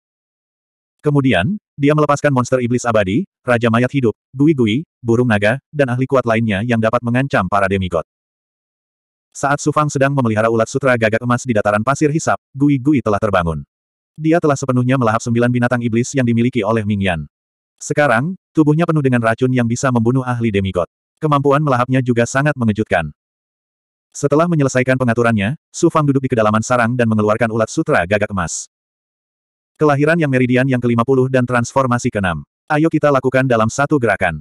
[SPEAKER 1] Kemudian, dia melepaskan monster iblis abadi, raja mayat hidup, gui-gui, burung naga, dan ahli kuat lainnya yang dapat mengancam para demigod. Saat Sufang sedang memelihara ulat sutra gagak emas di dataran pasir hisap, gui-gui telah terbangun. Dia telah sepenuhnya melahap sembilan binatang iblis yang dimiliki oleh Mingyan. Sekarang, tubuhnya penuh dengan racun yang bisa membunuh ahli demigod. Kemampuan melahapnya juga sangat mengejutkan. Setelah menyelesaikan pengaturannya, Sufang duduk di kedalaman sarang dan mengeluarkan ulat sutra gagak emas. Kelahiran yang meridian yang ke-50 dan transformasi ke-6. Ayo kita lakukan dalam satu gerakan.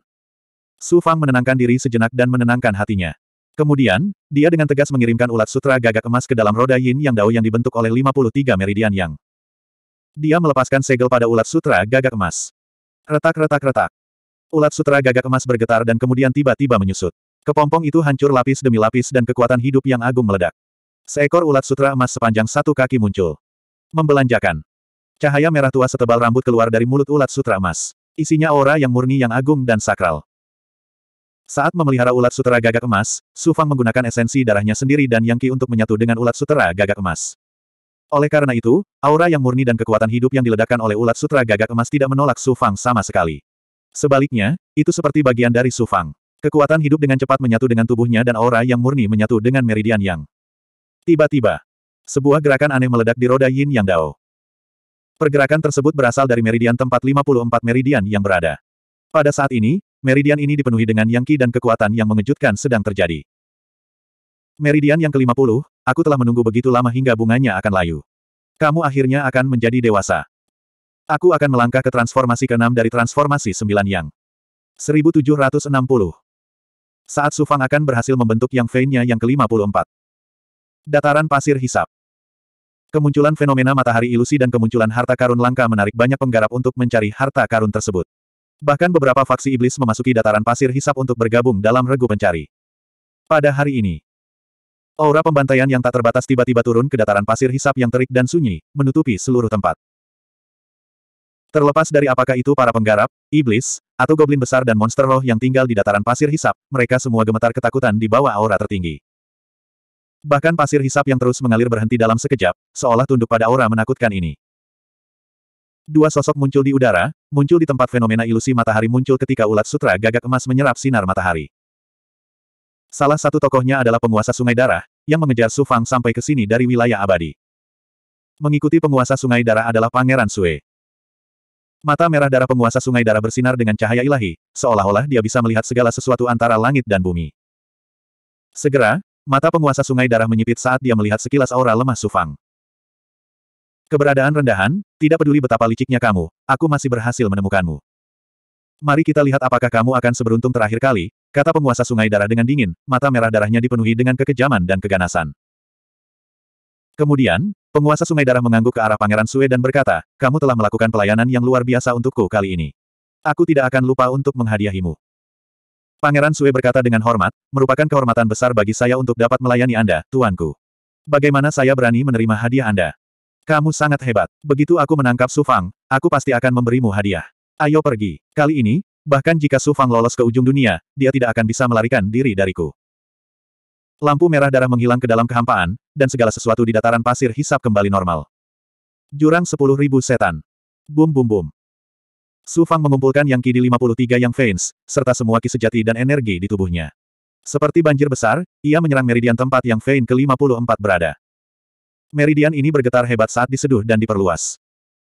[SPEAKER 1] Su Fang menenangkan diri sejenak dan menenangkan hatinya. Kemudian, dia dengan tegas mengirimkan ulat sutra gagak emas ke dalam roda yin yang dao yang dibentuk oleh 53 meridian yang. Dia melepaskan segel pada ulat sutra gagak emas. Retak-retak-retak. Ulat sutra gagak emas bergetar dan kemudian tiba-tiba menyusut. Kepompong itu hancur lapis demi lapis dan kekuatan hidup yang agung meledak. Seekor ulat sutra emas sepanjang satu kaki muncul. Membelanjakan. Cahaya merah tua setebal rambut keluar dari mulut ulat sutra emas. Isinya aura yang murni yang agung dan sakral. Saat memelihara ulat sutera gagak emas, Su Fang menggunakan esensi darahnya sendiri dan Yang Qi untuk menyatu dengan ulat sutera gagak emas. Oleh karena itu, aura yang murni dan kekuatan hidup yang diledakkan oleh ulat sutra gagak emas tidak menolak Su Fang sama sekali. Sebaliknya, itu seperti bagian dari Su Fang. Kekuatan hidup dengan cepat menyatu dengan tubuhnya dan aura yang murni menyatu dengan meridian yang. Tiba-tiba, sebuah gerakan aneh meledak di roda Yin Yang Dao. Pergerakan tersebut berasal dari meridian tempat 54 meridian yang berada. Pada saat ini, meridian ini dipenuhi dengan yangki dan kekuatan yang mengejutkan sedang terjadi. Meridian yang ke-50, aku telah menunggu begitu lama hingga bunganya akan layu. Kamu akhirnya akan menjadi dewasa. Aku akan melangkah ke transformasi ke-6 dari transformasi 9 yang. 1760. Saat Sufang akan berhasil membentuk yang veinnya yang ke-54. Dataran pasir hisap. Kemunculan fenomena matahari ilusi dan kemunculan harta karun langka menarik banyak penggarap untuk mencari harta karun tersebut. Bahkan beberapa faksi iblis memasuki dataran pasir hisap untuk bergabung dalam regu pencari. Pada hari ini, aura pembantaian yang tak terbatas tiba-tiba turun ke dataran pasir hisap yang terik dan sunyi, menutupi seluruh tempat. Terlepas dari apakah itu para penggarap, iblis, atau goblin besar dan monster roh yang tinggal di dataran pasir hisap, mereka semua gemetar ketakutan di bawah aura tertinggi. Bahkan pasir hisap yang terus mengalir berhenti dalam sekejap, seolah tunduk pada aura menakutkan ini. Dua sosok muncul di udara, muncul di tempat fenomena ilusi matahari muncul ketika ulat sutra gagak emas menyerap sinar matahari. Salah satu tokohnya adalah penguasa sungai darah, yang mengejar Su Fang sampai ke sini dari wilayah abadi. Mengikuti penguasa sungai darah adalah Pangeran Sue. Mata merah darah penguasa sungai darah bersinar dengan cahaya ilahi, seolah-olah dia bisa melihat segala sesuatu antara langit dan bumi. Segera, Mata penguasa sungai darah menyipit saat dia melihat sekilas aura lemah Sufang. Keberadaan rendahan, tidak peduli betapa liciknya kamu, aku masih berhasil menemukanmu. Mari kita lihat apakah kamu akan seberuntung terakhir kali, kata penguasa sungai darah dengan dingin, mata merah darahnya dipenuhi dengan kekejaman dan keganasan. Kemudian, penguasa sungai darah mengangguk ke arah Pangeran Sue dan berkata, kamu telah melakukan pelayanan yang luar biasa untukku kali ini. Aku tidak akan lupa untuk menghadiahimu. Pangeran Sue berkata dengan hormat, merupakan kehormatan besar bagi saya untuk dapat melayani Anda, tuanku. Bagaimana saya berani menerima hadiah Anda? Kamu sangat hebat. Begitu aku menangkap Su Fang, aku pasti akan memberimu hadiah. Ayo pergi. Kali ini, bahkan jika Su Fang lolos ke ujung dunia, dia tidak akan bisa melarikan diri dariku. Lampu merah darah menghilang ke dalam kehampaan, dan segala sesuatu di dataran pasir hisap kembali normal. Jurang 10.000 setan. Bum bum bum. Su Fang mengumpulkan yang Qi di 53 yang veins, serta semua Qi sejati dan energi di tubuhnya. Seperti banjir besar, ia menyerang meridian tempat yang vein ke-54 berada. Meridian ini bergetar hebat saat diseduh dan diperluas.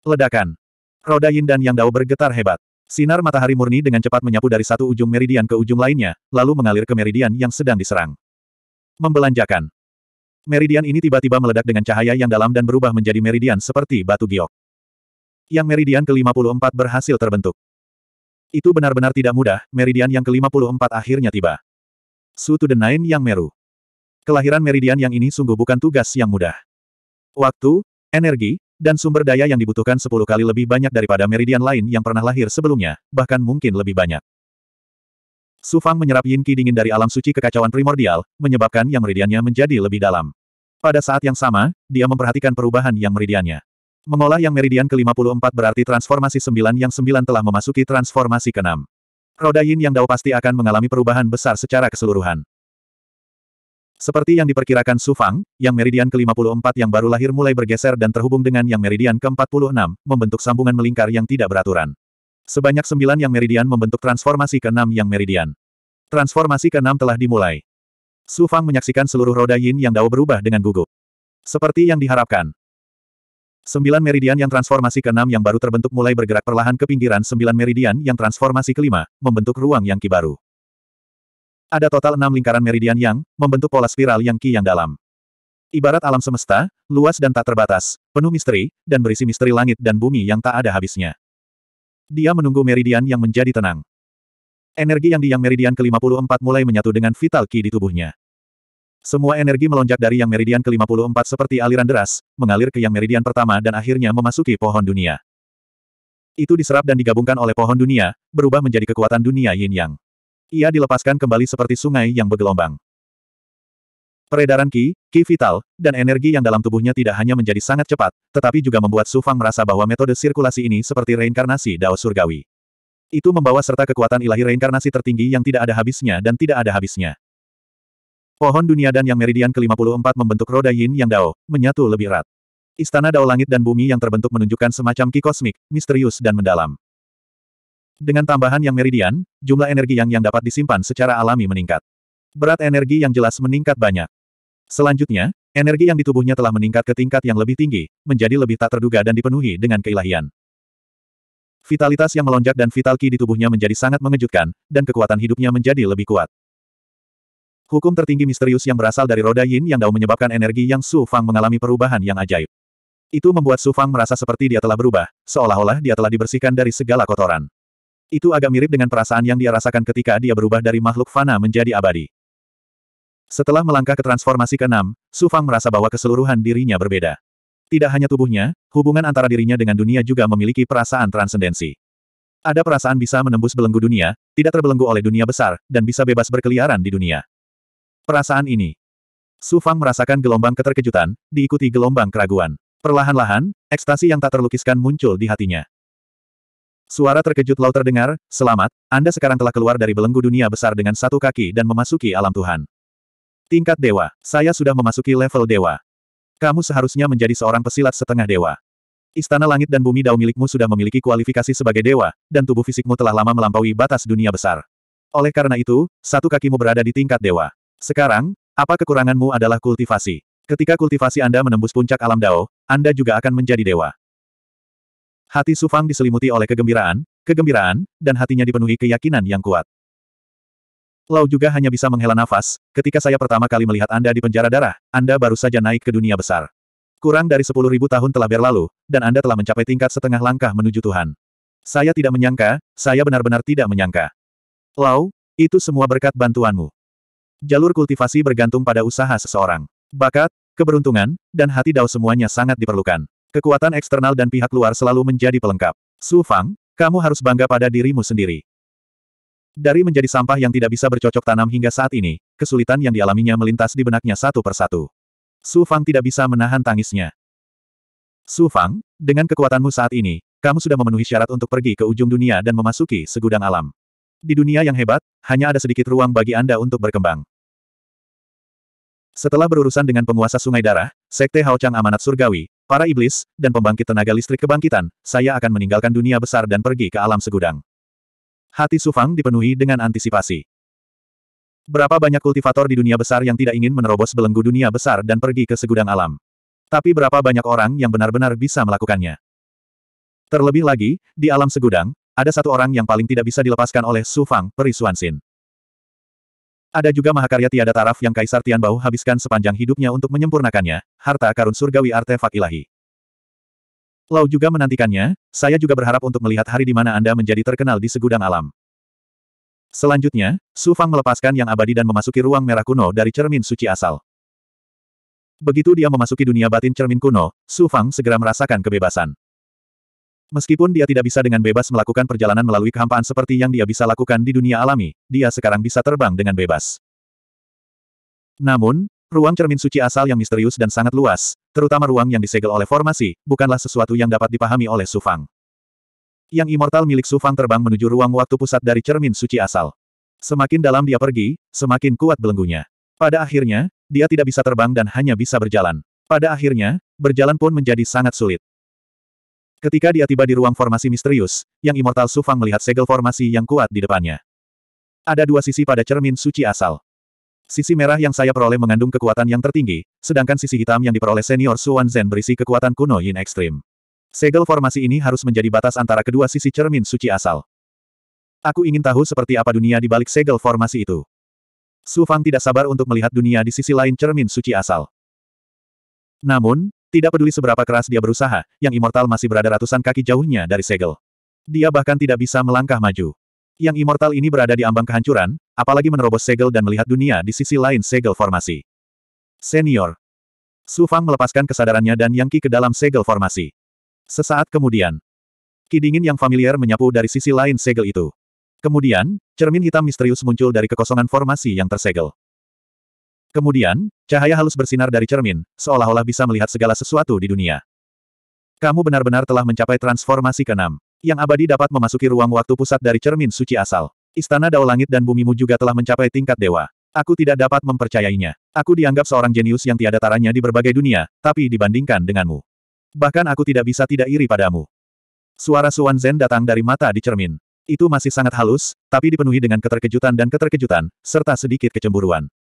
[SPEAKER 1] Ledakan. Roda Yin dan Yang Dao bergetar hebat. Sinar matahari murni dengan cepat menyapu dari satu ujung meridian ke ujung lainnya, lalu mengalir ke meridian yang sedang diserang. Membelanjakan. Meridian ini tiba-tiba meledak dengan cahaya yang dalam dan berubah menjadi meridian seperti batu giok yang meridian ke-54 berhasil terbentuk. Itu benar-benar tidak mudah, meridian yang ke-54 akhirnya tiba. Sutu Denain yang meru. Kelahiran meridian yang ini sungguh bukan tugas yang mudah. Waktu, energi, dan sumber daya yang dibutuhkan 10 kali lebih banyak daripada meridian lain yang pernah lahir sebelumnya, bahkan mungkin lebih banyak. Sufang menyerap yin qi dingin dari alam suci kekacauan primordial, menyebabkan yang meridiannya menjadi lebih dalam. Pada saat yang sama, dia memperhatikan perubahan yang meridiannya. Mengolah yang meridian ke-54 berarti transformasi 9 yang 9 telah memasuki transformasi ke-6. Roda yin yang dao pasti akan mengalami perubahan besar secara keseluruhan. Seperti yang diperkirakan Su Fang, yang meridian ke-54 yang baru lahir mulai bergeser dan terhubung dengan yang meridian ke-46, membentuk sambungan melingkar yang tidak beraturan. Sebanyak 9 yang meridian membentuk transformasi ke-6 yang meridian. Transformasi ke-6 telah dimulai. Su Fang menyaksikan seluruh roda yin yang dao berubah dengan gugup. Seperti yang diharapkan, Sembilan meridian yang transformasi ke-6 yang baru terbentuk mulai bergerak perlahan ke pinggiran sembilan meridian yang transformasi kelima, membentuk ruang yang ki baru. Ada total enam lingkaran meridian yang, membentuk pola spiral yang ki yang dalam. Ibarat alam semesta, luas dan tak terbatas, penuh misteri, dan berisi misteri langit dan bumi yang tak ada habisnya. Dia menunggu meridian yang menjadi tenang. Energi yang diang yang meridian ke-54 mulai menyatu dengan vital ki di tubuhnya. Semua energi melonjak dari yang meridian ke-54 seperti aliran deras, mengalir ke yang meridian pertama dan akhirnya memasuki pohon dunia. Itu diserap dan digabungkan oleh pohon dunia, berubah menjadi kekuatan dunia yin yang. Ia dilepaskan kembali seperti sungai yang bergelombang. Peredaran ki, ki vital, dan energi yang dalam tubuhnya tidak hanya menjadi sangat cepat, tetapi juga membuat Su Fang merasa bahwa metode sirkulasi ini seperti reinkarnasi Dao Surgawi. Itu membawa serta kekuatan ilahi reinkarnasi tertinggi yang tidak ada habisnya dan tidak ada habisnya. Pohon dunia dan yang meridian ke-54 membentuk roda yin yang dao, menyatu lebih erat. Istana dao langit dan bumi yang terbentuk menunjukkan semacam ki kosmik, misterius dan mendalam. Dengan tambahan yang meridian, jumlah energi yang yang dapat disimpan secara alami meningkat. Berat energi yang jelas meningkat banyak. Selanjutnya, energi yang di tubuhnya telah meningkat ke tingkat yang lebih tinggi, menjadi lebih tak terduga dan dipenuhi dengan keilahian. Vitalitas yang melonjak dan vital ki di tubuhnya menjadi sangat mengejutkan, dan kekuatan hidupnya menjadi lebih kuat. Hukum tertinggi misterius yang berasal dari roda yin yang dao menyebabkan energi yang Su Fang mengalami perubahan yang ajaib. Itu membuat Su Fang merasa seperti dia telah berubah, seolah-olah dia telah dibersihkan dari segala kotoran. Itu agak mirip dengan perasaan yang dia rasakan ketika dia berubah dari makhluk fana menjadi abadi. Setelah melangkah ke transformasi keenam, Su Fang merasa bahwa keseluruhan dirinya berbeda. Tidak hanya tubuhnya, hubungan antara dirinya dengan dunia juga memiliki perasaan transendensi. Ada perasaan bisa menembus belenggu dunia, tidak terbelenggu oleh dunia besar, dan bisa bebas berkeliaran di dunia. Perasaan ini. Su Fang merasakan gelombang keterkejutan, diikuti gelombang keraguan. Perlahan-lahan, ekstasi yang tak terlukiskan muncul di hatinya. Suara terkejut laut terdengar, selamat, Anda sekarang telah keluar dari belenggu dunia besar dengan satu kaki dan memasuki alam Tuhan. Tingkat dewa, saya sudah memasuki level dewa. Kamu seharusnya menjadi seorang pesilat setengah dewa. Istana langit dan bumi dao milikmu sudah memiliki kualifikasi sebagai dewa, dan tubuh fisikmu telah lama melampaui batas dunia besar. Oleh karena itu, satu kakimu berada di tingkat dewa. Sekarang, apa kekuranganmu adalah kultivasi. Ketika kultivasi Anda menembus puncak alam Dao, Anda juga akan menjadi dewa. Hati Sufang diselimuti oleh kegembiraan, kegembiraan, dan hatinya dipenuhi keyakinan yang kuat. Lau juga hanya bisa menghela nafas, ketika saya pertama kali melihat Anda di penjara darah, Anda baru saja naik ke dunia besar. Kurang dari sepuluh ribu tahun telah berlalu, dan Anda telah mencapai tingkat setengah langkah menuju Tuhan. Saya tidak menyangka, saya benar-benar tidak menyangka. Lau, itu semua berkat bantuanmu. Jalur kultivasi bergantung pada usaha seseorang. Bakat, keberuntungan, dan hati dao semuanya sangat diperlukan. Kekuatan eksternal dan pihak luar selalu menjadi pelengkap. Su Fang, kamu harus bangga pada dirimu sendiri. Dari menjadi sampah yang tidak bisa bercocok tanam hingga saat ini, kesulitan yang dialaminya melintas di benaknya satu persatu. Su Fang tidak bisa menahan tangisnya. Su Fang, dengan kekuatanmu saat ini, kamu sudah memenuhi syarat untuk pergi ke ujung dunia dan memasuki segudang alam. Di dunia yang hebat, hanya ada sedikit ruang bagi Anda untuk berkembang. Setelah berurusan dengan penguasa sungai darah, Sekte Haochang Amanat Surgawi, para iblis, dan pembangkit tenaga listrik kebangkitan, saya akan meninggalkan dunia besar dan pergi ke alam segudang. Hati Sufang dipenuhi dengan antisipasi. Berapa banyak kultivator di dunia besar yang tidak ingin menerobos belenggu dunia besar dan pergi ke segudang alam. Tapi berapa banyak orang yang benar-benar bisa melakukannya? Terlebih lagi, di alam segudang, ada satu orang yang paling tidak bisa dilepaskan oleh Su Fang, Peri Xuanxin. Ada juga mahakarya tiada taraf yang Kaisar Tianbao habiskan sepanjang hidupnya untuk menyempurnakannya, harta karun surgawi artefak ilahi. Lau juga menantikannya, saya juga berharap untuk melihat hari di mana Anda menjadi terkenal di segudang alam. Selanjutnya, Su Fang melepaskan yang abadi dan memasuki ruang merah kuno dari cermin suci asal. Begitu dia memasuki dunia batin cermin kuno, Su Fang segera merasakan kebebasan. Meskipun dia tidak bisa dengan bebas melakukan perjalanan melalui kehampaan seperti yang dia bisa lakukan di dunia alami, dia sekarang bisa terbang dengan bebas. Namun, ruang cermin suci asal yang misterius dan sangat luas, terutama ruang yang disegel oleh formasi, bukanlah sesuatu yang dapat dipahami oleh Sufang. Yang immortal milik Sufang terbang menuju ruang waktu pusat dari cermin suci asal. Semakin dalam dia pergi, semakin kuat belenggunya. Pada akhirnya, dia tidak bisa terbang dan hanya bisa berjalan. Pada akhirnya, berjalan pun menjadi sangat sulit. Ketika dia tiba di ruang formasi misterius, yang Immortal Sufang melihat segel formasi yang kuat di depannya. Ada dua sisi pada cermin suci asal. Sisi merah yang saya peroleh mengandung kekuatan yang tertinggi, sedangkan sisi hitam yang diperoleh senior Suan Zen berisi kekuatan kuno Yin Ekstrim. Segel formasi ini harus menjadi batas antara kedua sisi cermin suci asal. Aku ingin tahu seperti apa dunia di balik segel formasi itu. Su Fang tidak sabar untuk melihat dunia di sisi lain cermin suci asal. Namun, tidak peduli seberapa keras dia berusaha, yang immortal masih berada ratusan kaki jauhnya dari segel. Dia bahkan tidak bisa melangkah maju. Yang immortal ini berada di ambang kehancuran, apalagi menerobos segel dan melihat dunia di sisi lain segel formasi. Senior. Su Fang melepaskan kesadarannya dan Yang Qi ke dalam segel formasi. Sesaat kemudian, Ki dingin yang familiar menyapu dari sisi lain segel itu. Kemudian, cermin hitam misterius muncul dari kekosongan formasi yang tersegel. Kemudian, cahaya halus bersinar dari cermin, seolah-olah bisa melihat segala sesuatu di dunia. Kamu benar-benar telah mencapai transformasi keenam, yang abadi dapat memasuki ruang waktu pusat dari cermin suci asal. Istana Dao Langit dan Bumimu juga telah mencapai tingkat dewa. Aku tidak dapat mempercayainya. Aku dianggap seorang jenius yang tiada taranya di berbagai dunia, tapi dibandingkan denganmu. Bahkan aku tidak bisa tidak iri padamu. Suara Suan Zen datang dari mata di cermin. Itu masih sangat halus, tapi dipenuhi dengan keterkejutan dan keterkejutan, serta sedikit kecemburuan.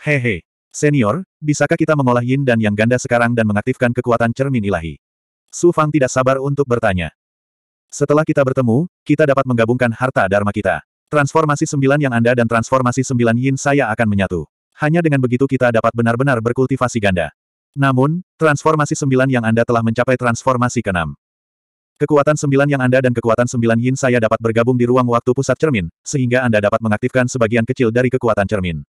[SPEAKER 1] Hehe. Senior, bisakah kita mengolah yin dan yang ganda sekarang dan mengaktifkan kekuatan cermin ilahi? Su Fang tidak sabar untuk bertanya. Setelah kita bertemu, kita dapat menggabungkan harta dharma kita. Transformasi sembilan yang Anda dan transformasi sembilan yin saya akan menyatu. Hanya dengan begitu kita dapat benar-benar berkultivasi ganda. Namun, transformasi sembilan yang Anda telah mencapai transformasi keenam. Kekuatan sembilan yang Anda dan kekuatan sembilan yin saya dapat bergabung di ruang waktu pusat cermin, sehingga Anda dapat mengaktifkan sebagian kecil dari kekuatan cermin.